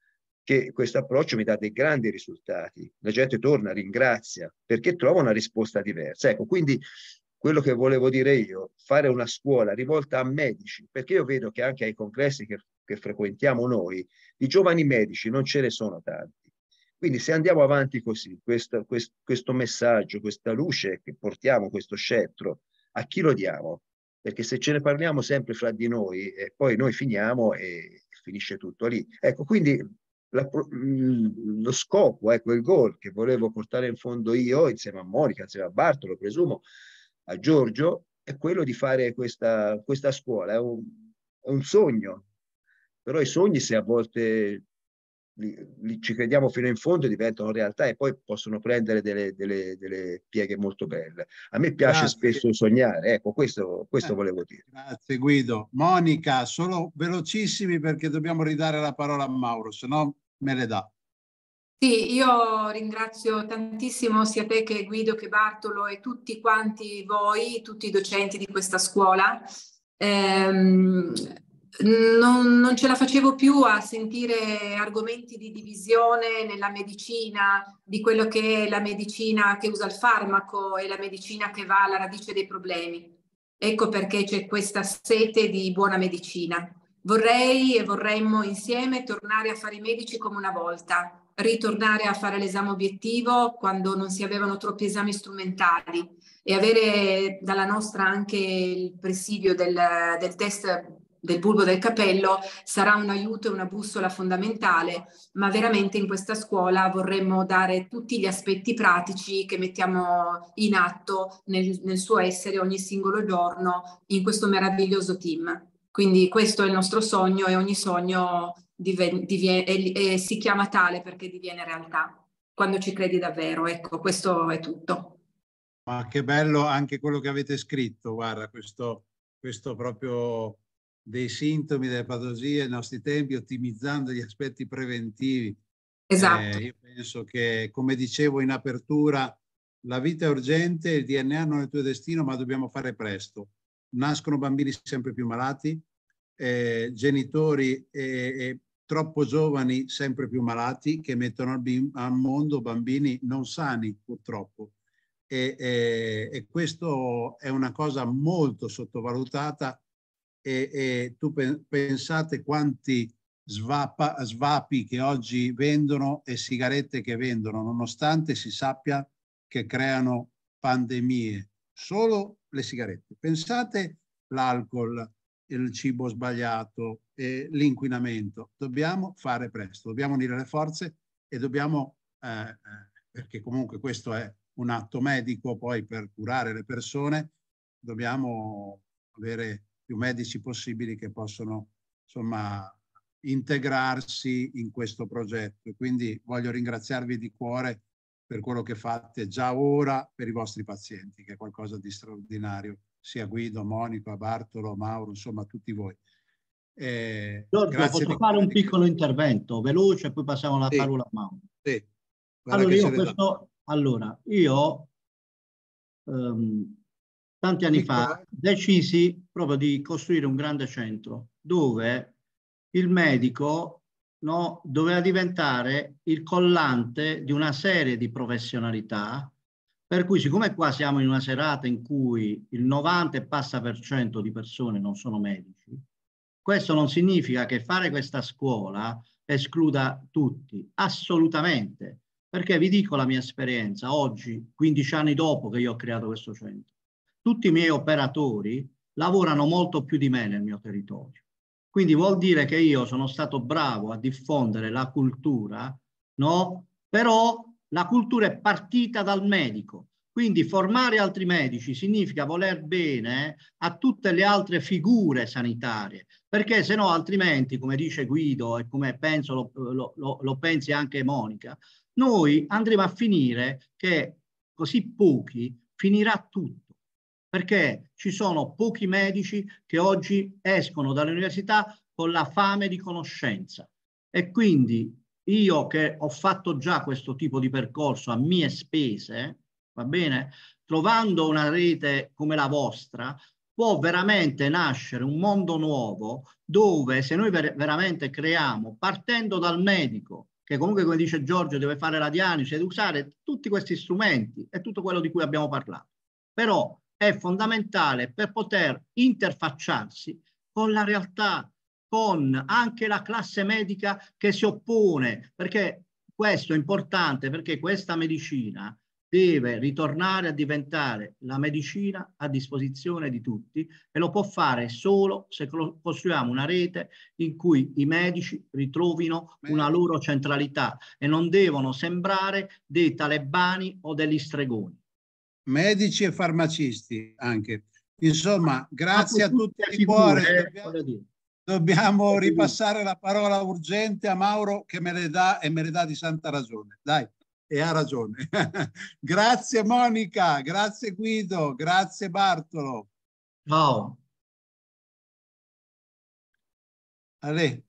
che questo approccio mi dà dei grandi risultati, la gente torna, ringrazia, perché trova una risposta diversa. Ecco, quindi quello che volevo dire io, fare una scuola rivolta a medici, perché io vedo che anche ai congressi che che frequentiamo noi, di giovani medici non ce ne sono tanti. Quindi se andiamo avanti così, questo, questo, questo messaggio, questa luce che portiamo, questo scettro, a chi lo diamo? Perché se ce ne parliamo sempre fra di noi, e poi noi finiamo e finisce tutto lì. Ecco, quindi la, mm, lo scopo, ecco il goal che volevo portare in fondo io, insieme a Monica, insieme a Bartolo, presumo, a Giorgio, è quello di fare questa, questa scuola. È un, è un sogno però i sogni se a volte li, li ci crediamo fino in fondo diventano realtà e poi possono prendere delle, delle, delle pieghe molto belle. A me piace grazie. spesso sognare, ecco questo, questo eh, volevo dire. Grazie Guido. Monica, solo velocissimi perché dobbiamo ridare la parola a Mauro, se no me le dà. Sì, io ringrazio tantissimo sia te che Guido che Bartolo e tutti quanti voi, tutti i docenti di questa scuola. Eh, non, non, ce la facevo più a sentire argomenti di divisione nella medicina, di quello che è la medicina che usa il farmaco e la medicina che va alla radice dei problemi. Ecco perché c'è questa sete di buona medicina. Vorrei e vorremmo insieme tornare a fare i medici come una volta, ritornare a fare l'esame obiettivo quando non si avevano troppi esami strumentali e avere dalla nostra anche il presidio del, del test del bulbo del capello sarà un aiuto e una bussola fondamentale, ma veramente in questa scuola vorremmo dare tutti gli aspetti pratici che mettiamo in atto nel, nel suo essere ogni singolo giorno in questo meraviglioso team. Quindi questo è il nostro sogno e ogni sogno diven- divien- e, e si chiama tale perché diviene realtà, quando ci credi davvero. Ecco, questo è tutto. Ma che bello anche quello che avete scritto, guarda, questo, questo proprio dei sintomi delle patologie ai nostri tempi, ottimizzando gli aspetti preventivi. Esatto. Eh, io penso che, come dicevo in apertura, la vita è urgente, il DNA non è il tuo destino, ma dobbiamo fare presto. Nascono bambini sempre più malati, eh, genitori eh, troppo giovani sempre più malati che mettono al, bim- al mondo bambini non sani purtroppo. E, e, eh, e, questo è una cosa molto sottovalutata e, e tu pe pensate quanti svapa, svapi che oggi vendono e sigarette che vendono, nonostante si sappia che creano pandemie, solo le sigarette. Pensate l'alcol, il cibo sbagliato, eh, l'inquinamento. Dobbiamo fare presto, dobbiamo unire le forze e dobbiamo, eh, eh, perché comunque questo è un atto medico poi per curare le persone, dobbiamo avere più medici possibili che possono insomma, integrarsi in questo progetto. Quindi voglio ringraziarvi di cuore per quello che fate già ora per i vostri pazienti, che è qualcosa di straordinario, sia Guido, Monico, Bartolo, Mauro, insomma tutti voi. Eh, Giorgio, posso fare un piccolo intervento veloce, poi passiamo la sì, parola a Mauro. Sì. Allora io, questo, allora, io, um, tanti anni fa decisi proprio di costruire un grande centro dove il medico no, doveva diventare il collante di una serie di professionalità per cui siccome qua siamo in una serata in cui il 90 e passa per cento di persone non sono medici, questo non significa che fare questa scuola escluda tutti, assolutamente, perché vi dico la mia esperienza oggi, 15 anni dopo che io ho creato questo centro tutti i miei operatori lavorano molto più di me nel mio territorio. Quindi vuol dire che io sono stato bravo a diffondere la cultura, no? Però la cultura è partita dal medico. Quindi formare altri medici significa voler bene a tutte le altre figure sanitarie, perché se no altrimenti, come dice Guido e come penso lo, lo, lo, pensi anche Monica, noi andremo a finire che così pochi finirà tutto perché ci sono pochi medici che oggi escono dall'università con la fame di conoscenza e quindi io che ho fatto già questo tipo di percorso a mie spese, va bene, trovando una rete come la vostra, può veramente nascere un mondo nuovo dove se noi ver- veramente creiamo, partendo dal medico, che comunque come dice Giorgio deve fare la diagnosi ed usare tutti questi strumenti e tutto quello di cui abbiamo parlato, però è fondamentale per poter interfacciarsi con la realtà, con anche la classe medica che si oppone, perché questo è importante, perché questa medicina deve ritornare a diventare la medicina a disposizione di tutti e lo può fare solo se costruiamo una rete in cui i medici ritrovino una loro centralità e non devono sembrare dei talebani o degli stregoni medici e farmacisti anche. Insomma, grazie a tutti di cuore. Eh, dobbiamo, dobbiamo ripassare la parola urgente a Mauro che me le dà e me le dà di santa ragione. Dai, e ha ragione. grazie Monica, grazie Guido, grazie Bartolo. Ciao. Ale.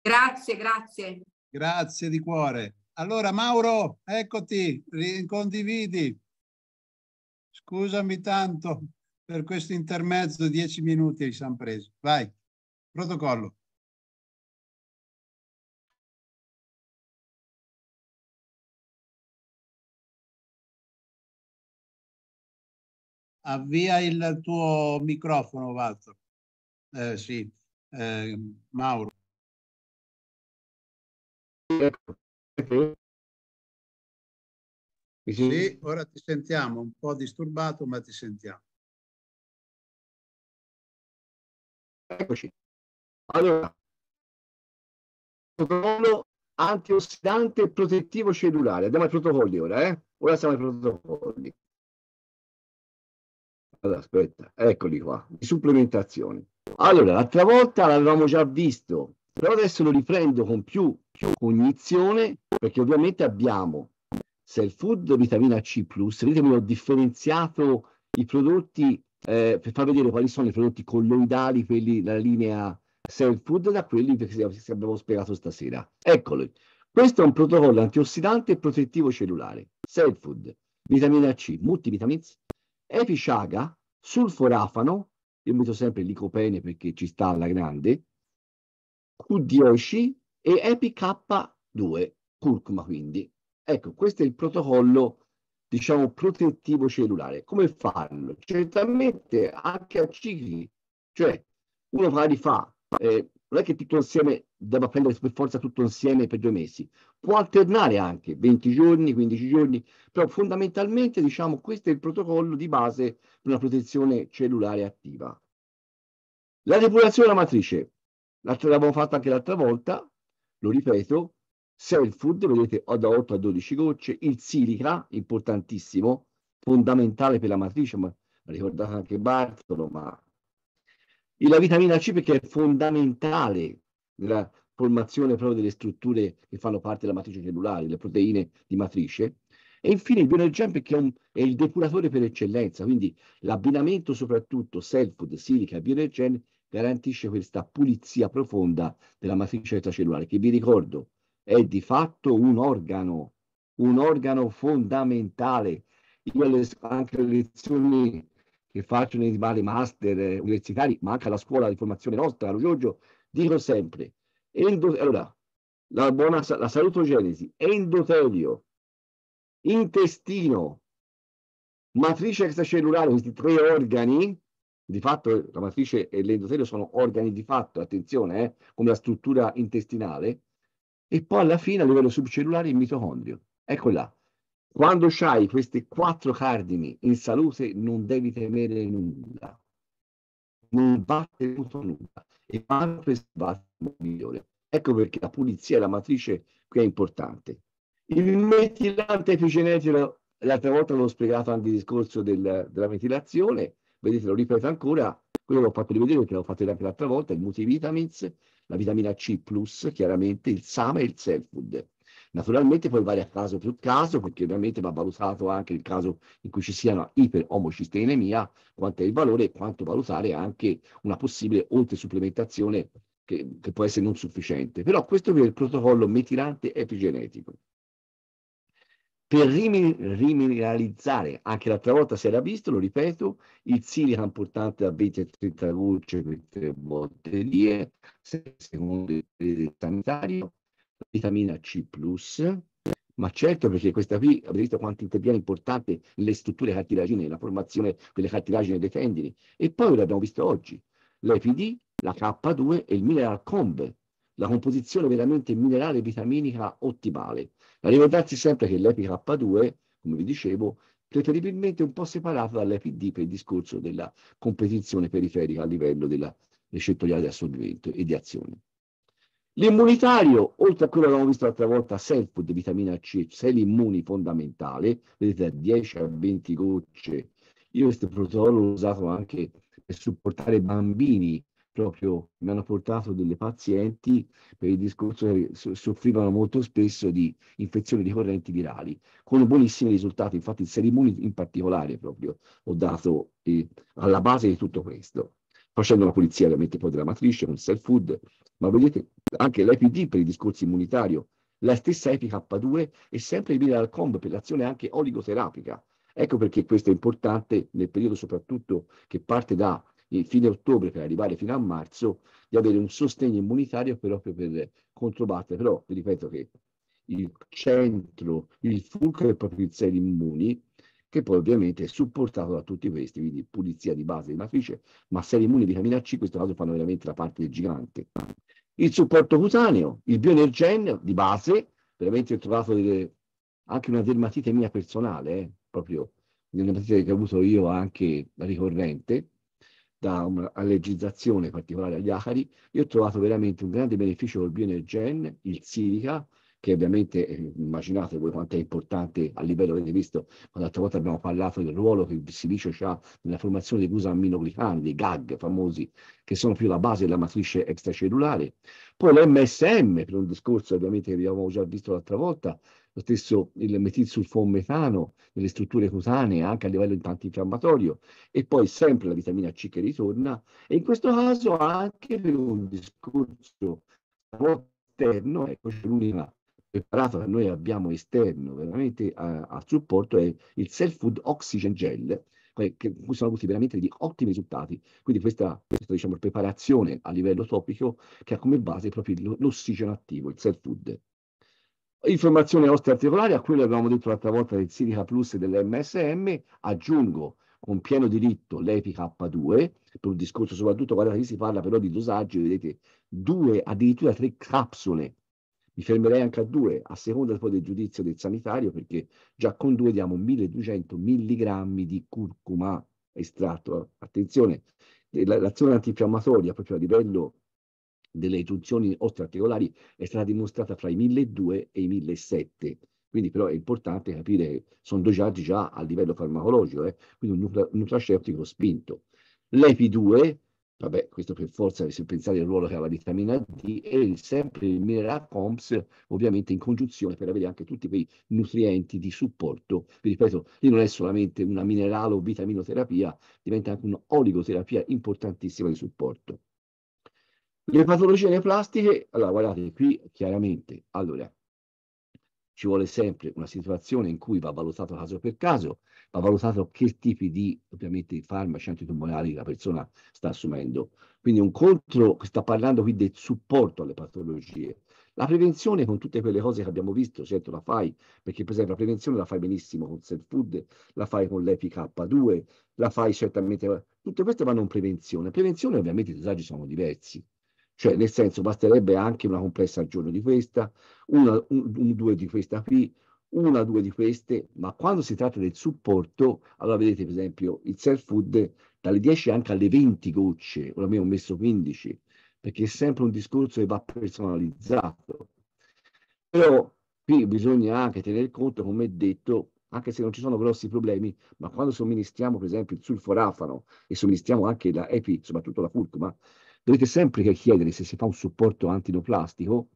Grazie, grazie. Grazie di cuore. Allora Mauro, eccoti, condividi. Scusami tanto per questo intermezzo, dieci minuti li siamo presi. Vai, protocollo. Avvia il tuo microfono, Walter. Eh, sì, eh, Mauro. Ecco. ecco. Sì, ora ti sentiamo, un po' disturbato, ma ti sentiamo. Eccoci. Allora, protocollo antiossidante protettivo cellulare. Andiamo ai protocolli ora, eh? Ora siamo ai protocolli. Allora, aspetta, eccoli qua, di supplementazione. Allora, l'altra volta l'avevamo già visto, però adesso lo riprendo con più, più cognizione, perché ovviamente abbiamo Cell Food Vitamina C+, vedete ho differenziato i prodotti eh, per far vedere quali sono i prodotti colloidali, quelli della linea Cell Food, da quelli che abbiamo spiegato stasera. Eccolo, questo è un protocollo antiossidante e protettivo cellulare. Cell Food, vitamina C, multivitamins, epiciaga, sulforafano, io metto sempre licopene perché ci sta alla grande, Q10 e EPK2, curcuma quindi. Ecco, questo è il protocollo, diciamo, protettivo cellulare. Come farlo? Certamente anche a cicli, cioè uno magari fa, eh, non è che tutto insieme debba prendere per forza tutto insieme per due mesi, può alternare anche 20 giorni, 15 giorni, però fondamentalmente, diciamo, questo è il protocollo di base per una protezione cellulare attiva. La depurazione della matrice, l'abbiamo fatto anche l'altra volta, lo ripeto, Seal food, vedete, ho da 8 a 12 gocce, il silica, importantissimo, fondamentale per la matrice, ma ricordate anche Bartolo, ma e la vitamina C perché è fondamentale nella formazione proprio delle strutture che fanno parte della matrice cellulare, le proteine di matrice. E infine il bioenergen perché è, un, è, il depuratore per eccellenza, quindi l'abbinamento soprattutto self-food, silica e bioenergen garantisce questa pulizia profonda della matrice extracellulare, che vi ricordo è di fatto un organo, un organo fondamentale. Io quelle anche le lezioni che faccio nei vari master universitari, ma anche alla scuola di formazione nostra, caro Giorgio, dico sempre, endo, allora, la, buona, la salutogenesi, endotelio, intestino, matrice extracellulare, questi tre organi, di fatto la matrice e l'endotelio sono organi di fatto, attenzione, eh, come la struttura intestinale, e poi alla fine a livello subcellulare il mitocondrio. Ecco là. Quando hai questi quattro cardini in salute non devi temere nulla, non batte temuto nulla e va preservato migliore. Ecco perché la pulizia è la matrice qui è importante. Il metilante epigenetico, l'altra volta l'ho spiegato anche il discorso del, della ventilazione, vedete lo ripeto ancora, quello l'ho fatto rivedere perché l'ho fatto anche l'altra volta, il multivitamins, la vitamina C+, chiaramente il SAMA e il Self-Food. Naturalmente poi varia caso per caso, perché ovviamente va valutato anche il caso in cui ci sia una iperomocisteinemia, quanto è il valore e quanto valutare anche una possibile oltresupplementazione che, che può essere non sufficiente. Però questo è il protocollo metilante epigenetico per rimineralizzare, anche l'altra volta si era visto, lo ripeto, il silicon portante da 20 a 30 gocce per tre bottiglie, secondo il sanitario, vitamina C+, ma certo perché questa qui, avete visto quanto interviene importante le strutture cartilagine, la formazione delle cartilagine dei tendini, e poi l'abbiamo visto oggi, l'EPD, la K2 e il mineral comb, la composizione veramente minerale e vitaminica ottimale. Da ricordarsi sempre che l'EPI k 2 come vi dicevo, preferibilmente un po' separato dall'EPD per il discorso della competizione periferica a livello della recettoriale di assorbimento e di azione. L'immunitario, oltre a quello che abbiamo visto l'altra volta, self-food, vitamina C, sel immuni fondamentale, vedete da 10 a 20 gocce. Io questo protocollo l'ho usato anche per supportare bambini proprio mi hanno portato delle pazienti per il discorso che soffrivano molto spesso di infezioni ricorrenti virali, con buonissimi risultati, infatti il Serimuni in particolare proprio ho dato eh, alla base di tutto questo, facendo la pulizia ovviamente poi della matrice con il self food, ma vedete anche l'EPD per il discorso immunitario, la stessa EPI k 2 e sempre il mineral comb per l'azione anche oligoterapica. Ecco perché questo è importante nel periodo soprattutto che parte da fine ottobre per arrivare fino a marzo, di avere un sostegno immunitario proprio per controbattere. Però vi ripeto che il centro, il fulcro è proprio il serio immuni, che poi ovviamente è supportato da tutti questi, quindi pulizia di base di matrice, ma seri immuni di vitamina C in questo caso fanno veramente la parte gigante. Il supporto cutaneo, il bioenergen di base, veramente ho trovato delle, anche una dermatite mia personale, eh, proprio una dermatite che ho avuto io anche ricorrente, da una allergizzazione particolare agli acari, io ho trovato veramente un grande beneficio col Bioenergen, il Silica, che ovviamente eh, immaginate voi quanto è importante a livello, avete visto, l'altra volta abbiamo parlato del ruolo che il silicio ha nella formazione dei glusamminoglicani, dei GAG famosi, che sono più la base della matrice extracellulare. Poi l'MSM, per un discorso ovviamente che abbiamo già visto l'altra volta, lo stesso il metilsulfonmetano nelle strutture cutanee anche a livello antinfiammatorio e poi sempre la vitamina C che ritorna e in questo caso anche per un discorso esterno, ecco l'unica preparata che noi abbiamo esterno veramente a, a supporto è il Self Food Oxygen Gel che sono avuti veramente di ottimi risultati. Quindi questa, questa diciamo, preparazione a livello topico che ha come base proprio l'ossigeno attivo, il self food. Informazioni nostre articolari a che abbiamo detto l'altra volta del Silica Plus e dell'MSM, aggiungo con pieno diritto l'EPIK2, per un discorso soprattutto, guardate, che si parla però di dosaggi, vedete, due, addirittura tre capsule. Mi fermerei anche a due, a seconda poi del giudizio del sanitario, perché già con due diamo 1200 mg di curcuma estratto. Attenzione, l'azione antinfiammatoria proprio a livello delle eruzioni osteoarticolari è stata dimostrata fra i 1.200 e i 1.700. Quindi però è importante capire, sono dosaggi già a livello farmacologico, eh? quindi un nutraceutico spinto. L'EPI2, vabbè, questo per forza se pensate al ruolo che ha la vitamina D, e sempre il mineral comps, ovviamente in congiunzione per avere anche tutti quei nutrienti di supporto. Vi ripeto, lì non è solamente una minerale o vitaminoterapia, diventa anche un'oligoterapia importantissima di supporto. Le patologie neoplastiche, allora guardate qui chiaramente, allora ci vuole sempre una situazione in cui va valutato caso per caso, va valutato che tipi di ovviamente farmaci antitumorali la persona sta assumendo. Quindi un contro sta parlando qui del supporto alle patologie. La prevenzione con tutte quelle cose che abbiamo visto, certo la fai, perché per esempio la prevenzione la fai benissimo con self food, la fai con l'EPK2, la fai certamente, tutte queste vanno in prevenzione. Prevenzione ovviamente i disagi sono diversi. Cioè, nel senso, basterebbe anche una complessa al giorno di questa, una, un, un, due di questa qui, una o due di queste, ma quando si tratta del supporto, allora vedete per esempio il self food dalle 10 anche alle 20 gocce, oramai ho messo 15, perché è sempre un discorso che va personalizzato. Però qui bisogna anche tenere conto, come detto, anche se non ci sono grossi problemi, ma quando somministriamo per esempio il sulforafano e somministriamo anche la EPI, soprattutto la curcuma, dovete sempre chiedere se si fa un supporto antidoplastico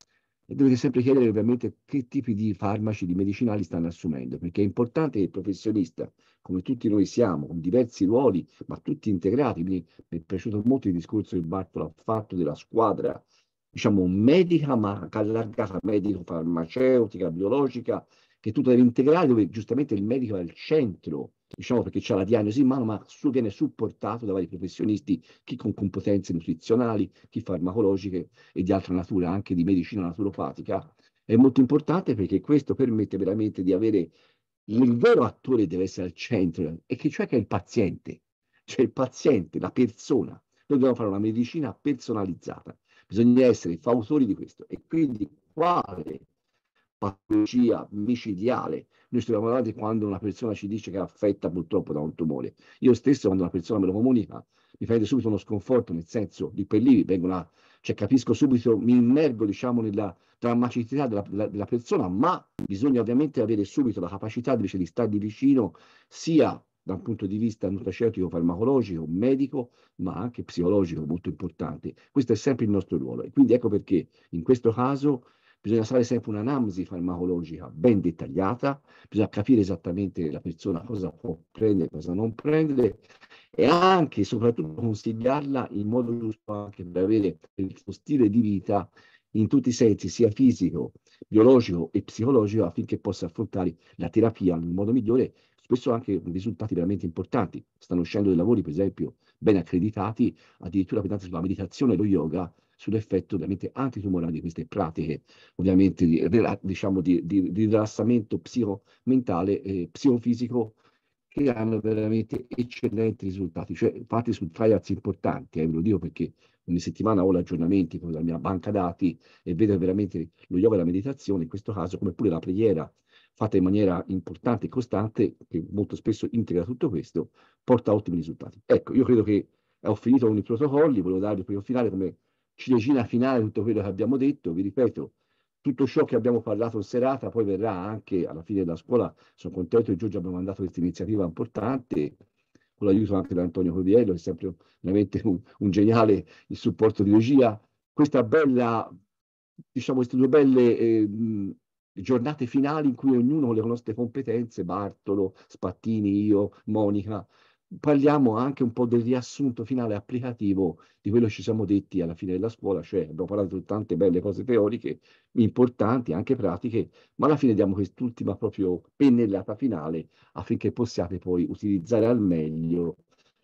e dovete sempre chiedere ovviamente che tipi di farmaci, di medicinali stanno assumendo, perché è importante che il professionista, come tutti noi siamo, con diversi ruoli, ma tutti integrati, mi è piaciuto molto il discorso che Bartolo ha fatto della squadra, diciamo medica, ma allargata medico-farmaceutica, biologica, che tutto deve integrare, dove giustamente il medico è al centro, diciamo perché c'è la diagnosi in mano, ma su, viene supportato da vari professionisti, chi con competenze nutrizionali, chi farmacologiche e di altra natura, anche di medicina naturopatica. È molto importante perché questo permette veramente di avere il vero attore deve essere al centro, e che cioè che è il paziente, cioè il paziente, la persona. Noi dobbiamo fare una medicina personalizzata, bisogna essere fautori di questo. E quindi quale patologia micidiale. Noi stiamo malati quando una persona ci dice che è affetta purtroppo da un tumore. Io stesso quando una persona me lo comunica mi prende subito uno sconforto, nel senso di pelliri, vengono a, cioè capisco subito, mi immergo diciamo nella drammaticità della, della, della, persona, ma bisogna ovviamente avere subito la capacità invece di stare di vicino sia da un punto di vista nutraceutico, farmacologico, medico, ma anche psicologico, molto importante. Questo è sempre il nostro ruolo e quindi ecco perché in questo caso bisogna fare sempre un'analisi farmacologica ben dettagliata, bisogna capire esattamente la persona cosa può prendere, cosa non prendere e anche e soprattutto consigliarla in modo giusto anche per avere il suo stile di vita in tutti i sensi, sia fisico, biologico e psicologico, affinché possa affrontare la terapia nel modo migliore, spesso anche risultati veramente importanti. Stanno uscendo dei lavori, per esempio, ben accreditati, addirittura sulla meditazione e lo yoga, sull'effetto ovviamente antitumorale di queste pratiche, ovviamente di, diciamo di, di, di rilassamento psicomentale e psicofisico che hanno veramente eccellenti risultati, cioè fatti su trials importanti, eh, ve lo dico perché ogni settimana ho l'aggiornamento con la mia banca dati e vedo veramente lo yoga e la meditazione, in questo caso come pure la preghiera fatta in maniera importante e costante, che molto spesso integra tutto questo, porta a ottimi risultati. Ecco, io credo che ho finito con i protocolli, volevo darvi prima finale come ciliegina finale tutto quello che abbiamo detto, vi ripeto, tutto ciò che abbiamo parlato in serata poi verrà anche alla fine della scuola, sono contento che Giorgio abbia mandato questa iniziativa importante, con l'aiuto anche di Antonio Coviello, che è sempre veramente un, un geniale il supporto di regia, questa bella, diciamo queste due belle eh, giornate finali in cui ognuno con le nostre competenze, Bartolo, Spattini, io, Monica, parliamo anche un po' del riassunto finale applicativo di quello che ci siamo detti alla fine della scuola, cioè abbiamo parlato di tante belle cose teoriche, importanti, anche pratiche, ma alla fine diamo quest'ultima proprio pennellata finale affinché possiate poi utilizzare al meglio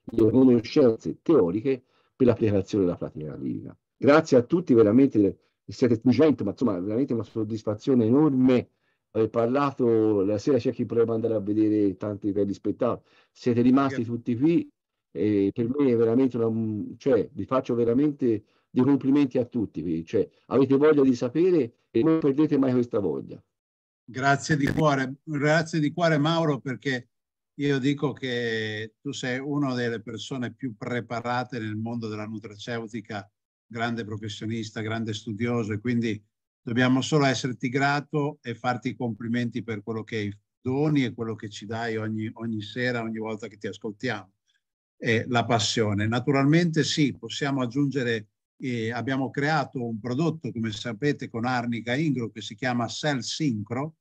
le conoscenze teoriche per l'applicazione della pratica analitica. Grazie a tutti, veramente siete 200, ma insomma veramente una soddisfazione enorme hai parlato, la sera c'è chi potrebbe andare a vedere tanti belli spettacoli, siete rimasti yeah. tutti qui e per me è veramente una, cioè, vi faccio veramente dei complimenti a tutti, cioè, avete voglia di sapere e non perdete mai questa voglia. Grazie di cuore, grazie di cuore Mauro perché io dico che tu sei una delle persone più preparate nel mondo della nutraceutica, grande professionista, grande studioso e quindi Dobbiamo solo esserti grato e farti i complimenti per quello che doni e quello che ci dai ogni, ogni sera, ogni volta che ti ascoltiamo. E la passione. Naturalmente sì, possiamo aggiungere, eh, abbiamo creato un prodotto, come sapete, con Arnica Ingro che si chiama Cell Synchro,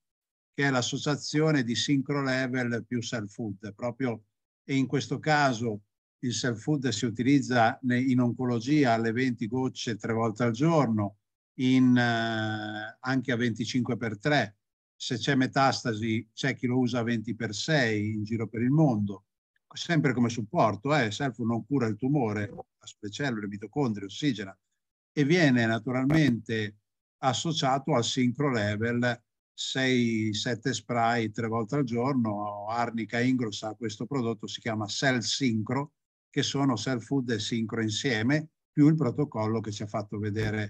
che è l'associazione di Synchro Level più Cell Food. Proprio e in questo caso il Cell Food si utilizza in oncologia alle 20 gocce tre volte al giorno, in, eh, anche a 25 per 3. Se c'è metastasi c'è chi lo usa a 20 per 6 in giro per il mondo, sempre come supporto. Eh, Selfo non cura il tumore, la sulle cellule, mitocondri, ossigena e viene naturalmente associato al sincro level 6-7 spray tre volte al giorno. Arnica Ingros ha questo prodotto, si chiama Cell Syncro, che sono Cell Food e Syncro insieme, più il protocollo che ci ha fatto vedere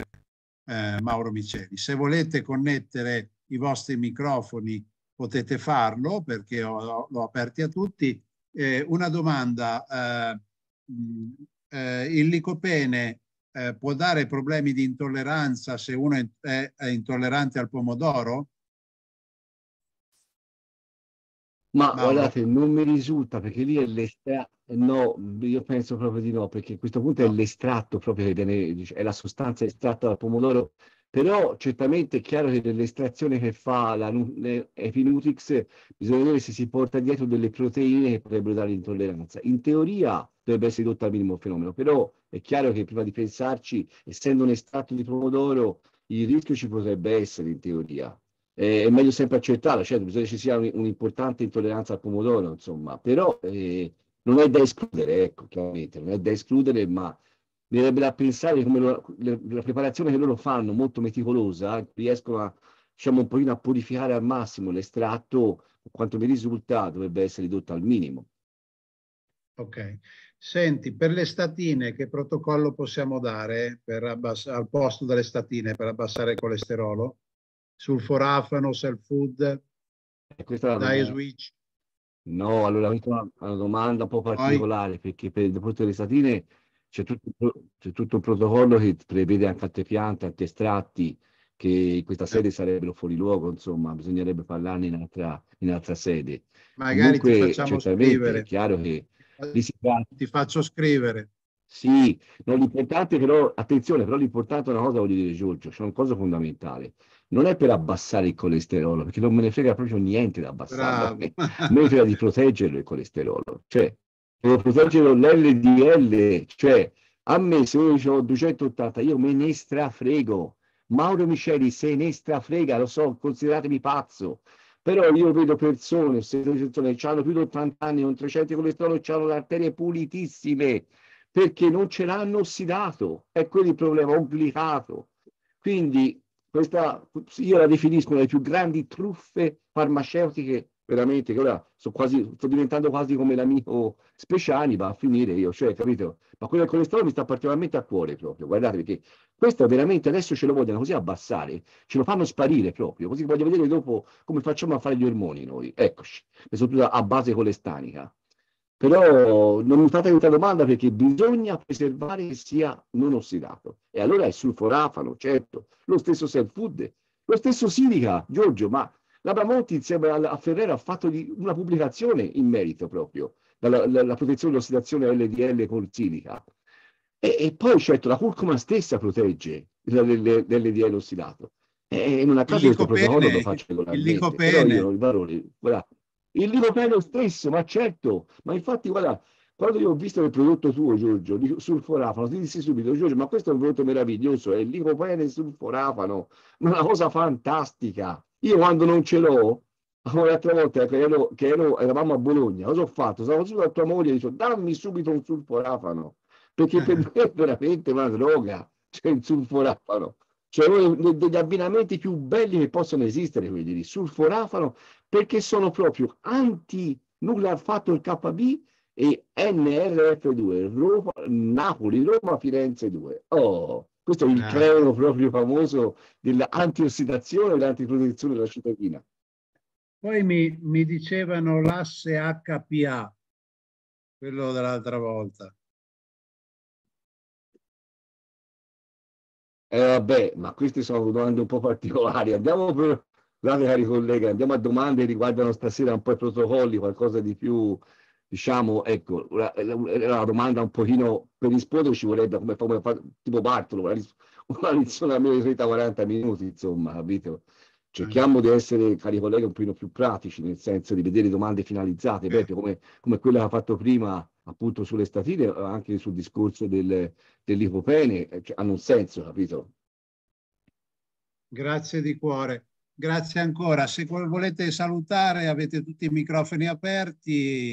eh, Mauro Miceli. Se volete connettere i vostri microfoni potete farlo perché l'ho aperti a tutti. Eh, una domanda, eh, mh, eh, il licopene eh, può dare problemi di intolleranza se uno è, è intollerante al pomodoro? Ma no, guardate, no. non mi risulta perché lì è l'estratto, no, io penso proprio di no, perché a questo punto no. è l'estratto proprio che viene, è la sostanza estratta dal pomodoro, però certamente è chiaro che nell'estrazione che fa l'Epinutrix bisogna vedere se si porta dietro delle proteine che potrebbero dare intolleranza. In teoria dovrebbe essere ridotto al minimo fenomeno, però è chiaro che prima di pensarci, essendo un estratto di pomodoro, il rischio ci potrebbe essere in teoria eh, è meglio sempre accettarlo, certo, bisogna che ci sia un'importante intolleranza al pomodoro, insomma, però eh, non è da escludere, ecco, chiaramente, non è da escludere, ma verrebbe da pensare come lo, le, la preparazione che loro fanno, molto meticolosa, riescono a, diciamo, un pochino a purificare al massimo l'estratto, quanto mi risulta, dovrebbe essere ridotto al minimo. Ok. Senti, per le statine, che protocollo possiamo dare per abbass- al posto delle statine per abbassare il colesterolo? sul forafano, self-food, diet switch? No, allora questa è una domanda un po' particolare, Poi... perché per le proteolestatine c'è tutto, c'è tutto un protocollo che prevede anche altre piante, altri estratti, che in questa sede certo. sarebbero fuori luogo, insomma, bisognerebbe parlarne in altra, in altra sede. Magari Comunque, ti facciamo scrivere. È chiaro che Ti faccio scrivere. Sì, no, l'importante però, attenzione, però l'importante è una cosa, voglio dire Giorgio, c'è una cosa fondamentale non è per abbassare il colesterolo, perché non me ne frega proprio niente da abbassarlo. A me frega di proteggerlo il colesterolo, cioè devo proteggere l'LDL, cioè a me se io ho 280 io me ne strafrego. Mauro Misceli se ne strafrega, lo so, consideratemi pazzo. Però io vedo persone, se persone hanno più di 80 anni, con 300 colesterolo, hanno le arterie pulitissime perché non ce l'hanno ossidato, è quello il problema, obbligato. Quindi questa io la definisco una delle più grandi truffe farmaceutiche, veramente, che ora sto, quasi, sto diventando quasi come l'amico Speciani, va a finire io, cioè, capito? Ma quello del colesterolo mi sta particolarmente a cuore proprio, guardate perché questo veramente adesso ce lo vogliono così abbassare, ce lo fanno sparire proprio, così voglio vedere dopo come facciamo a fare gli ormoni noi, eccoci, soprattutto a base colestanica. Però non mi fate questa domanda perché bisogna preservare che sia non ossidato. E allora è sulforafano, certo, lo stesso self-food, lo stesso Silica, Giorgio, ma la Bramonti insieme a Ferrero ha fatto una pubblicazione in merito proprio, dalla, la, la protezione dell'ossidazione LDL con Silica. E, e, poi, certo, la curcuma stessa protegge l'LDL ossidato. E non a caso questo protocollo lo faccio regolarmente. Il licopene. Però io, il valore, guarda, il libro è stesso, ma certo, ma infatti guarda, quando io ho visto il prodotto tuo, Giorgio, sul forafano, ti dissi subito, Giorgio, ma questo è un prodotto meraviglioso, è il licopene forafano, una cosa fantastica. Io quando non ce l'ho, l'altra volta che, ero, che ero, eravamo a Bologna, cosa ho fatto? Sono su a tua moglie e ho detto, dammi subito un sulforafano, perché per eh. me è veramente una droga, cioè il sulforafano. Cioè uno degli abbinamenti più belli che possono esistere, quindi di sulforafano perché sono proprio anti-nuclear nulla il KB e NRF2, Roma, Napoli, Roma, Firenze 2. Oh, questo è il eh. credo proprio famoso dell'antiossidazione e dell'antiprotezione della cittadina. Poi mi, mi, dicevano l'asse HPA, quello dell'altra volta. Eh, vabbè, ma queste sono domande un po' particolari. Andiamo per, Grazie cari colleghi, andiamo a domande che riguardano stasera un po' i protocolli, qualcosa di più, diciamo, ecco, la domanda un pochino per rispondere ci vorrebbe come, come tipo Bartolo, una, una lezione almeno di 30-40 minuti, insomma, capito? Cerchiamo di essere, cari colleghi, un pochino più pratici, nel senso di vedere domande finalizzate, eh. come, come quella che ha fatto prima appunto sulle statine, anche sul discorso del, dell'ipopene, eh, cioè, hanno un senso, capito? Grazie di cuore. Grazie ancora. Se volete salutare avete tutti i microfoni aperti.